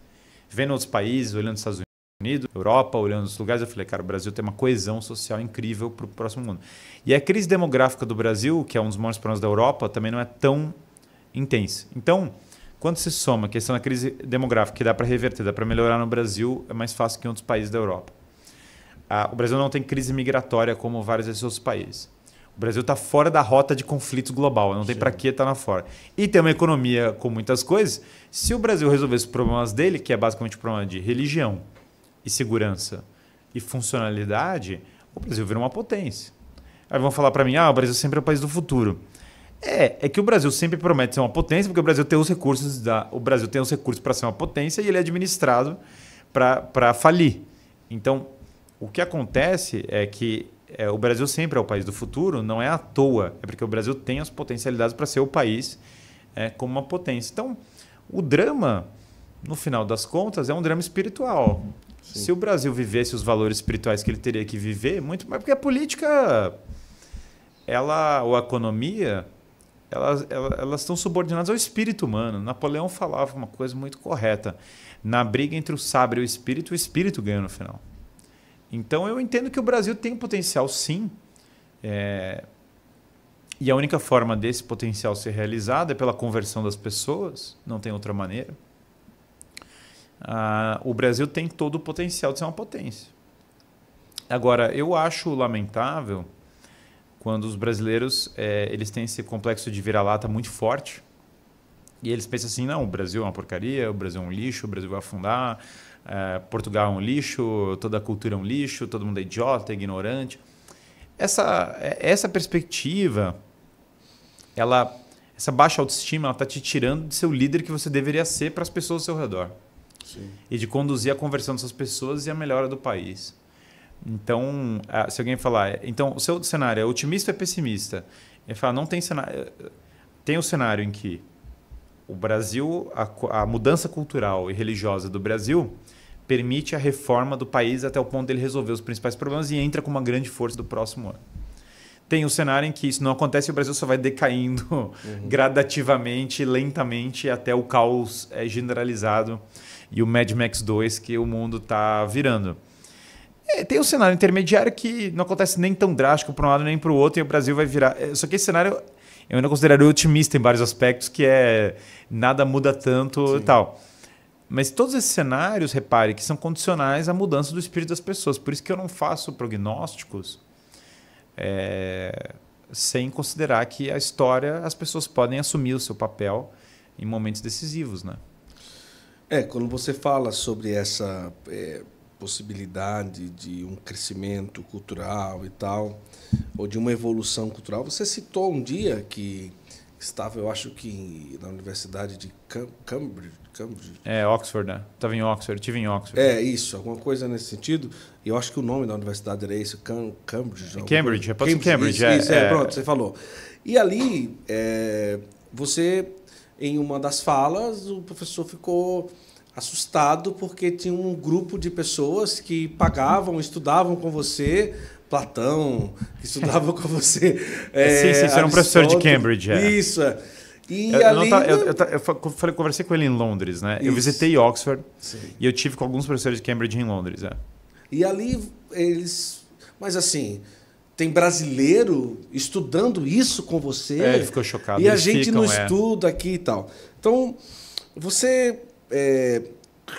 Vendo outros países, olhando os Estados Unidos, Europa, olhando os lugares, eu falei, cara, o Brasil tem uma coesão social incrível para o próximo mundo. E a crise demográfica do Brasil, que é um dos maiores problemas da Europa, também não é tão intensa. Então, quando se soma a questão da crise demográfica, que dá para reverter, dá para melhorar no Brasil, é mais fácil que em outros países da Europa. Ah, o Brasil não tem crise migratória como vários desses outros países. O Brasil está fora da rota de conflitos global, não tem para que estar tá na fora. E tem uma economia com muitas coisas. Se o Brasil resolvesse os problemas dele, que é basicamente o problema de religião e segurança e funcionalidade, o Brasil vira uma potência. Aí vão falar para mim, ah, o Brasil sempre é o país do futuro. É, é que o Brasil sempre promete ser uma potência, porque o Brasil tem os recursos da, o Brasil tem os recursos para ser uma potência e ele é administrado para falir. Então, o que acontece é que é, o Brasil sempre é o país do futuro, não é à toa, é porque o Brasil tem as potencialidades para ser o país é, como uma potência. Então, o drama, no final das contas, é um drama espiritual. Sim. Se o Brasil vivesse os valores espirituais que ele teria que viver, muito mais. Porque a política, ela, ou a economia, elas, elas, elas estão subordinadas ao espírito humano. Napoleão falava uma coisa muito correta. Na briga entre o sabre e o espírito, o espírito ganha no final. Então eu entendo que o Brasil tem potencial sim. É... E a única forma desse potencial ser realizado é pela conversão das pessoas, não tem outra maneira. Ah, o Brasil tem todo o potencial de ser uma potência. Agora, eu acho lamentável quando os brasileiros é, eles têm esse complexo de vira-lata muito forte. E eles pensam assim: não, o Brasil é uma porcaria, o Brasil é um lixo, o Brasil vai afundar, é, Portugal é um lixo, toda a cultura é um lixo, todo mundo é idiota, é ignorante. Essa, é, essa perspectiva, ela, essa baixa autoestima, ela está te tirando de ser o líder que você deveria ser para as pessoas ao seu redor. Sim. E de conduzir a conversão dessas pessoas e a melhora do país. Então, se alguém falar, então o seu cenário é otimista ou é pessimista? Ele fala, não tem cenário. Eh, tem o um cenário em que o Brasil, a, a, mudança cultural e religiosa do Brasil permite a reforma do país até o ponto dele resolver os principais problemas e entra com uma grande força do próximo ano. Tem o um cenário em que isso não acontece e o Brasil só vai decaindo uhum. gradativamente, lentamente, até o caos é generalizado e o Mad Max 2 que o mundo está virando. É, tem um cenário intermediário que não acontece nem tão drástico para um lado nem para o outro e o Brasil vai virar. É, só que esse cenário eu ainda consideraria otimista em vários aspectos, que é nada muda tanto Sim. e tal. Mas todos esses cenários, repare, que são condicionais à mudança do espírito das pessoas. Por isso que eu não faço prognósticos é, sem considerar que a história, as pessoas podem assumir o seu papel em momentos decisivos, né? É, quando você fala sobre essa é, possibilidade de um crescimento cultural e tal, ou de uma evolução cultural, você citou um dia que estava, eu acho que na Universidade de Cambridge, Cambridge. É, Oxford, né? Estava em Oxford, estive em Oxford. É, isso, alguma coisa nesse sentido. E eu acho que o nome da universidade era esse, Cam Cambridge. É, Cambridge, é Cambridge, Cambridge isso, é, isso, é, é, Pronto, você falou. E ali, é, você, em uma das falas, o professor ficou assustado porque tinha um grupo de pessoas que pagavam, estudavam com você, Platão, que estudavam com você. É, sim, sim, você era um é, professor de Cambridge. É. Isso, é. E eu, ali... Tá, eu, eu, tá, eu, eu falei, conversei com ele em Londres, né? Isso. Eu visitei Oxford Sim. e eu tive com alguns professores de Cambridge em Londres. É. E ali eles. Mas assim, tem brasileiro estudando isso com você. É, ele ficou chocado. E eles a gente ficam, não é. estuda aqui e tal. Então, você é,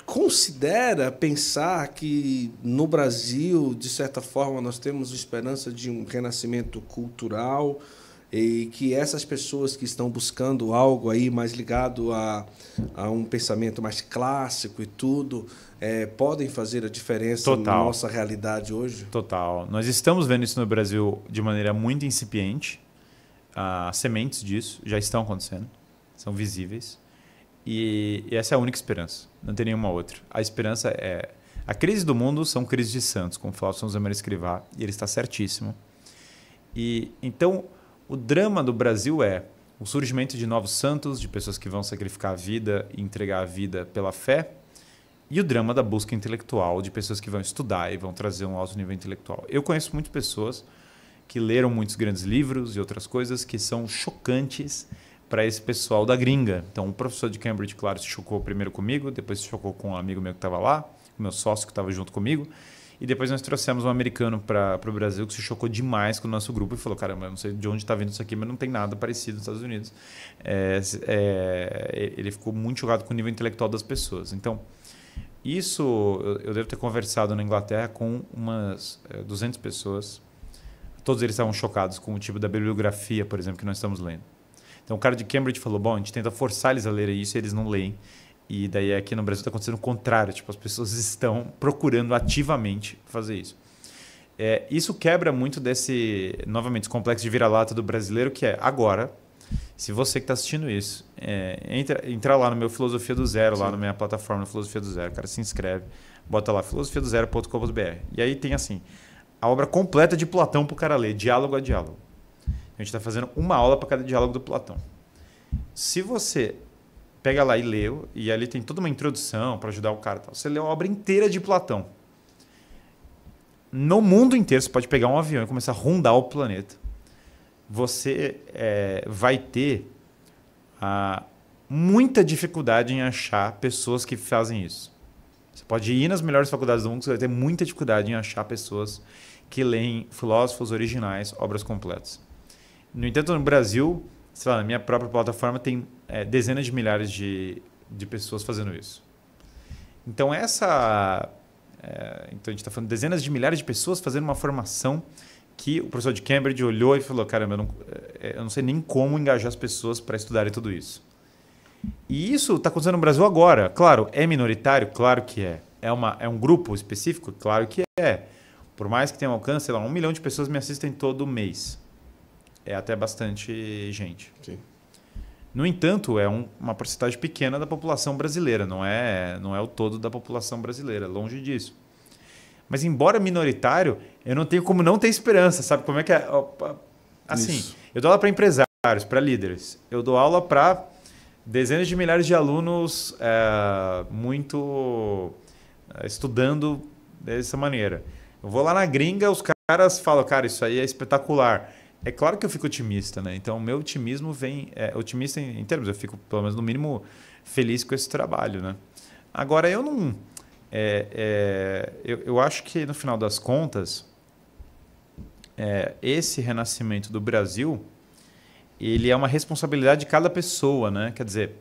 considera pensar que no Brasil, de certa forma, nós temos esperança de um renascimento cultural? e que essas pessoas que estão buscando algo aí mais ligado a, a um pensamento mais clássico e tudo é, podem fazer a diferença Total. na nossa realidade hoje? Total. Nós estamos vendo isso no Brasil de maneira muito incipiente. As ah, sementes disso já estão acontecendo, são visíveis. E, essa é a única esperança, não tem nenhuma outra. A esperança é. A crise do mundo são crises de santos, como o São José Maria Escrivá, e ele está certíssimo. E então o drama do Brasil é o surgimento de novos santos, de pessoas que vão sacrificar a vida e entregar a vida pela fé, e o drama da busca intelectual, de pessoas que vão estudar e vão trazer um alto nível intelectual. Eu conheço muitas pessoas que leram muitos grandes livros e outras coisas que são chocantes para esse pessoal da gringa. Então, o um professor de Cambridge, claro, se chocou primeiro comigo, depois se chocou com um amigo meu que estava lá, o meu sócio que estava junto comigo. E depois nós trouxemos um americano para o Brasil que se chocou demais com o nosso grupo e falou: caramba, eu não sei de onde está vindo isso aqui, mas não tem nada parecido nos Estados Unidos. É, é, ele ficou muito chocado com o nível intelectual das pessoas. Então, isso eu devo ter conversado na Inglaterra com umas 200 é, pessoas. Todos eles estavam chocados com o tipo da bibliografia, por exemplo, que nós estamos lendo. Então o cara de Cambridge falou: bom, a gente tenta forçar eles a lerem isso e eles não leem. E daí aqui no Brasil está acontecendo o contrário, tipo, as pessoas estão procurando ativamente fazer isso. É, isso quebra muito desse, novamente, complexo de vira-lata do brasileiro, que é agora. Se você que está assistindo isso, é, entra, entra lá no meu Filosofia do Zero, Sim. lá na minha plataforma Filosofia do Zero, cara, se inscreve, bota lá filosofiadozero.com.br. E aí tem assim, a obra completa de Platão para o cara ler, diálogo a diálogo. A gente está fazendo uma aula para cada diálogo do Platão. Se você pega lá e leu, e ali tem toda uma introdução para ajudar o cara. Tal. Você lê a obra inteira de Platão. No mundo inteiro, você pode pegar um avião e começar a rondar o planeta. Você é, vai ter ah, muita dificuldade em achar pessoas que fazem isso. Você pode ir nas melhores faculdades do mundo, você vai ter muita dificuldade em achar pessoas que leem filósofos originais, obras completas. No entanto, no Brasil, sei lá, na minha própria plataforma tem é, dezenas de milhares de, de pessoas fazendo isso. Então, essa. É, então, a gente está falando dezenas de milhares de pessoas fazendo uma formação que o professor de Cambridge olhou e falou: caramba, eu não, é, eu não sei nem como engajar as pessoas para estudarem tudo isso. E isso está acontecendo no Brasil agora. Claro, é minoritário? Claro que é. É, uma, é um grupo específico? Claro que é. Por mais que tenha um alcance, sei lá, um milhão de pessoas me assistem todo mês é até bastante gente. Sim. No entanto, é um, uma porcentagem pequena da população brasileira, não é, não é o todo da população brasileira, longe disso. Mas embora minoritário, eu não tenho como não ter esperança, sabe como é que é? Assim, Isso. eu dou aula para empresários, para líderes, eu dou aula para dezenas de milhares de alunos é, muito é, estudando dessa maneira. Eu vou lá na gringa, os caras falam, cara, isso aí é espetacular é claro que eu fico otimista, né? Então, o meu otimismo vem. É, otimista em, em, termos, eu fico, pelo menos, no mínimo, feliz com esse trabalho, né? Agora, eu não. É, é, eu, eu, acho que, no final das contas, é, esse renascimento do Brasil ele é uma responsabilidade de cada pessoa, né? Quer dizer,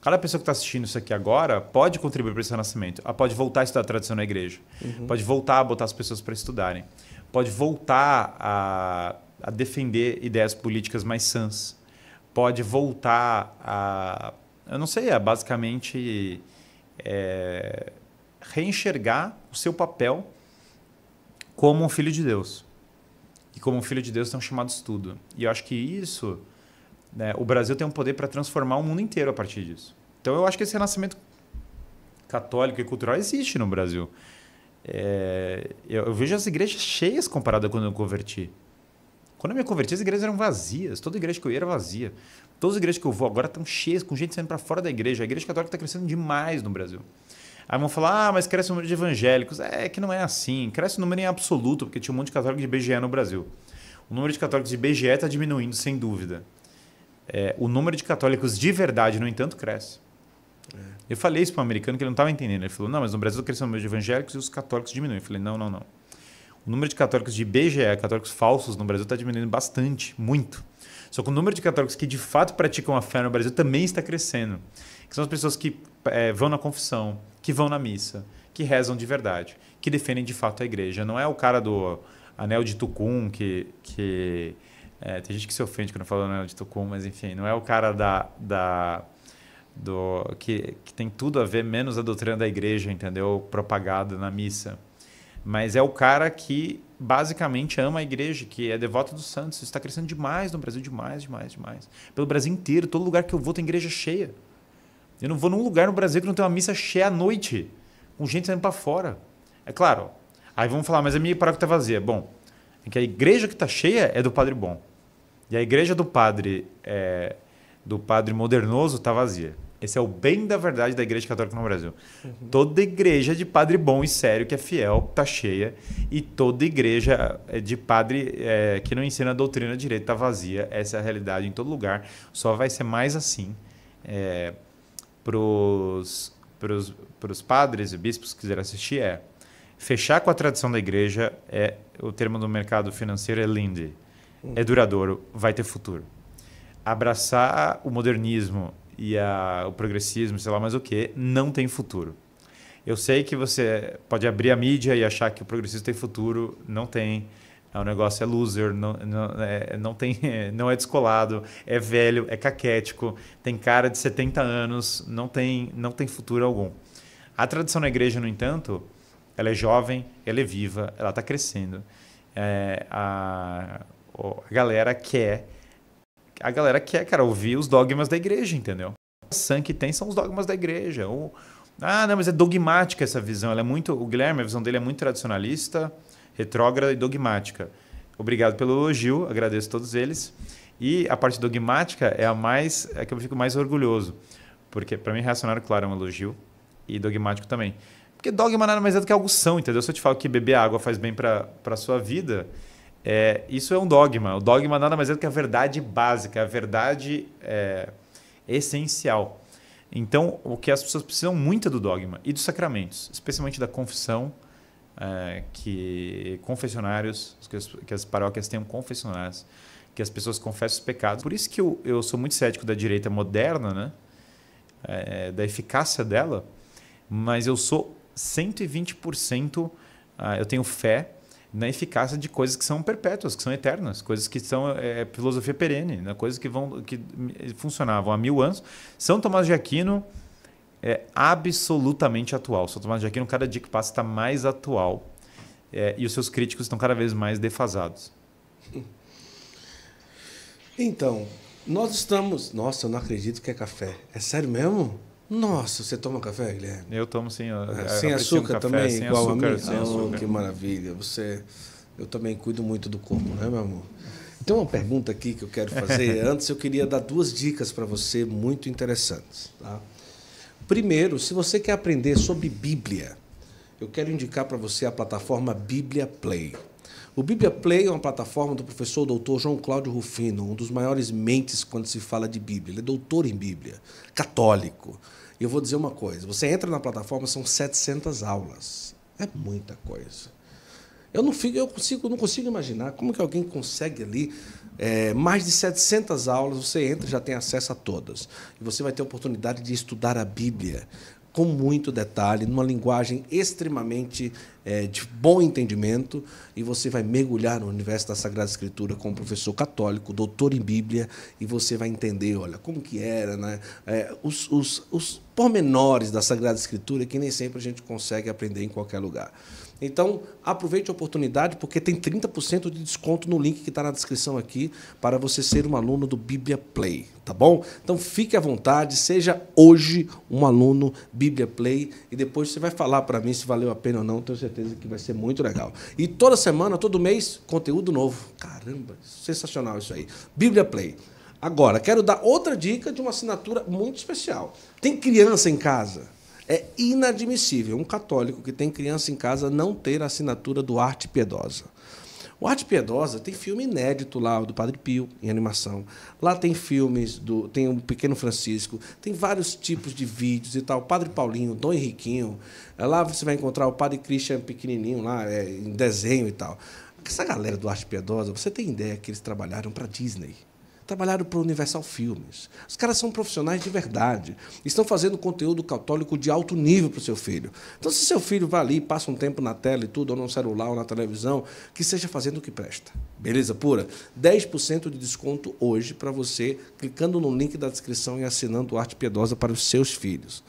cada pessoa que está assistindo isso aqui agora pode contribuir para esse renascimento. Ela ah, pode voltar a estudar a tradição na igreja, uhum. pode voltar a botar as pessoas para estudarem, pode voltar a a defender ideias políticas mais sãs. Pode voltar a, eu não sei, a basicamente é, reenxergar o seu papel como um filho de Deus. E como um filho de Deus estão chamados tudo. E eu acho que isso, né, o Brasil tem um poder para transformar o mundo inteiro a partir disso. Então eu acho que esse renascimento católico e cultural existe no Brasil. É, eu, eu, vejo as igrejas cheias comparada quando eu converti. Quando eu me converti, as igrejas eram vazias. Toda igreja que eu ia era vazia. Todas as igrejas que eu vou agora estão cheias, com gente saindo para fora da igreja. A igreja católica está crescendo demais no Brasil. Aí vão falar, ah, mas cresce o número de evangélicos. É que não é assim. Cresce o número em absoluto, porque tinha um monte de católicos de BGE no Brasil. O número de católicos de BGE está diminuindo, sem dúvida. É, o número de católicos de verdade, no entanto, cresce. É. Eu falei isso para um americano que ele não estava entendendo. Ele falou, não, mas no Brasil cresceu o número de evangélicos e os católicos diminuem. Eu falei, não, não, não. O número de católicos de IBGE, católicos falsos no Brasil, está diminuindo bastante, muito. Só que o número de católicos que de fato praticam a fé no Brasil também está crescendo. Que são as pessoas que é, vão na confissão, que vão na missa, que rezam de verdade, que defendem de fato a igreja. Não é o cara do anel de Tucum que. que é, tem gente que se ofende quando eu falo anel de Tucum, mas enfim, não é o cara da. da do, que, que tem tudo a ver, menos a doutrina da igreja, entendeu? Propagada na missa. Mas é o cara que basicamente ama a igreja, que é devoto dos santos. Isso está crescendo demais no Brasil, demais, demais, demais. Pelo Brasil inteiro, todo lugar que eu vou tem igreja cheia. Eu não vou num lugar no Brasil que não tem uma missa cheia à noite, com gente saindo para fora. É claro. Aí vamos falar, mas a minha paróquia está vazia. Bom, é que a igreja que está cheia é do padre bom. E a igreja do padre é, do padre modernoso está vazia. Esse é o bem da verdade da Igreja Católica no Brasil. Uhum. Toda igreja de padre bom e sério, que é fiel, está cheia. E toda igreja eh, de padre é, que não ensina a doutrina direito está vazia. Essa é a realidade em todo lugar. Só vai ser mais assim é, eh, os padres e bispos que quiserem assistir. É fechar com a tradição da igreja. é O termo do mercado financeiro é lindo. Uhum. É duradouro, vai ter futuro. Abraçar o modernismo e a, o progressismo, sei lá mais o que, não tem futuro. Eu sei que você pode abrir a mídia e achar que o progressismo tem futuro, não tem. É um negócio é loser, não, não, é, não, tem, não é descolado, é velho, é caquético, tem cara de 70 anos, não tem, não tem futuro algum. A tradição na igreja, no entanto, ela é jovem, ela é viva, ela está crescendo. É, a, a galera quer a galera quer, cara, ouvir os dogmas da igreja, entendeu? A sangue que tem são os dogmas da igreja. Ou, ah, não, mas é dogmática essa visão. Ela é muito, o Guilherme, a visão dele é muito tradicionalista, retrógrada e dogmática. Obrigado pelo elogio, agradeço a todos eles. E a parte dogmática é a mais, é que eu fico mais orgulhoso, porque para mim reacionário claro é um elogio e dogmático também. Porque dogma nada mais é do que algo são, entendeu? Se eu te falo que beber água faz bem para a sua vida, é, isso é um dogma. O dogma nada mais é do que a verdade básica, a verdade é, essencial. Então, o que as pessoas precisam muito é do dogma e dos sacramentos, especialmente da confissão, é, que confessionários, que as, que as, paróquias tenham confessionários, que as pessoas confessem os pecados. Por isso que eu, eu sou muito cético da direita moderna, né? É, da eficácia dela, mas eu sou 120%, ah, eu tenho fé na eficácia de coisas que são perpétuas, que são eternas, coisas que são é, filosofia perene, né? coisas que vão que funcionavam há mil anos. São Tomás de Aquino é absolutamente atual. São Tomás de Aquino, cada dia que passa, está mais atual é, e os seus críticos estão cada vez mais defasados. Então, nós estamos. Nossa, eu não acredito que é café. É sério mesmo? Nossa, você toma café, Guilherme? Eu tomo sim. Eu, ah, sem açúcar café, também, sem igual açúcar, a mim? Sem açúcar. Ah, que maravilha. Você, eu também cuido muito do corpo, né, meu amor? Tem então, uma pergunta aqui que eu quero fazer. Antes, eu queria dar duas dicas para você muito interessantes. Tá? Primeiro, se você quer aprender sobre Bíblia, eu quero indicar para você a plataforma Bíblia Play. O Bíblia Play é uma plataforma do professor doutor João Cláudio Rufino, um dos maiores mentes quando se fala de Bíblia. Ele é doutor em Bíblia, católico eu vou dizer uma coisa: você entra na plataforma, são 700 aulas. É muita coisa. Eu não, fico, eu consigo, não consigo imaginar como que alguém consegue ali é, mais de 700 aulas, você entra e já tem acesso a todas. E você vai ter a oportunidade de estudar a Bíblia, com muito detalhe, numa linguagem extremamente é, de bom entendimento, e você vai mergulhar no universo da Sagrada Escritura como professor católico, doutor em Bíblia, e você vai entender, olha, como que era, né? É, os, os, os pormenores da Sagrada Escritura que nem sempre a gente consegue aprender em qualquer lugar. Então, aproveite a oportunidade, porque tem 30% de desconto no link que está na descrição aqui para você ser um aluno do Bíblia Play, tá bom? Então, fique à vontade, seja hoje um aluno Bíblia Play e depois você vai falar para mim se valeu a pena ou não. Tenho certeza que vai ser muito legal. E toda semana, todo mês, conteúdo novo. Caramba, sensacional isso aí. Bíblia Play. Agora, quero dar outra dica de uma assinatura muito especial. Tem criança em casa? É inadmissível um católico que tem criança em casa não ter a assinatura do Arte Piedosa. O Arte Piedosa tem filme inédito lá, do Padre Pio, em animação. Lá tem filmes do. Tem um Pequeno Francisco, tem vários tipos de vídeos e tal. Padre Paulinho, Dom Henriquinho. É lá você vai encontrar o Padre Christian pequenininho, lá é, em desenho e tal. Essa galera do Arte Piedosa, você tem ideia que eles trabalharam para Disney? trabalharam para o Universal Filmes. Os caras são profissionais de verdade. Estão fazendo conteúdo católico de alto nível para o seu filho. Então, se seu filho vai ali, passa um tempo na tela e tudo, ou no celular, ou na televisão, que seja fazendo o que presta. Beleza pura? 10% de desconto hoje para você, clicando no link da descrição e assinando Arte Piedosa para os seus filhos.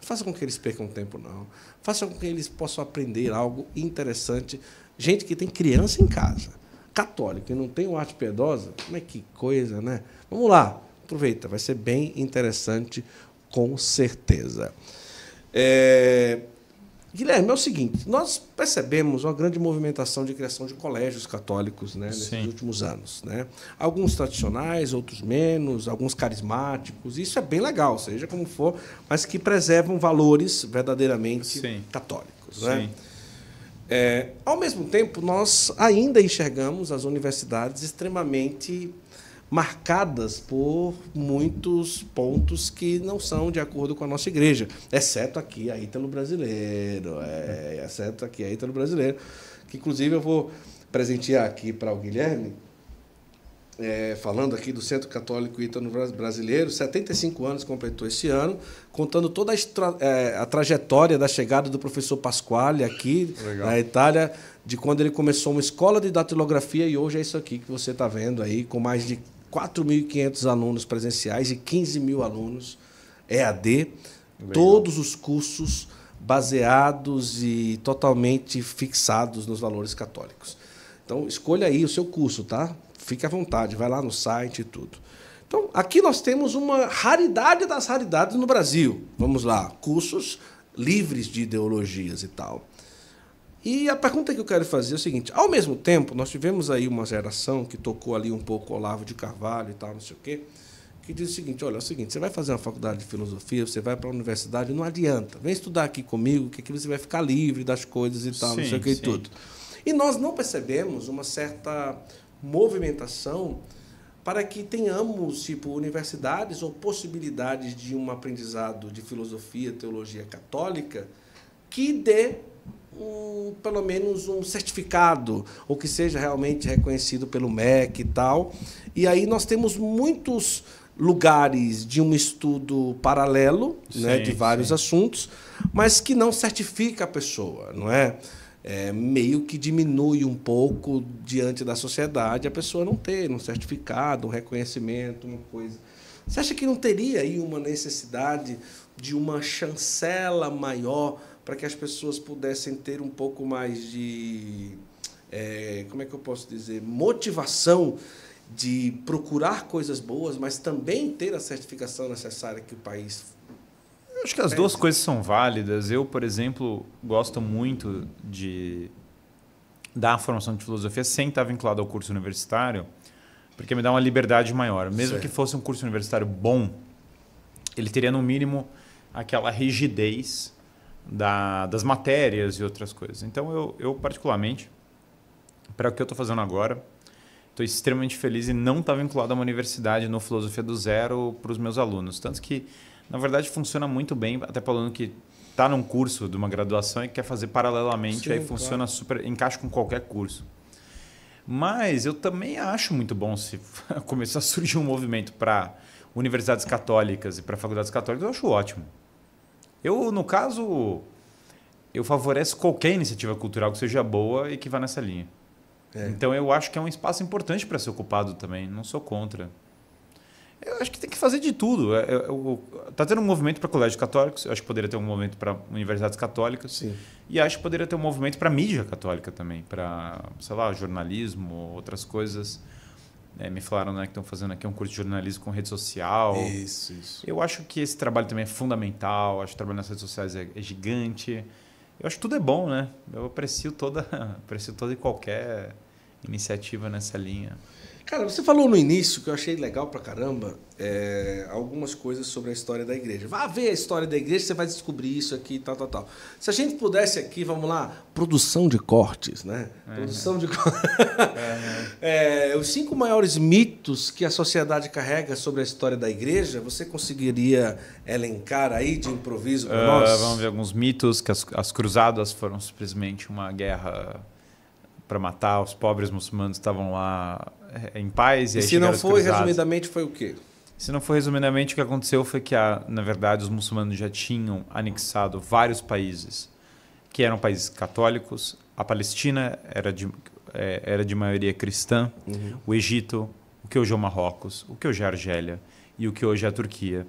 Não faça com que eles percam tempo, não. Faça com que eles possam aprender algo interessante. Gente que tem criança em casa católica e não tem o arte piedosa, é que coisa, né? Vamos lá, aproveita, vai ser bem interessante, com certeza. É... Guilherme, é o seguinte: nós percebemos uma grande movimentação de criação de colégios católicos né, nesses últimos anos. Né? Alguns tradicionais, outros menos, alguns carismáticos. Isso é bem legal, seja como for, mas que preservam valores verdadeiramente Sim. católicos. Né? Sim. É, ao mesmo tempo, nós ainda enxergamos as universidades extremamente marcadas por muitos pontos que não são de acordo com a nossa igreja, exceto aqui a Ítalo brasileiro, é, uhum. exceto aqui a Ítalo brasileiro, que inclusive eu vou presentear aqui para o Guilherme é, falando aqui do Centro Católico Ítano Brasileiro, 75 anos completou esse ano, contando toda a, extra, é, a trajetória da chegada do professor Pasquale aqui Legal. na Itália, de quando ele começou uma escola de datilografia e hoje é isso aqui que você está vendo aí, com mais de 4.500 alunos presenciais e 15 mil alunos EAD, Legal. todos os cursos baseados e totalmente fixados nos valores católicos. Então, escolha aí o seu curso, tá? fique à vontade, vai lá no site e tudo. Então, aqui nós temos uma raridade das raridades no Brasil. Vamos lá, cursos livres de ideologias e tal. E a pergunta que eu quero fazer é o seguinte: ao mesmo tempo, nós tivemos aí uma geração que tocou ali um pouco Olavo de Carvalho e tal, não sei o quê, que diz o seguinte: olha, é o seguinte, você vai fazer uma faculdade de filosofia, você vai para a universidade, não adianta, vem estudar aqui comigo, que aqui você vai ficar livre das coisas e tal, sim, não sei o quê sim. e tudo. E nós não percebemos uma certa movimentação para que tenhamos tipo universidades ou possibilidades de um aprendizado de filosofia, teologia católica que dê um, pelo menos um certificado ou que seja realmente reconhecido pelo MEC e tal. E aí nós temos muitos lugares de um estudo paralelo, sim, né, de vários sim. assuntos, mas que não certifica a pessoa, não é? é, meio que diminui um pouco diante da sociedade a pessoa não ter um certificado, um reconhecimento, uma coisa. Você acha que não teria aí uma necessidade de uma chancela maior para que as pessoas pudessem ter um pouco mais de. É, como é que eu posso dizer? Motivação de procurar coisas boas, mas também ter a certificação necessária que o país eu acho que as duas coisas são válidas. Eu, por exemplo, gosto muito de dar a formação de filosofia sem estar vinculado ao curso universitário, porque me dá uma liberdade maior. Mesmo certo. que fosse um curso universitário bom, ele teria no mínimo aquela rigidez da, das matérias e outras coisas. Então, eu, eu particularmente, para o que eu estou fazendo agora, estou extremamente feliz em não estar tá vinculado a uma universidade no Filosofia do Zero para os meus alunos. Tanto que na verdade funciona muito bem, até falando que está num curso de uma graduação e quer fazer paralelamente, Sim, aí funciona claro. super, encaixa com qualquer curso. Mas eu também acho muito bom se começar a surgir um movimento para universidades católicas e para faculdades católicas, eu acho ótimo. Eu, no caso, eu favoreço qualquer iniciativa cultural que seja boa e que vá nessa linha. É. Então eu acho que é um espaço importante para ser ocupado também, não sou contra. Eu acho que tem que fazer de tudo. Está é, é, tendo um movimento para colégios católicos, eu acho que poderia ter um movimento para universidades católicas. Sim. E acho que poderia ter um movimento para mídia católica também, para, sei lá, jornalismo, outras coisas. É, me falaram né, que estão fazendo aqui um curso de jornalismo com rede social. Isso, isso. Eu acho que esse trabalho também é fundamental, acho que o trabalho nas redes sociais é, é gigante. Eu acho que tudo é bom, né? Eu aprecio toda, aprecio toda e qualquer iniciativa nessa linha. Cara, você falou no início, que eu achei legal pra caramba, é, algumas coisas sobre a história da igreja. Vá ver a história da igreja, você vai descobrir isso aqui e tal, tal, tal. Se a gente pudesse aqui, vamos lá, produção de cortes, né? É, produção né? é. de né? cortes. É, os cinco maiores mitos que a sociedade carrega sobre a história da igreja, você conseguiria elencar aí de improviso para uh, é, nós? Vamos ver alguns mitos, que as, as cruzadas foram simplesmente uma guerra para matar, os pobres muçulmanos estavam lá é, em paz. E, e se não foi, resumidamente, foi o quê? Se não foi resumidamente, o que aconteceu foi que, na verdade, os muçulmanos já tinham anexado vários países que eram países católicos. A Palestina era de, é, era de maioria cristã, uhum. o Egito, o que hoje é o Marrocos, o que hoje é a Argélia e o que hoje é a Turquia,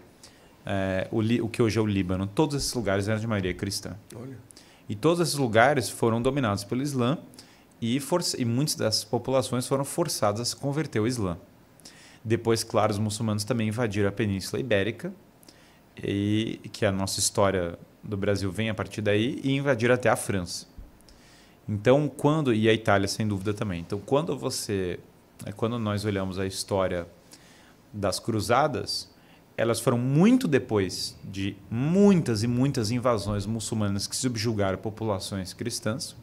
é, o, o, que hoje é o Líbano. Todos esses lugares eram de maioria cristã. Olha. E todos esses lugares foram dominados pelo Islã e, e muitas dessas populações foram forçadas a se converter ao Islã. Depois, claro, os muçulmanos também invadiram a Península Ibérica, e que a nossa história do Brasil vem a partir daí, e invadiram até a França. Então, quando e a Itália sem dúvida também. Então, quando você, né, quando nós olhamos a história das cruzadas, elas foram muito depois de muitas e muitas invasões muçulmanas que subjugaram populações cristãs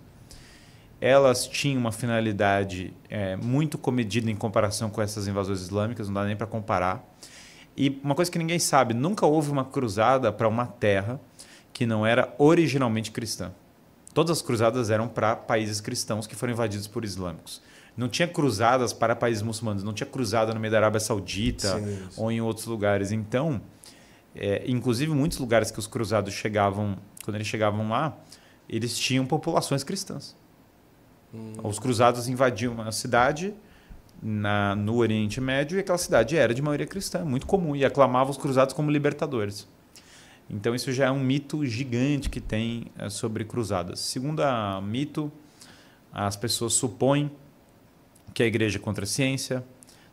elas tinham uma finalidade é, muito comedida em comparação com essas invasões islâmicas, não dá nem para comparar. E uma coisa que ninguém sabe, nunca houve uma cruzada para uma terra que não era originalmente cristã. Todas as cruzadas eram para países cristãos que foram invadidos por islâmicos. Não tinha cruzadas para países muçulmanos, não tinha cruzada no meio da Arábia Saudita Sim, ou em outros lugares. Então, é, inclusive muitos lugares que os cruzados chegavam, quando eles chegavam lá, eles tinham populações cristãs. Hum. Os cruzados invadiam uma cidade na, no Oriente Médio e aquela cidade era de maioria cristã, muito comum, e aclamava os cruzados como libertadores. Então isso já é um mito gigante que tem eh, sobre cruzadas. Segundo a mito, as pessoas supõem que a igreja é contra a ciência.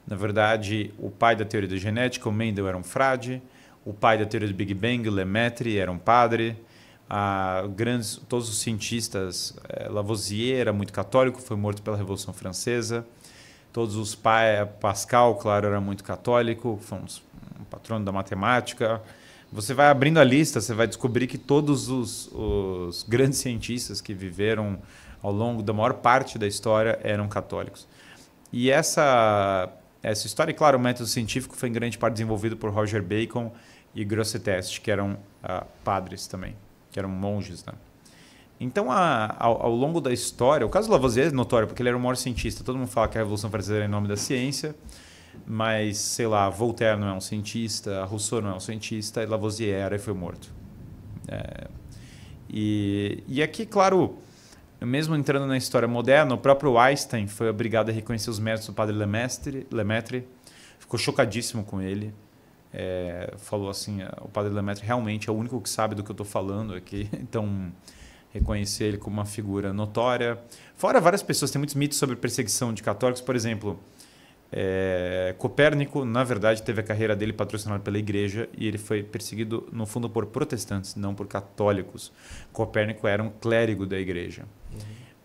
Na verdade, o pai da teoria da genética, o Mendel, era um frade. O pai da teoria do Big Bang, o Lemaitre, era um padre a grandes, todos os cientistas, é, Lavoisier era muito católico, foi morto pela Revolução Francesa. Todos os pais, eh, Pascal, claro, era muito católico, foi um, um patrono da matemática. Você vai abrindo a lista, você vai descobrir que todos os, os grandes cientistas que viveram ao longo da maior parte da história eram católicos. E essa essa história, e claro, o método científico foi em grande parte desenvolvido por Roger Bacon e Grosseteste, que eram uh, padres também que eram monges. Né? Então, a, ao, ao, longo da história, o caso Lavoisier é notório, porque ele era o maior cientista. Todo mundo fala que a Revolução Francesa era em nome da ciência, mas, sei lá, Voltaire não é um cientista, Rousseau não é um cientista, e Lavoisier era e foi morto. É, e, e aqui, claro, mesmo entrando na história moderna, o próprio Einstein foi obrigado a reconhecer os méritos do padre Lemaitre, Lemaitre ficou chocadíssimo com ele é, falou assim, o padre Lemaitre realmente é o único que sabe do que eu estou falando aqui, então reconhecer ele como uma figura notória. Fora várias pessoas, tem muitos mitos sobre perseguição de católicos, por exemplo, é, Copérnico, na verdade, teve a carreira dele patrocinada pela igreja e ele foi perseguido, no fundo, por protestantes, não por católicos. Copérnico era um clérigo da igreja.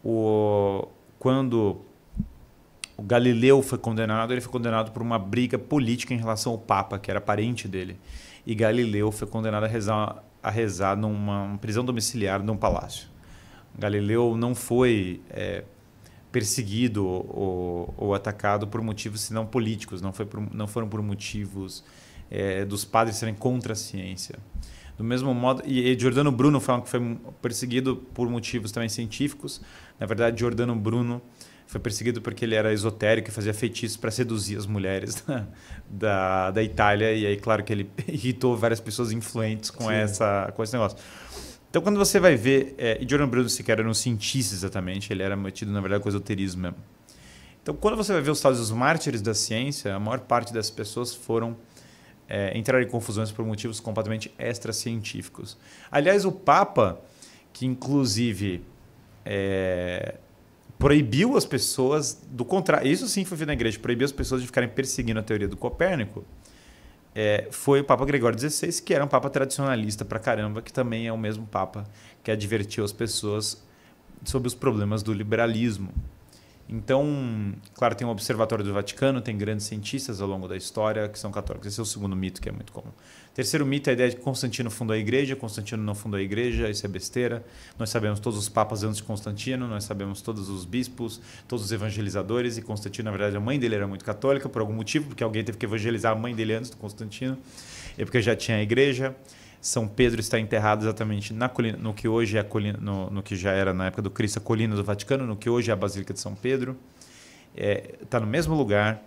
Uhum. O, quando o Galileu foi condenado, ele foi condenado por uma briga política em relação ao Papa, que era parente dele. E Galileu foi condenado a rezar, a rezar numa prisão domiciliar num palácio. Galileu não foi é, perseguido ou, ou, atacado por motivos senão políticos, não, foi por, não foram por motivos é, dos padres serem contra a ciência. Do mesmo modo, e, e Giordano Bruno falam que foi perseguido por motivos também científicos. Na verdade, Giordano Bruno foi perseguido porque ele era esotérico e fazia feitiços para seduzir as mulheres da, da, da, Itália. E aí, claro que ele irritou várias pessoas influentes com, essa, com esse negócio. Então, quando você vai ver, é, e Jordan Bruno sequer era um cientista exatamente, ele era metido, na verdade, com esoterismo mesmo. Então, quando você vai ver os tais mártires da ciência, a maior parte das pessoas foram é, entrar em confusões por motivos completamente extracientíficos. Aliás, o Papa, que inclusive é, proibiu as pessoas do contrário. Isso sim foi feito na igreja, proibiu as pessoas de ficarem perseguindo a teoria do Copérnico. É, foi o Papa Gregório XVI, que era um Papa tradicionalista pra caramba, que também é o mesmo Papa que advertiu as pessoas sobre os problemas do liberalismo. Então, claro, tem o Observatório do Vaticano, tem grandes cientistas ao longo da história que são católicos. Esse é o segundo mito que é muito comum. Terceiro mito é a ideia de Constantino fundou a igreja, Constantino não fundou a igreja, isso é besteira. Nós sabemos todos os papas antes de Constantino, nós sabemos todos os bispos, todos os evangelizadores, e Constantino, na verdade, a mãe dele era muito católica por algum motivo, porque alguém teve que evangelizar a mãe dele antes do Constantino, e porque já tinha a igreja. São Pedro está enterrado exatamente na colina, no que hoje é colina, no, no, que já era na época do Cristo a colina do Vaticano, no que hoje é a Basílica de São Pedro. Está é, tá no mesmo lugar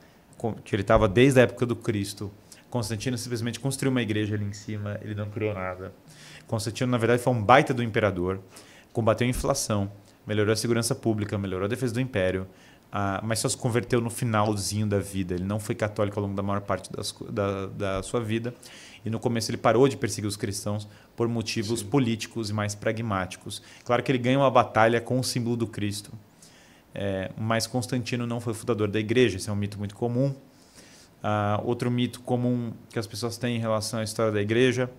que ele estava desde a época do Cristo. Constantino simplesmente construiu uma igreja ali em cima, ele não criou nada. Constantino, na verdade, foi um baita do imperador, combateu a inflação, melhorou a segurança pública, melhorou a defesa do império, ah, mas só se converteu no finalzinho da vida. Ele não foi católico ao longo da maior parte das, da, da, sua vida. E no começo ele parou de perseguir os cristãos por motivos Sim. políticos e mais pragmáticos. Claro que ele ganha uma batalha com o símbolo do Cristo. É, mas Constantino não foi fundador da igreja, isso é um mito muito comum. Uh, outro mito comum que as pessoas têm em relação à história da igreja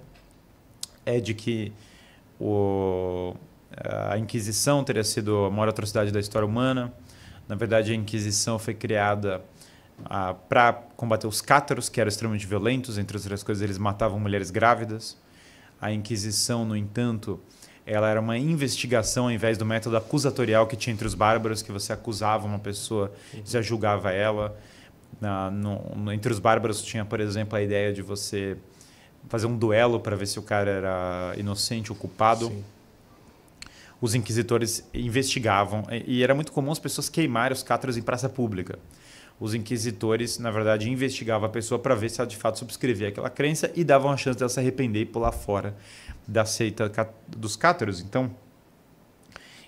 é de que o, a Inquisição teria sido a maior atrocidade da história humana. Na verdade, a Inquisição foi criada uh, ah, para combater os cátaros, que eram extremamente violentos. Entre outras coisas, eles matavam mulheres grávidas. A Inquisição, no entanto, ela era uma investigação ao invés do método acusatorial que tinha entre os bárbaros, que você acusava uma pessoa, já uhum. julgava ela. Na, no, entre os bárbaros tinha, por exemplo, a ideia de você fazer um duelo para ver se o cara era inocente ou culpado. Sim. Os inquisitores investigavam e, e era muito comum as pessoas queimarem os cátaros em praça pública os inquisitores, na verdade, investigavam a pessoa para ver se ela de fato subscrevia aquela crença e davam a chance dela se arrepender e pular fora da seita dos cátaros. Então,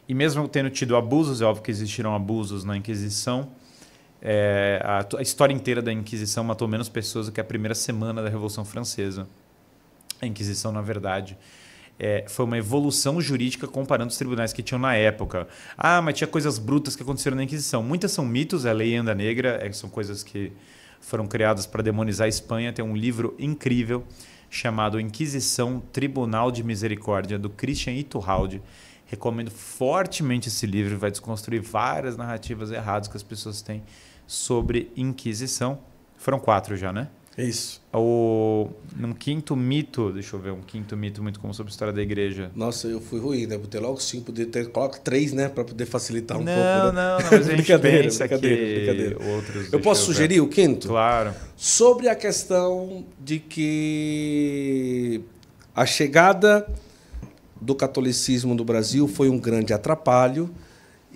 e mesmo tendo tido abusos, é óbvio que existiram abusos na Inquisição, é, a, a, história inteira da Inquisição matou menos pessoas do que a primeira semana da Revolução Francesa. A Inquisição, na verdade, é, foi uma evolução jurídica comparando os tribunais que tinham na época. Ah, mas tinha coisas brutas que aconteceram na Inquisição. Muitas são mitos, a é leyenda negra, é, são coisas que foram criadas para demonizar a Espanha. Tem um livro incrível chamado Inquisição, Tribunal de Misericórdia, do Christian Iturralde. Recomendo fortemente esse livro, vai desconstruir várias narrativas erradas que as pessoas têm sobre Inquisição. Foram quatro já, né? Isso. O, um quinto mito, deixa eu ver, um quinto mito muito comum sobre a história da igreja. Nossa, eu fui ruim, né? Botei logo cinco, podia ter, coloca três, né? Pra poder facilitar um não, pouco. Não, né? não, não, mas a gente brincadeira, pensa brincadeira, que brincadeira. outros... Eu posso eu sugerir o quinto? Claro. Sobre a questão de que a chegada do catolicismo no Brasil foi um grande atrapalho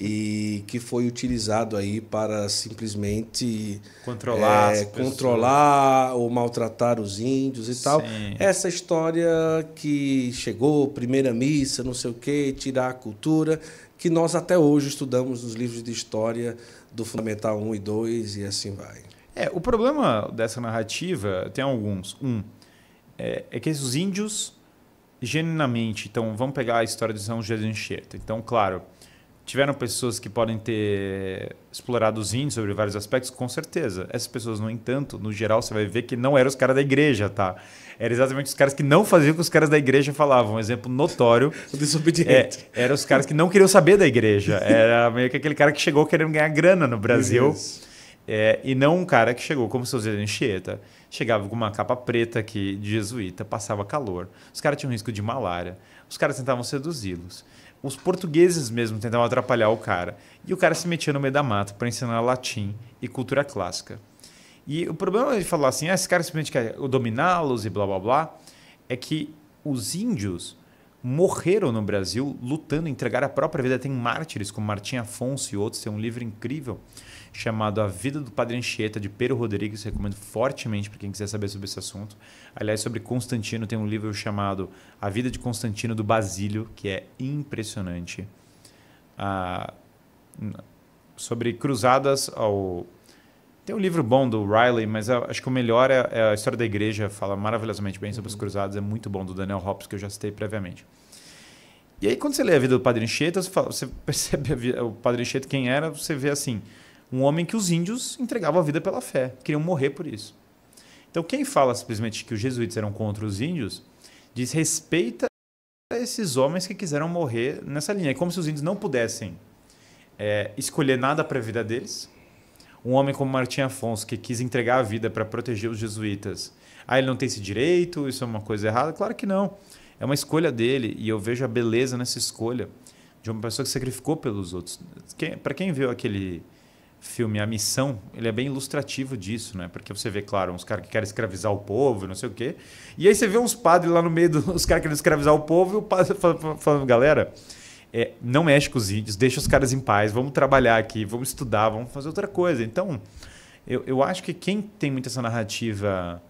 e que foi utilizado aí para simplesmente controlar, é, controlar ou maltratar os índios e Sim. tal. Essa história que chegou, primeira missa, não sei o quê, tirar a cultura, que nós até hoje estudamos nos livros de história do Fundamental 1 e 2 e assim vai. É, o problema dessa narrativa tem alguns. Um, é, é que os índios genuinamente, então vamos pegar a história de São José de Enxerto. Então, claro, Tiveram pessoas que podem ter explorado os índios sobre vários aspectos, com certeza. Essas pessoas, no entanto, no geral, você vai ver que não eram os caras da igreja, tá? Era exatamente os caras que não faziam o que os caras da igreja falavam. Um exemplo notório. O desobediente. É, eram os caras que não queriam saber da igreja. Era meio que aquele cara que chegou querendo ganhar grana no Brasil. É, e não um cara que chegou como seus Anchieta. Chegava com uma capa preta que, de jesuíta, passava calor. Os caras tinham risco de malária. Os caras tentavam seduzi-los os portugueses mesmo tentavam atrapalhar o cara. E o cara se metia no meio da mata para ensinar latim e cultura clássica. E o problema de falar assim, ah, esse cara simplesmente quer dominá-los e blá blá blá, é que os índios morreram no Brasil lutando, entregar a própria vida. Tem mártires como Martim Afonso e outros, tem um livro incrível chamado A Vida do Padre Anchieta, de Pero Rodrigues, recomendo fortemente para quem quiser saber sobre esse assunto. Aliás, sobre Constantino, tem um livro chamado A Vida de Constantino do Basílio, que é impressionante. Ah, sobre cruzadas ao. Tem um livro bom do Riley, mas acho que o melhor é, é, a história da igreja, fala maravilhosamente bem sobre os uhum. cruzados, é muito bom, do Daniel Hobbes, que eu já citei previamente. E aí, quando você lê a vida do Padre Anchieta, você percebe vida, o Padre Anchieta quem era, você vê assim, um homem que os índios entregavam a vida pela fé, queriam morrer por isso. Então, quem fala simplesmente que os jesuítas eram contra os índios, diz respeita esses homens que quiseram morrer nessa linha. É como se os índios não pudessem é, escolher nada para a vida deles. Um homem como Martim Afonso, que quis entregar a vida para proteger os jesuítas, ah, ele não tem esse direito, isso é uma coisa errada? Claro que não. É uma escolha dele e eu vejo a beleza nessa escolha de uma pessoa que sacrificou pelos outros. Para quem viu aquele filme A Missão, ele é bem ilustrativo disso, né? Porque você vê, claro, uns caras que querem escravizar o povo, não sei o quê. E aí você vê uns padres lá no meio dos caras querendo escravizar o povo e o padre falando, galera, é, não mexe com os índios, deixa os caras em paz, vamos trabalhar aqui, vamos estudar, vamos fazer outra coisa. Então, eu, eu acho que quem tem muito essa narrativa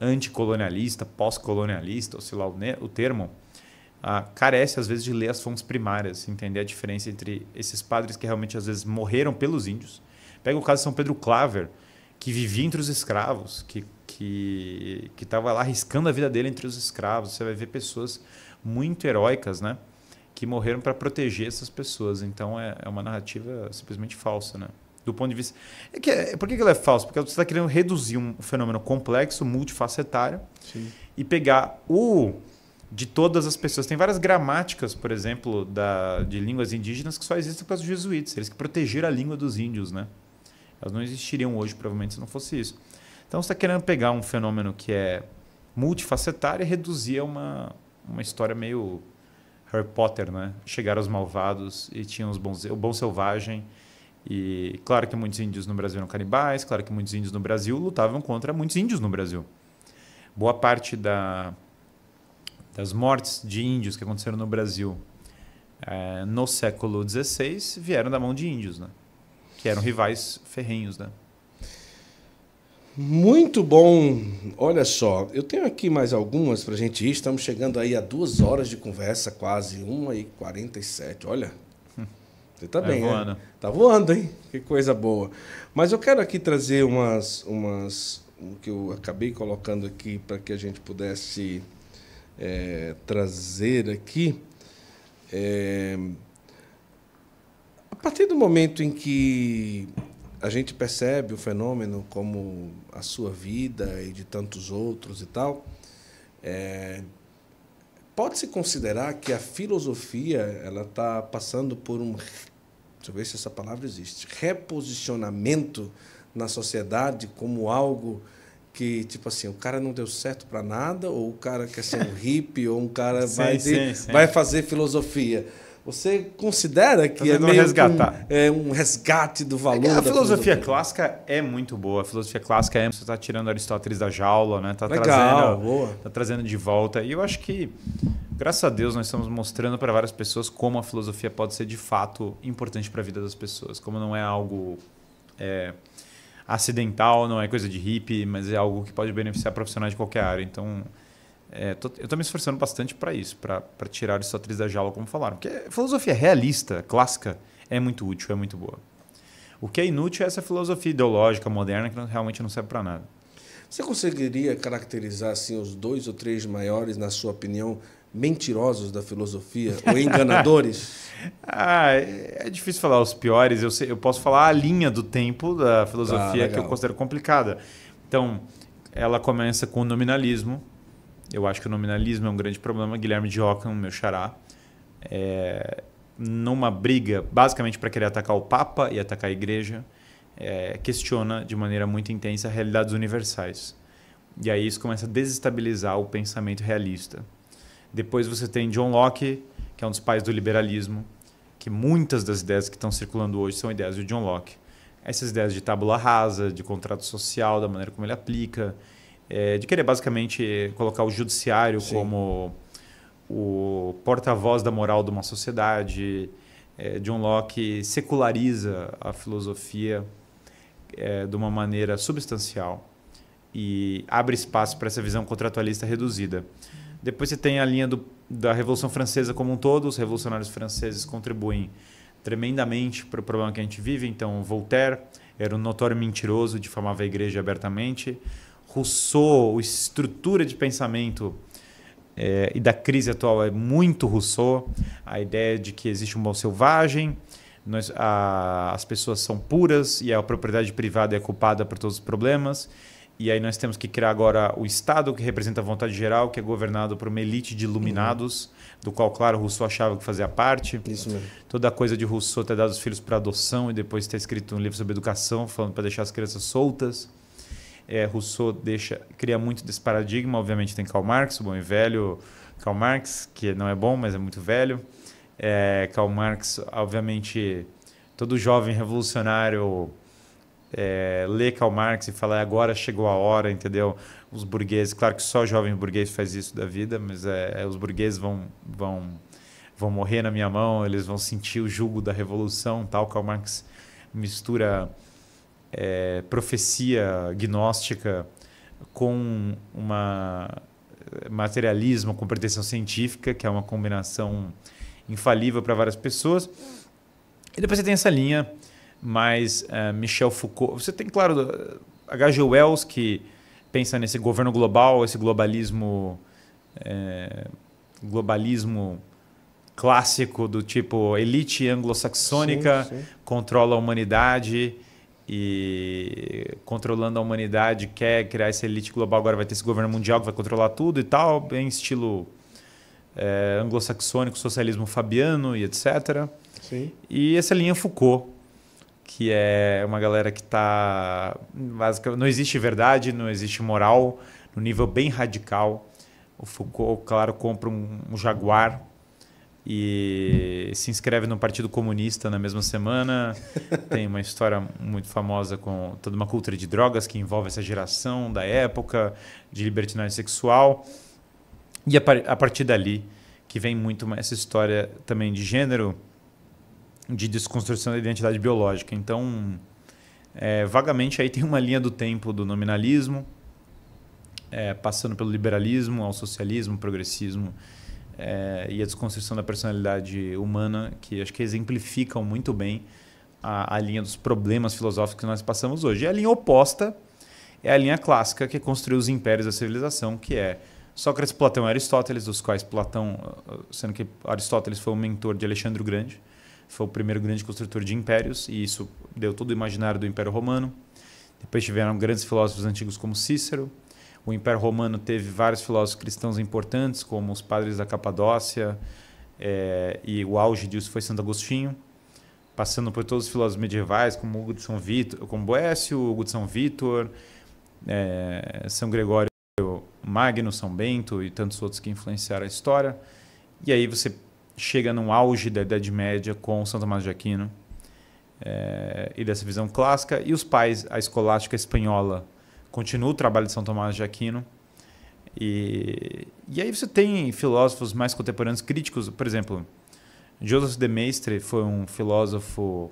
anticolonialista, pós-colonialista, ou sei lá o, o termo, ah, carece às vezes de ler as fontes primárias, entender a diferença entre esses padres que realmente às vezes morreram pelos índios, Pega o caso de São Pedro Claver, que vivia entre os escravos, que que estava lá arriscando a vida dele entre os escravos. Você vai ver pessoas muito heróicas, né? Que morreram para proteger essas pessoas. Então é, é, uma narrativa simplesmente falsa, né? Do ponto de vista. É que, é, por que ela é falsa? Porque você está querendo reduzir um fenômeno complexo, multifacetário, Sim. e pegar o de todas as pessoas. Tem várias gramáticas, por exemplo, da, de línguas indígenas que só existem para os jesuítas. Eles que protegeram a língua dos índios, né? Elas não existiriam hoje, provavelmente, se não fosse isso. Então, você está querendo pegar um fenômeno que é multifacetário e reduzir a uma, uma história meio Harry Potter, né? Chegaram os malvados e tinham os bons, o bom selvagem. E claro que muitos índios no Brasil eram canibais, claro que muitos índios no Brasil lutavam contra muitos índios no Brasil. Boa parte da, das mortes de índios que aconteceram no Brasil é, no século XVI vieram da mão de índios, né? que eram rivais ferrenhos, né? Muito bom. Olha só, eu tenho aqui mais algumas para a gente ir. Estamos chegando aí a duas horas de conversa, quase uma e quarenta e sete. Olha, hum. você está é tá bem, né? voando. né? Tá voando, hein? Que coisa boa. Mas eu quero aqui trazer umas, umas que eu acabei colocando aqui para que a gente pudesse é, trazer aqui. É, partir do momento em que a gente percebe o fenômeno como a sua vida e de tantos outros e tal, é, pode-se considerar que a filosofia ela está passando por um, deixa eu ver se essa palavra existe, reposicionamento na sociedade como algo que tipo assim o cara não deu certo para nada ou o cara quer ser um hippie ou um cara sim, vai sim. vai fazer filosofia você considera que é meio Um, é um resgate do valor? É a filosofia, filosofia, clássica é muito boa. A filosofia clássica é você está tirando Aristóteles da jaula, né? Está trazendo, Tá trazendo de volta. E eu acho que, graças a Deus, nós estamos mostrando para várias pessoas como a filosofia pode ser de fato importante para a vida das pessoas, como não é algo é, acidental, não é coisa de hippie, mas é algo que pode beneficiar profissionais de qualquer área. Então é, tô, eu estou me esforçando bastante para isso, para tirar isso atrizes da jaula, como falaram. Porque filosofia realista, clássica, é muito útil, é muito boa. O que é inútil é essa filosofia ideológica moderna que não, realmente não serve para nada. Você conseguiria caracterizar assim, os dois ou três maiores, na sua opinião, mentirosos da filosofia ou enganadores? ah, é difícil falar os piores. Eu, sei, eu posso falar a linha do tempo da filosofia tá, que eu considero complicada. Então, ela começa com o nominalismo, eu acho que o nominalismo é um grande problema. Guilherme de Ockham, é meu xará, é, numa briga basicamente para querer atacar o Papa e atacar a Igreja, é, questiona de maneira muito intensa realidades universais. E aí isso começa a desestabilizar o pensamento realista. Depois você tem John Locke, que é um dos pais do liberalismo, que muitas das ideias que estão circulando hoje são ideias de John Locke. Essas ideias de tábula rasa, de contrato social, da maneira como ele aplica, é, de querer basicamente colocar o judiciário Sim. como o porta-voz da moral de uma sociedade. É, John Locke seculariza a filosofia é, de uma maneira substancial e abre espaço para essa visão contratualista reduzida. Depois você tem a linha do, da Revolução Francesa como um todo, os revolucionários franceses contribuem tremendamente para o problema que a gente vive. Então, Voltaire era um notório mentiroso, difamava a igreja abertamente. Rousseau, estrutura de pensamento é, e da crise atual é muito Rousseau, a ideia de que existe um mal selvagem, nós, a, as pessoas são puras e a propriedade privada é culpada por todos os problemas. E aí nós temos que criar agora o Estado que representa a vontade geral, que é governado por uma elite de iluminados, uhum. do qual, claro, Rousseau achava que fazia parte. Isso mesmo. Toda a coisa de Rousseau ter dado os filhos para adoção e depois ter escrito um livro sobre educação, falando para deixar as crianças soltas é, Rousseau deixa, cria muito desse paradigma. Obviamente tem Karl Marx, o bom e velho Karl Marx, que não é bom, mas é muito velho. É, Karl Marx, obviamente, todo jovem revolucionário é, lê Karl Marx e fala é, agora chegou a hora, entendeu? Os burgueses, claro que só jovem burguês faz isso da vida, mas é, é, os burgueses vão, vão, vão morrer na minha mão, eles vão sentir o jugo da revolução, tal. Karl Marx mistura é, profecia gnóstica com uma é, materialismo com pretensão científica, que é uma combinação infalível para várias pessoas. E depois você tem essa linha mais é, Michel Foucault. Você tem, claro, H.G. Wells, que pensa nesse governo global, esse globalismo, é, globalismo clássico do tipo elite anglo-saxônica controla a humanidade e controlando a humanidade, quer criar essa elite global, agora vai ter esse governo mundial que vai controlar tudo e tal, bem estilo é, anglo-saxônico, socialismo fabiano e etc. Sim. E essa linha Foucault, que é uma galera que está... Não existe verdade, não existe moral, no nível bem radical. O Foucault, claro, compra um, um jaguar e se inscreve no Partido Comunista na mesma semana. Tem uma história muito famosa com toda uma cultura de drogas que envolve essa geração da época de libertinagem sexual. E a, partir dali que vem muito essa história também de gênero, de desconstrução da identidade biológica. Então, é, vagamente aí tem uma linha do tempo do nominalismo, é, passando pelo liberalismo, ao socialismo, progressismo é, e a desconstrução da personalidade humana, que acho que exemplificam muito bem a, a, linha dos problemas filosóficos que nós passamos hoje. E é a linha oposta é a linha clássica que construiu os impérios da civilização, que é Sócrates, Platão e Aristóteles, dos quais Platão, ah, ah, sendo que Aristóteles foi o mentor de Alexandre o Grande, foi o primeiro grande construtor de impérios, e isso deu todo o imaginário do Império Romano. Depois tiveram grandes filósofos antigos como Cícero, o Império Romano teve vários filósofos cristãos importantes, como os padres da Capadócia, é, e o auge disso foi Santo Agostinho, passando por todos os filósofos medievais, como Hugo de São Vitor, como Boécio, Hugo de São Vitor, é, eh, São Gregório Magno, São Bento e tantos outros que influenciaram a história. E aí você chega num auge da Idade Média com Santo Tomás de Aquino é, e dessa visão clássica, e os pais, a escolástica espanhola, continua o trabalho de São Tomás de Aquino. E, e aí você tem filósofos mais contemporâneos críticos, por exemplo, Joseph de Maistre foi um filósofo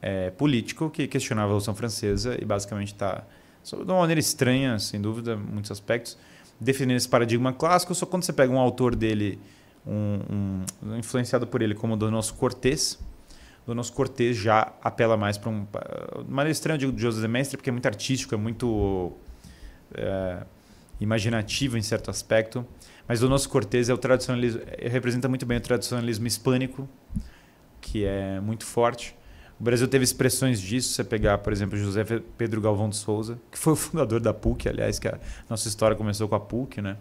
é, político que questionava a Revolução Francesa e basicamente está, de uma maneira estranha, sem dúvida, em muitos aspectos, defendendo esse paradigma clássico. Só quando você pega um autor dele, um, um influenciado por ele, como o do nosso o nosso cortês já apela mais para um. De maneira estranha, eu digo José de Mestre, porque é muito artístico, é muito é, imaginativo em certo aspecto. Mas o nosso cortês é o tradicionalismo, representa muito bem o tradicionalismo hispânico, que é muito forte. O Brasil teve expressões disso. Você pegar, por exemplo, José Pedro Galvão de Souza, que foi o fundador da PUC, aliás, que a nossa história começou com a PUC, né?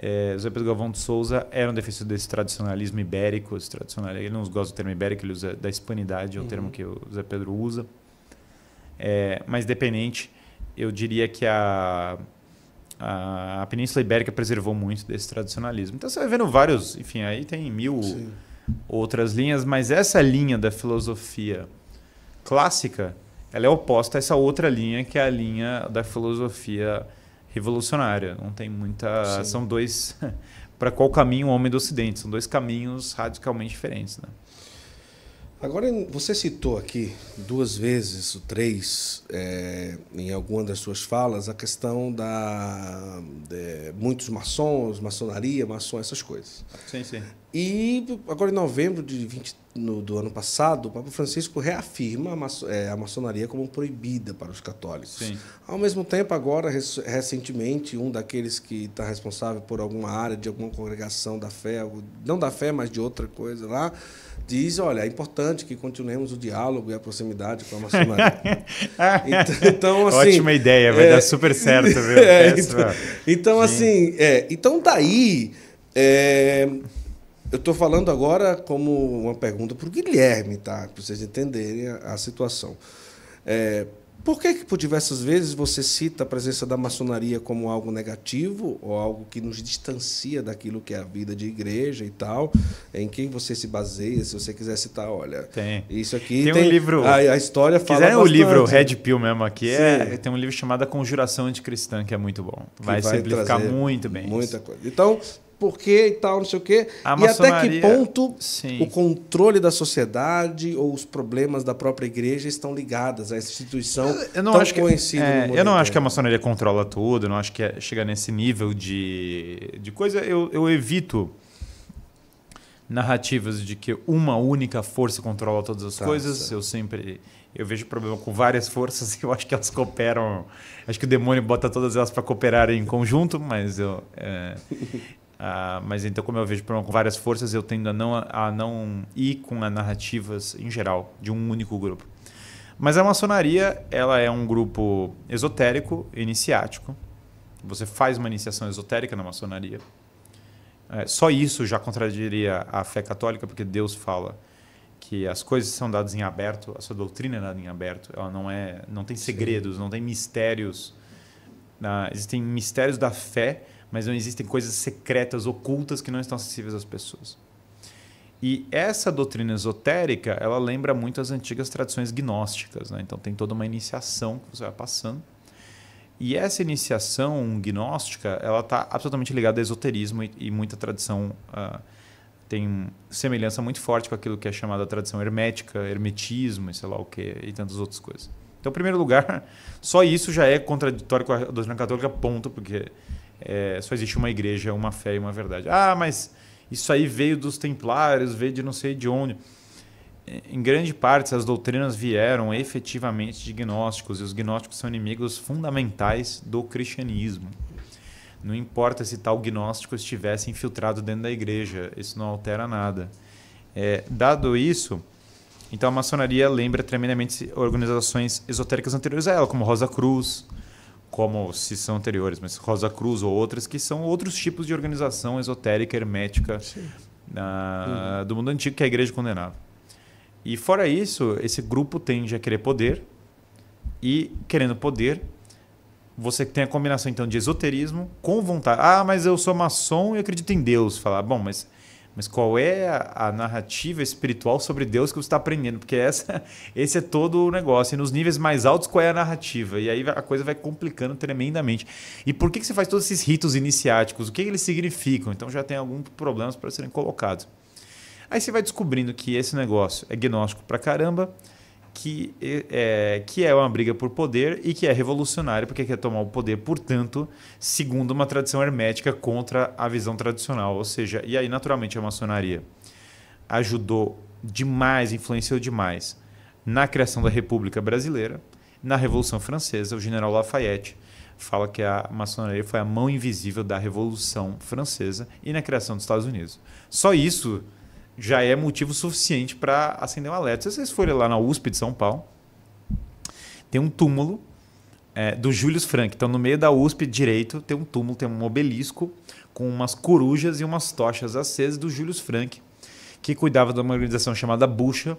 É, José Pedro Galvão de Souza era um defensor desse tradicionalismo ibérico, esse tradicional, ele não gosta do termo ibérico, ele usa da hispanidade, é o termo uhum. que o José Pedro usa. É, mas dependente, eu diria que a, a, a, Península Ibérica preservou muito desse tradicionalismo. Então você vai vendo vários, enfim, aí tem mil Sim. outras linhas, mas essa linha da filosofia clássica, ela é oposta a essa outra linha que é a linha da filosofia revolucionária. Não tem muita. Sim. São dois. para qual caminho o homem do Ocidente? São dois caminhos radicalmente diferentes. Né? Agora, você citou aqui duas vezes, ou três, é, em alguma das suas falas, a questão da. De, muitos maçons, maçonaria, maçom, essas coisas. Sim, sim. E agora em novembro de 20, no, do ano passado, o Papa Francisco reafirma a, maço, é, a maçonaria como proibida para os católicos. Sim. Ao mesmo tempo, agora, res, recentemente, um daqueles que está responsável por alguma área de alguma congregação da fé, não da fé, mas de outra coisa lá, diz, olha, é importante que continuemos o diálogo e a proximidade com a maçonaria. então, então, assim, Ótima ideia, vai é, dar super certo. Viu? É, então, então, assim, é, então, então tá assim, então daí... É, eu estou falando agora como uma pergunta para o Guilherme, tá? Para vocês entenderem a, a situação. É, por que, que, por diversas vezes, você cita a presença da maçonaria como algo negativo ou algo que nos distancia daquilo que é a vida de igreja e tal? Em quem você se baseia? Se você quiser citar, olha. Tem. Isso aqui. Tem, tem um livro. A, a história fala. Quiser é o livro Red Pill mesmo aqui, é, tem um livro chamado A Conjuração Anticristã, que é muito bom. Vai, vai simplificar muito bem. Muita isso. coisa. Então, porque e tal, não sei o quê. e até que ponto sim. o controle da sociedade ou os problemas da própria igreja estão ligados a essa instituição eu, eu não tão acho conhecida que, é, Eu não acho que a maçonaria controla tudo, não acho que é, chega nesse nível de, de coisa. Eu, eu evito narrativas de que uma única força controla todas as tá, coisas. Certo. Eu sempre eu vejo problema com várias forças e eu acho que elas cooperam. Acho que o demônio bota todas elas para cooperarem em conjunto, mas eu, é, Uh, mas então, como eu vejo com várias forças, eu tendo a não, a não ir com as narrativas em geral de um único grupo. Mas a maçonaria ela é um grupo esotérico, iniciático. Você faz uma iniciação esotérica na maçonaria. É, só isso já contradiria a fé católica, porque Deus fala que as coisas são dadas em aberto, a sua doutrina é dada em aberto. Ela não é, não tem segredos, não tem mistérios. Uh, existem mistérios da fé mas não existem coisas secretas, ocultas que não estão acessíveis às pessoas. E essa doutrina esotérica, ela lembra muito as antigas tradições gnósticas, né? Então tem toda uma iniciação que você vai passando. E essa iniciação gnóstica, ela está absolutamente ligada ao esoterismo e, e muita tradição uh, tem semelhança muito forte com aquilo que é chamada tradição hermética, hermetismo, e sei lá o que, e tantas outras coisas. Então, em primeiro lugar, só isso já é contraditório com a doutrina católica, ponto, porque é, só existe uma igreja, uma fé e uma verdade. Ah, mas isso aí veio dos templários, veio de não sei de onde. É, em grande parte, as doutrinas vieram efetivamente de gnósticos, e os gnósticos são inimigos fundamentais do cristianismo. Não importa se tal gnóstico estivesse infiltrado dentro da igreja, isso não altera nada. É, dado isso, então a maçonaria lembra tremendamente organizações esotéricas anteriores a ela, como Rosa Cruz, como se são anteriores, mas Rosa Cruz ou outras, que são outros tipos de organização esotérica, hermética ah, uhum. do mundo antigo que a igreja condenava. E fora isso, esse grupo tende a querer poder, e querendo poder, você tem a combinação então de esoterismo com vontade. Ah, mas eu sou maçom e acredito em Deus. Falar, bom, mas mas qual é a, a narrativa espiritual sobre Deus que você está aprendendo? Porque essa, esse é todo o negócio. E nos níveis mais altos, qual é a narrativa? E aí a coisa vai complicando tremendamente. E por que, que você faz todos esses ritos iniciáticos? O que, que eles significam? Então já tem alguns problemas para serem colocados. Aí você vai descobrindo que esse negócio é gnóstico para caramba que é, que é uma briga por poder e que é revolucionário porque quer tomar o poder, portanto, segundo uma tradição hermética contra a visão tradicional. Ou seja, e aí, naturalmente, a maçonaria ajudou demais, influenciou demais na criação da República Brasileira, na Revolução Francesa. O general Lafayette fala que a maçonaria foi a mão invisível da Revolução Francesa e na criação dos Estados Unidos. Só isso já é motivo suficiente para acender um alerta. Se vocês forem lá na USP de São Paulo, tem um túmulo é, do Július Frank. Então, no meio da USP direito, tem um túmulo, tem um obelisco com umas corujas e umas tochas acesas do Július Frank, que cuidava de uma organização chamada Bucha,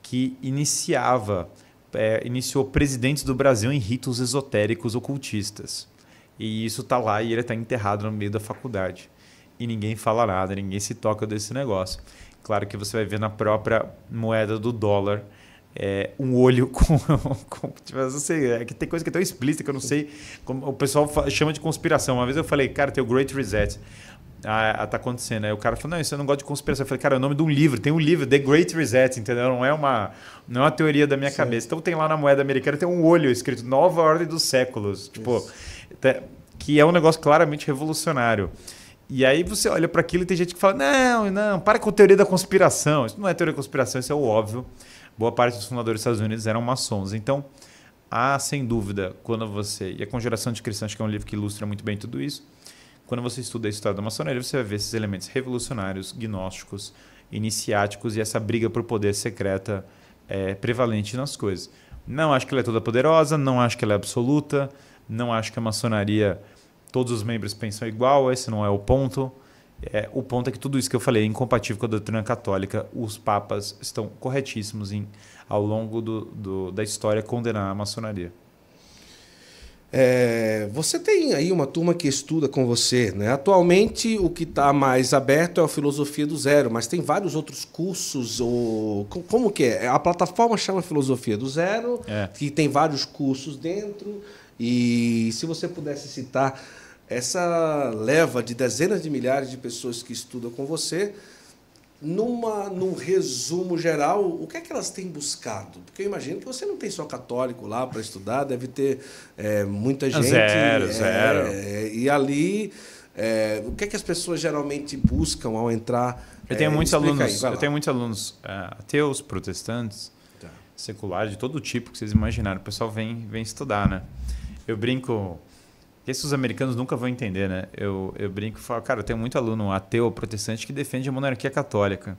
que iniciava, é, iniciou presidentes do Brasil em ritos esotéricos ocultistas. E isso tá lá e ele está enterrado no meio da faculdade. E ninguém fala nada, ninguém se toca desse negócio. Claro que você vai ver na própria moeda do dólar é, um olho com, com tipo, não sei, é que tem coisa que é tão explícita que eu não sei como o pessoal chama de conspiração. Uma vez eu falei, cara, tem o Great Reset. Ah, ah, tá acontecendo. Aí o cara falou: Não, isso eu não gosto de conspiração. Eu falei: Cara, é o nome de um livro, tem um livro, The Great Reset, entendeu? Não é uma, não é uma teoria da minha Sim. cabeça. Então tem lá na moeda americana, tem um olho escrito Nova Ordem dos Séculos, tipo, isso. Tá, que é um negócio claramente revolucionário. E aí você olha para aquilo e tem gente que fala: não, não, para com a teoria da conspiração. Isso não é teoria da conspiração, isso é o óbvio. Boa parte dos fundadores dos Estados Unidos eram maçons. Então, há sem dúvida, quando você. E a Conjuração de Cristãos, que é um livro que ilustra muito bem tudo isso. Quando você estuda a história da maçonaria, você vai ver esses elementos revolucionários, gnósticos, iniciáticos e essa briga por poder secreta é, prevalente nas coisas. Não acho que ela é toda poderosa, não acho que ela é absoluta, não acho que a maçonaria todos os membros pensam igual, esse não é o ponto. É, o ponto é que tudo isso que eu falei é incompatível com a doutrina católica. Os papas estão corretíssimos em, ao longo do, do da história, condenar a maçonaria. É, você tem aí uma turma que estuda com você, né? Atualmente o que está mais aberto é a filosofia do zero, mas tem vários outros cursos ou como que é? A plataforma chama filosofia do zero, é. que tem vários cursos dentro. E se você pudesse citar essa leva de dezenas de milhares de pessoas que estudam com você, numa, num resumo geral, o que é que elas têm buscado? Porque eu imagino que você não tem só católico lá para estudar, deve ter é, muita gente. Zero, é, zero. É, e ali, é, o que é que as pessoas geralmente buscam ao entrar? Eu tenho é, muitos alunos, aí, eu tenho muitos alunos é, ateus, protestantes, tá. seculares, de todo tipo que vocês imaginaram. O pessoal vem, vem estudar, né? eu brinco. Esses americanos nunca vão entender, né? Eu, eu brinco e falo, cara, eu tenho muito aluno ateu protestante que defende a monarquia católica.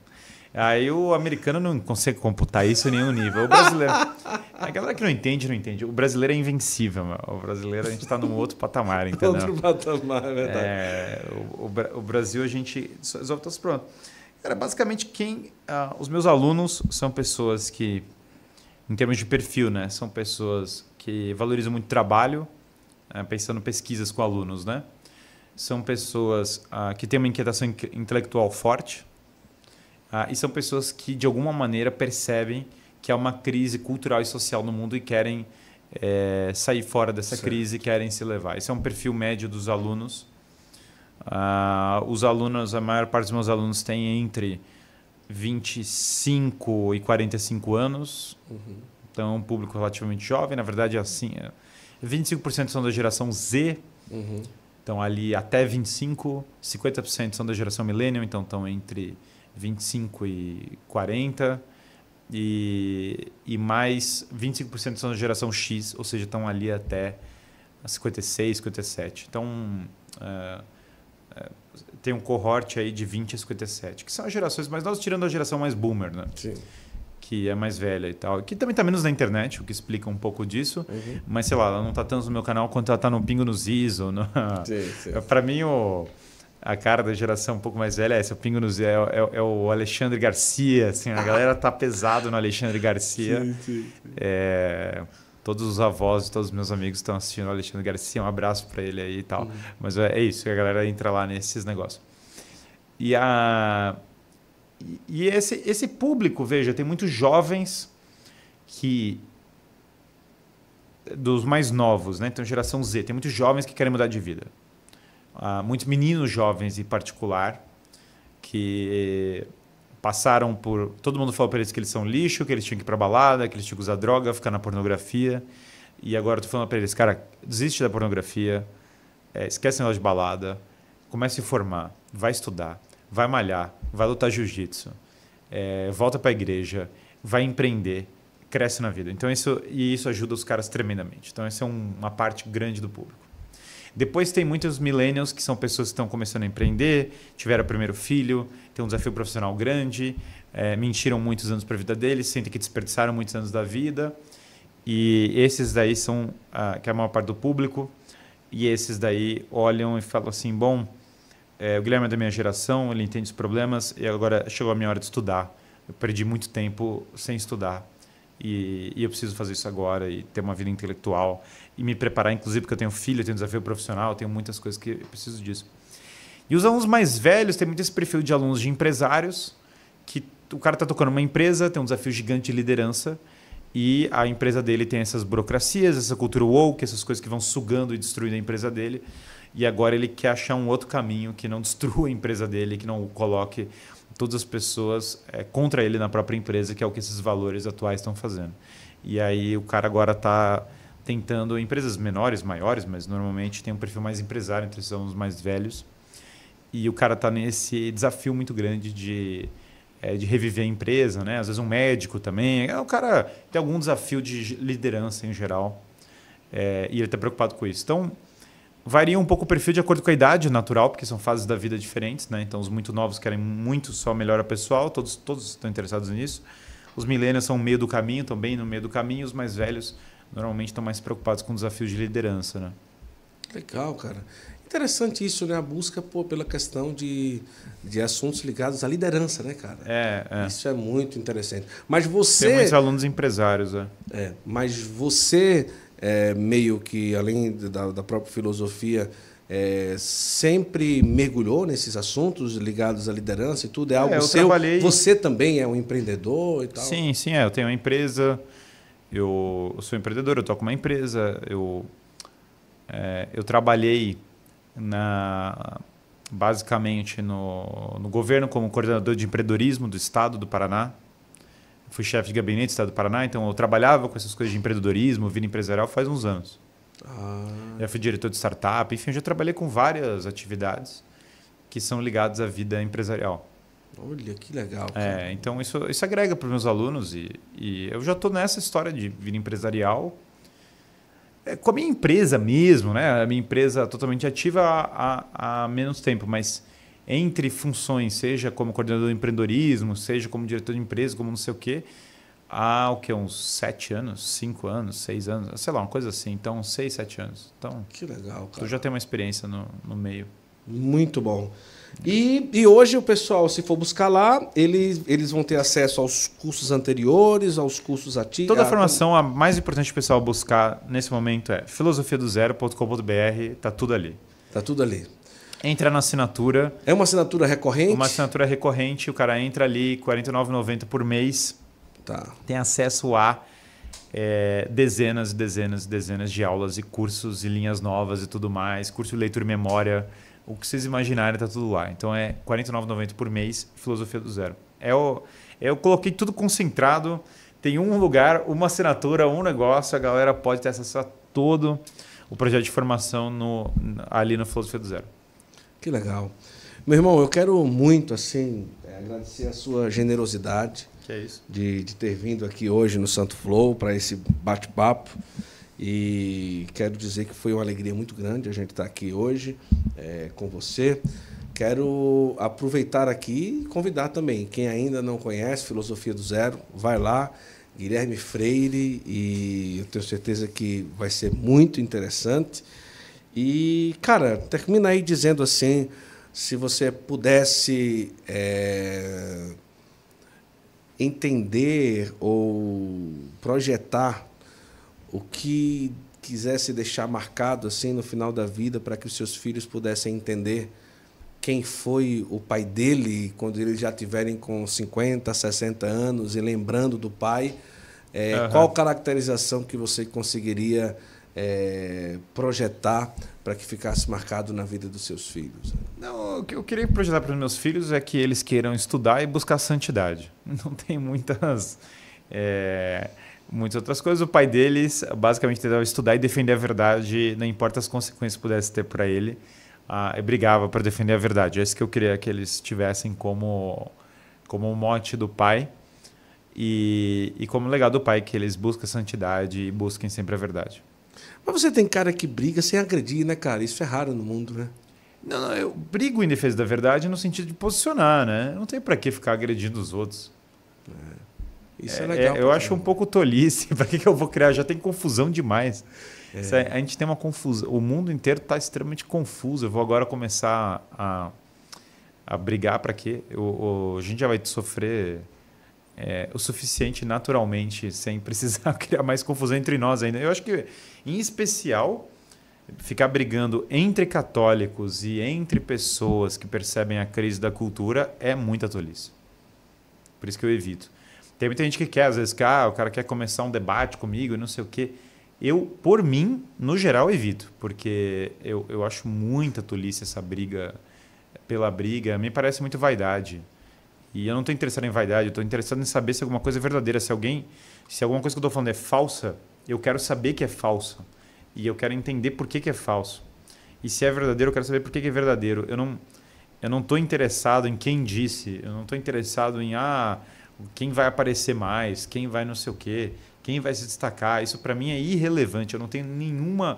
Aí o americano não consegue computar isso em nenhum nível. O brasileiro. A galera que não entende, não entende. O brasileiro é invencível, meu. O brasileiro a gente está num outro patamar, entendeu? outro patamar, é verdade. É, o, o, o, Brasil a gente resolve todos os problemas. Cara, basicamente, quem. Ah, os meus alunos são pessoas que, em termos de perfil, né? São pessoas que valorizam muito o trabalho, né, pensando pesquisas com alunos, né? São pessoas ah, que têm uma inquietação intelectual forte ah, e são pessoas que, de alguma maneira, percebem que há uma crise cultural e social no mundo e querem é, sair fora dessa certo. crise, querem se levar. Esse é um perfil médio dos alunos. Ah, os alunos, a maior parte dos meus alunos tem entre 25 e 45 anos. Uhum. Então, um público relativamente jovem, na verdade, é assim, 25% é, são da geração Z. Uhum. Então, ali até 25, 50% são da geração Millennium, então estão entre 25 e 40. E, e mais 25% são da geração X, ou seja, estão ali até 56, 57. Então, uh, uh, tem um cohorte aí de 20 a 57, que são as gerações mais nós tirando a geração mais boomer, né? Sim que é mais velha e tal, que também está menos na internet, o que explica um pouco disso, uhum. mas sei lá, ela não está tanto no meu canal quanto ela está no Pingo nos Is. No... Para mim, o a cara da geração um pouco mais velha é essa, o Pingo nos é, é, é, o Alexandre Garcia, assim, a galera tá pesado no Alexandre Garcia. sim, sim, sim. É, todos os avós e todos os meus amigos estão assistindo o Alexandre Garcia, um abraço para ele aí e tal. Uhum. Mas é, é isso, a galera entra lá nesses negócios. E a e, esse, esse público, veja, tem muitos jovens que dos mais novos, né? Então, geração Z, tem muitos jovens que querem mudar de vida. Uh, muitos meninos jovens, em particular, que passaram por. Todo mundo falou para eles que eles são lixo, que eles tinham que ir para balada, que eles tinham que usar droga, ficar na pornografia. E agora eu tô falando para eles, cara, desiste da pornografia, é, esquece o negócio de balada, comece a se formar, vai estudar, vai malhar, vai lutar jiu-jitsu, é, volta para a igreja, vai empreender, cresce na vida. Então isso e isso ajuda os caras tremendamente. Então essa é um, uma parte grande do público. Depois tem muitos millennials que são pessoas que estão começando a empreender, tiveram o primeiro filho, tem um desafio profissional grande, é, mentiram muitos anos para a vida deles, sentem que desperdiçaram muitos anos da vida. E esses daí são a, ah, que é a maior parte do público. E esses daí olham e falam assim, bom, é, o Guilherme é da minha geração, ele entende os problemas e agora chegou a minha hora de estudar. Eu perdi muito tempo sem estudar. E, e, eu preciso fazer isso agora e ter uma vida intelectual e me preparar, inclusive, porque eu tenho filho, eu tenho desafio profissional, eu tenho muitas coisas que eu preciso disso. E os alunos mais velhos têm muito esse perfil de alunos de empresários, que o cara está tocando uma empresa, tem um desafio gigante de liderança e a empresa dele tem essas burocracias, essa cultura woke, essas coisas que vão sugando e destruindo a empresa dele e agora ele quer achar um outro caminho que não destrua a empresa dele, que não coloque todas as pessoas é, contra ele na própria empresa, que é o que esses valores atuais estão fazendo. E aí o cara agora está tentando empresas menores, maiores, mas normalmente tem um perfil mais empresário entre os mais velhos. E o cara está nesse desafio muito grande de é, de reviver a empresa, né? Às vezes um médico também. É, o cara tem algum desafio de liderança em geral é, e ele está preocupado com isso. Então, Varia um pouco o perfil de acordo com a idade natural, porque são fases da vida diferentes, né? Então, os muito novos querem muito só melhora pessoal, todos, todos estão interessados nisso. Os milênios são meio do caminho, também no meio do caminho. Os mais velhos normalmente estão mais preocupados com desafios de liderança, né? Legal, cara. Interessante isso, né? A busca pô, pela questão de, de assuntos ligados à liderança, né, cara? É, é. Isso é muito interessante. Mas você. Tem muitos alunos empresários, é. É, mas você é, meio que, além da, da própria filosofia, é, sempre mergulhou nesses assuntos ligados à liderança e tudo? É, é algo é, seu? Trabalhei... Você também é um empreendedor e tal? Sim, sim, é. Eu tenho uma empresa, eu, eu sou empreendedor, eu toco uma empresa, eu, é, eu trabalhei na basicamente no, no governo como coordenador de empreendedorismo do estado do Paraná fui chefe de gabinete do Estado do Paraná, então eu trabalhava com essas coisas de empreendedorismo, vida empresarial faz uns anos. Ah. Já fui diretor de startup, enfim, eu já trabalhei com várias atividades que são ligadas à vida empresarial. Olha, que legal. É, então isso, isso agrega para os meus alunos e, e eu já estou nessa história de vida empresarial é, com a minha empresa mesmo, né? A minha empresa totalmente ativa há, há, há menos tempo, mas entre funções, seja como coordenador de empreendedorismo, seja como diretor de empresa, como não sei o quê, há o que uns sete anos, cinco anos, seis anos, sei lá, uma coisa assim. Então, seis, sete anos. Então, que legal, cara. Tu já tem uma experiência no, no meio. Muito bom. E, e hoje o pessoal, se for buscar lá, eles, eles vão ter acesso aos cursos anteriores, aos cursos ativos. Toda a formação, a mais importante o pessoal buscar nesse momento é filosofiadozero.com.br, tá tudo ali. Tá tudo ali entra na assinatura. É uma assinatura recorrente? Uma assinatura recorrente, o cara entra ali, R$ 49,90 por mês. Tá. Tem acesso a é, dezenas, dezenas, dezenas de aulas e cursos e linhas novas e tudo mais. Curso de leitura e memória. O que vocês imaginarem está tudo lá. Então é R$ 49,90 por mês, Filosofia do Zero. É o, é, eu coloquei tudo concentrado. Tem um lugar, uma assinatura, um negócio. A galera pode ter acesso a todo o projeto de formação no, ali no Filosofia do Zero. Que legal. Meu irmão, eu quero muito assim é, agradecer a sua generosidade é de, de, ter vindo aqui hoje no Santo Flow para esse bate-papo. E quero dizer que foi uma alegria muito grande a gente estar tá aqui hoje é, com você. Quero aproveitar aqui e convidar também quem ainda não conhece Filosofia do Zero, vai lá, Guilherme Freire, e eu tenho certeza que vai ser muito interessante. E, cara, termina aí dizendo assim, se você pudesse é, entender ou projetar o que quisesse deixar marcado assim no final da vida para que os seus filhos pudessem entender quem foi o pai dele quando eles já tiverem com 50, 60 anos e lembrando do pai, é, uhum. qual caracterização que você conseguiria é, projetar para que ficasse marcado na vida dos seus filhos? Né? Não, o que eu queria projetar para os meus filhos é que eles queiram estudar e buscar santidade. Não tem muitas. É, muitas outras coisas. O pai deles basicamente tentava estudar e defender a verdade, não importa as consequências que pudesse ter para ele. Ah, brigava para defender a verdade. É isso que eu queria que eles tivessem como como mote do pai e, e como legado do pai que eles busquem santidade e busquem sempre a verdade. Mas você tem cara que briga sem agredir, né, cara? Isso é raro no mundo, né? Não, não eu brigo em defesa da verdade no sentido de posicionar, né? Não tem para que ficar agredindo os outros. É. Isso é, é legal. É, eu acho um pouco tolice. para que, que eu vou criar? Já tem confusão demais. É. A gente tem uma confusão. O mundo inteiro está extremamente confuso. Eu vou agora começar a, a brigar para quê? Eu, eu, a gente já vai sofrer é, o suficiente naturalmente, sem precisar criar mais confusão entre nós ainda. Eu acho que, em especial, ficar brigando entre católicos e entre pessoas que percebem a crise da cultura é muita tolice. Por isso que eu evito. Tem muita gente que quer, às vezes, que ah, o cara quer começar um debate comigo e não sei o quê. Eu, por mim, no geral, evito, porque eu, eu acho muita tolice essa briga pela briga. Me parece muito vaidade. E eu não estou interessado em vaidade, eu estou interessado em saber se alguma coisa é verdadeira, se alguém, se alguma coisa que eu estou falando é falsa, eu quero saber que é falsa e eu quero entender por que, que é falso. E se é verdadeiro, eu quero saber por que, que é verdadeiro. Eu não eu não estou interessado em quem disse, eu não estou interessado em ah quem vai aparecer mais, quem vai não sei o quê, quem vai se destacar. Isso para mim é irrelevante. Eu não tenho nenhuma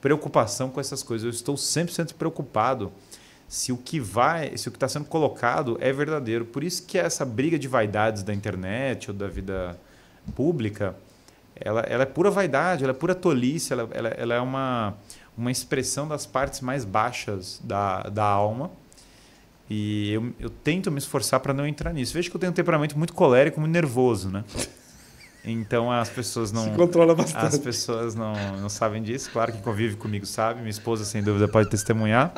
preocupação com essas coisas. Eu estou 100% preocupado se o que vai, se o que está sendo colocado é verdadeiro. Por isso que essa briga de vaidades da internet ou da vida pública, ela, ela é pura vaidade, ela é pura tolice, ela, ela, ela é uma, uma expressão das partes mais baixas da, da alma. E eu, eu tento me esforçar para não entrar nisso. Veja que eu tenho um temperamento muito colérico, muito nervoso, né? Então as pessoas não. Se controla bastante. As pessoas não, não sabem disso. Claro que convive comigo sabe, minha esposa sem dúvida pode testemunhar.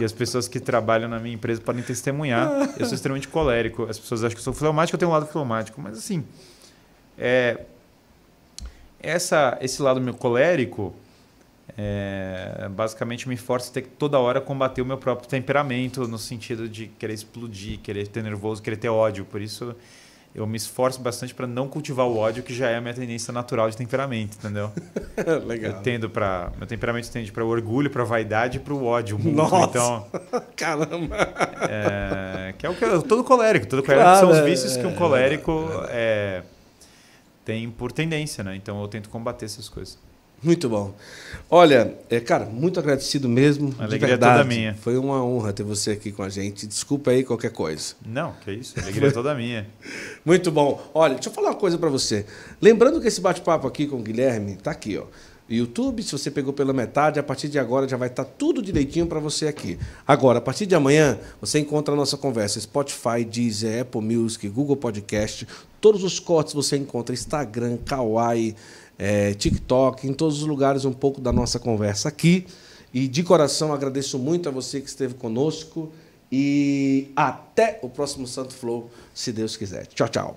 e as pessoas que trabalham na minha empresa podem testemunhar. Eu sou extremamente colérico. As pessoas acham que eu sou fleumático, eu tenho um lado fleumático. Mas assim. É... Essa, esse lado meu colérico é... basicamente me força a ter que toda hora combater o meu próprio temperamento, no sentido de querer explodir, querer ter nervoso, querer ter ódio. Por isso eu me esforço bastante para não cultivar o ódio, que já é a minha tendência natural de temperamento, entendeu? Legal. Eu tendo para meu temperamento tende para o orgulho, para vaidade, para o ódio. Muito, Nossa. Então, caramba. É, que é o que todo colérico, todo colérico claro, são os é, vícios é, que um é, colérico é, é, tem por tendência, né? Então eu tento combater essas coisas. Muito bom. Olha, é, cara, muito agradecido mesmo. A alegria toda minha. Foi uma honra ter você aqui com a gente. Desculpa aí qualquer coisa. Não, que isso. alegria toda minha. Muito bom. Olha, deixa eu falar uma coisa para você. Lembrando que esse bate-papo aqui com o Guilherme tá aqui, ó. YouTube, se você pegou pela metade, a partir de agora já vai estar tá tudo direitinho para você aqui. Agora, a partir de amanhã, você encontra a nossa conversa Spotify, Deezer, Apple Music, Google Podcast, todos os cortes você encontra Instagram, Kawaii, é, TikTok, em todos os lugares um pouco da nossa conversa aqui. E de coração agradeço muito a você que esteve conosco e até o próximo Santo Flow, se Deus quiser. Tchau, tchau.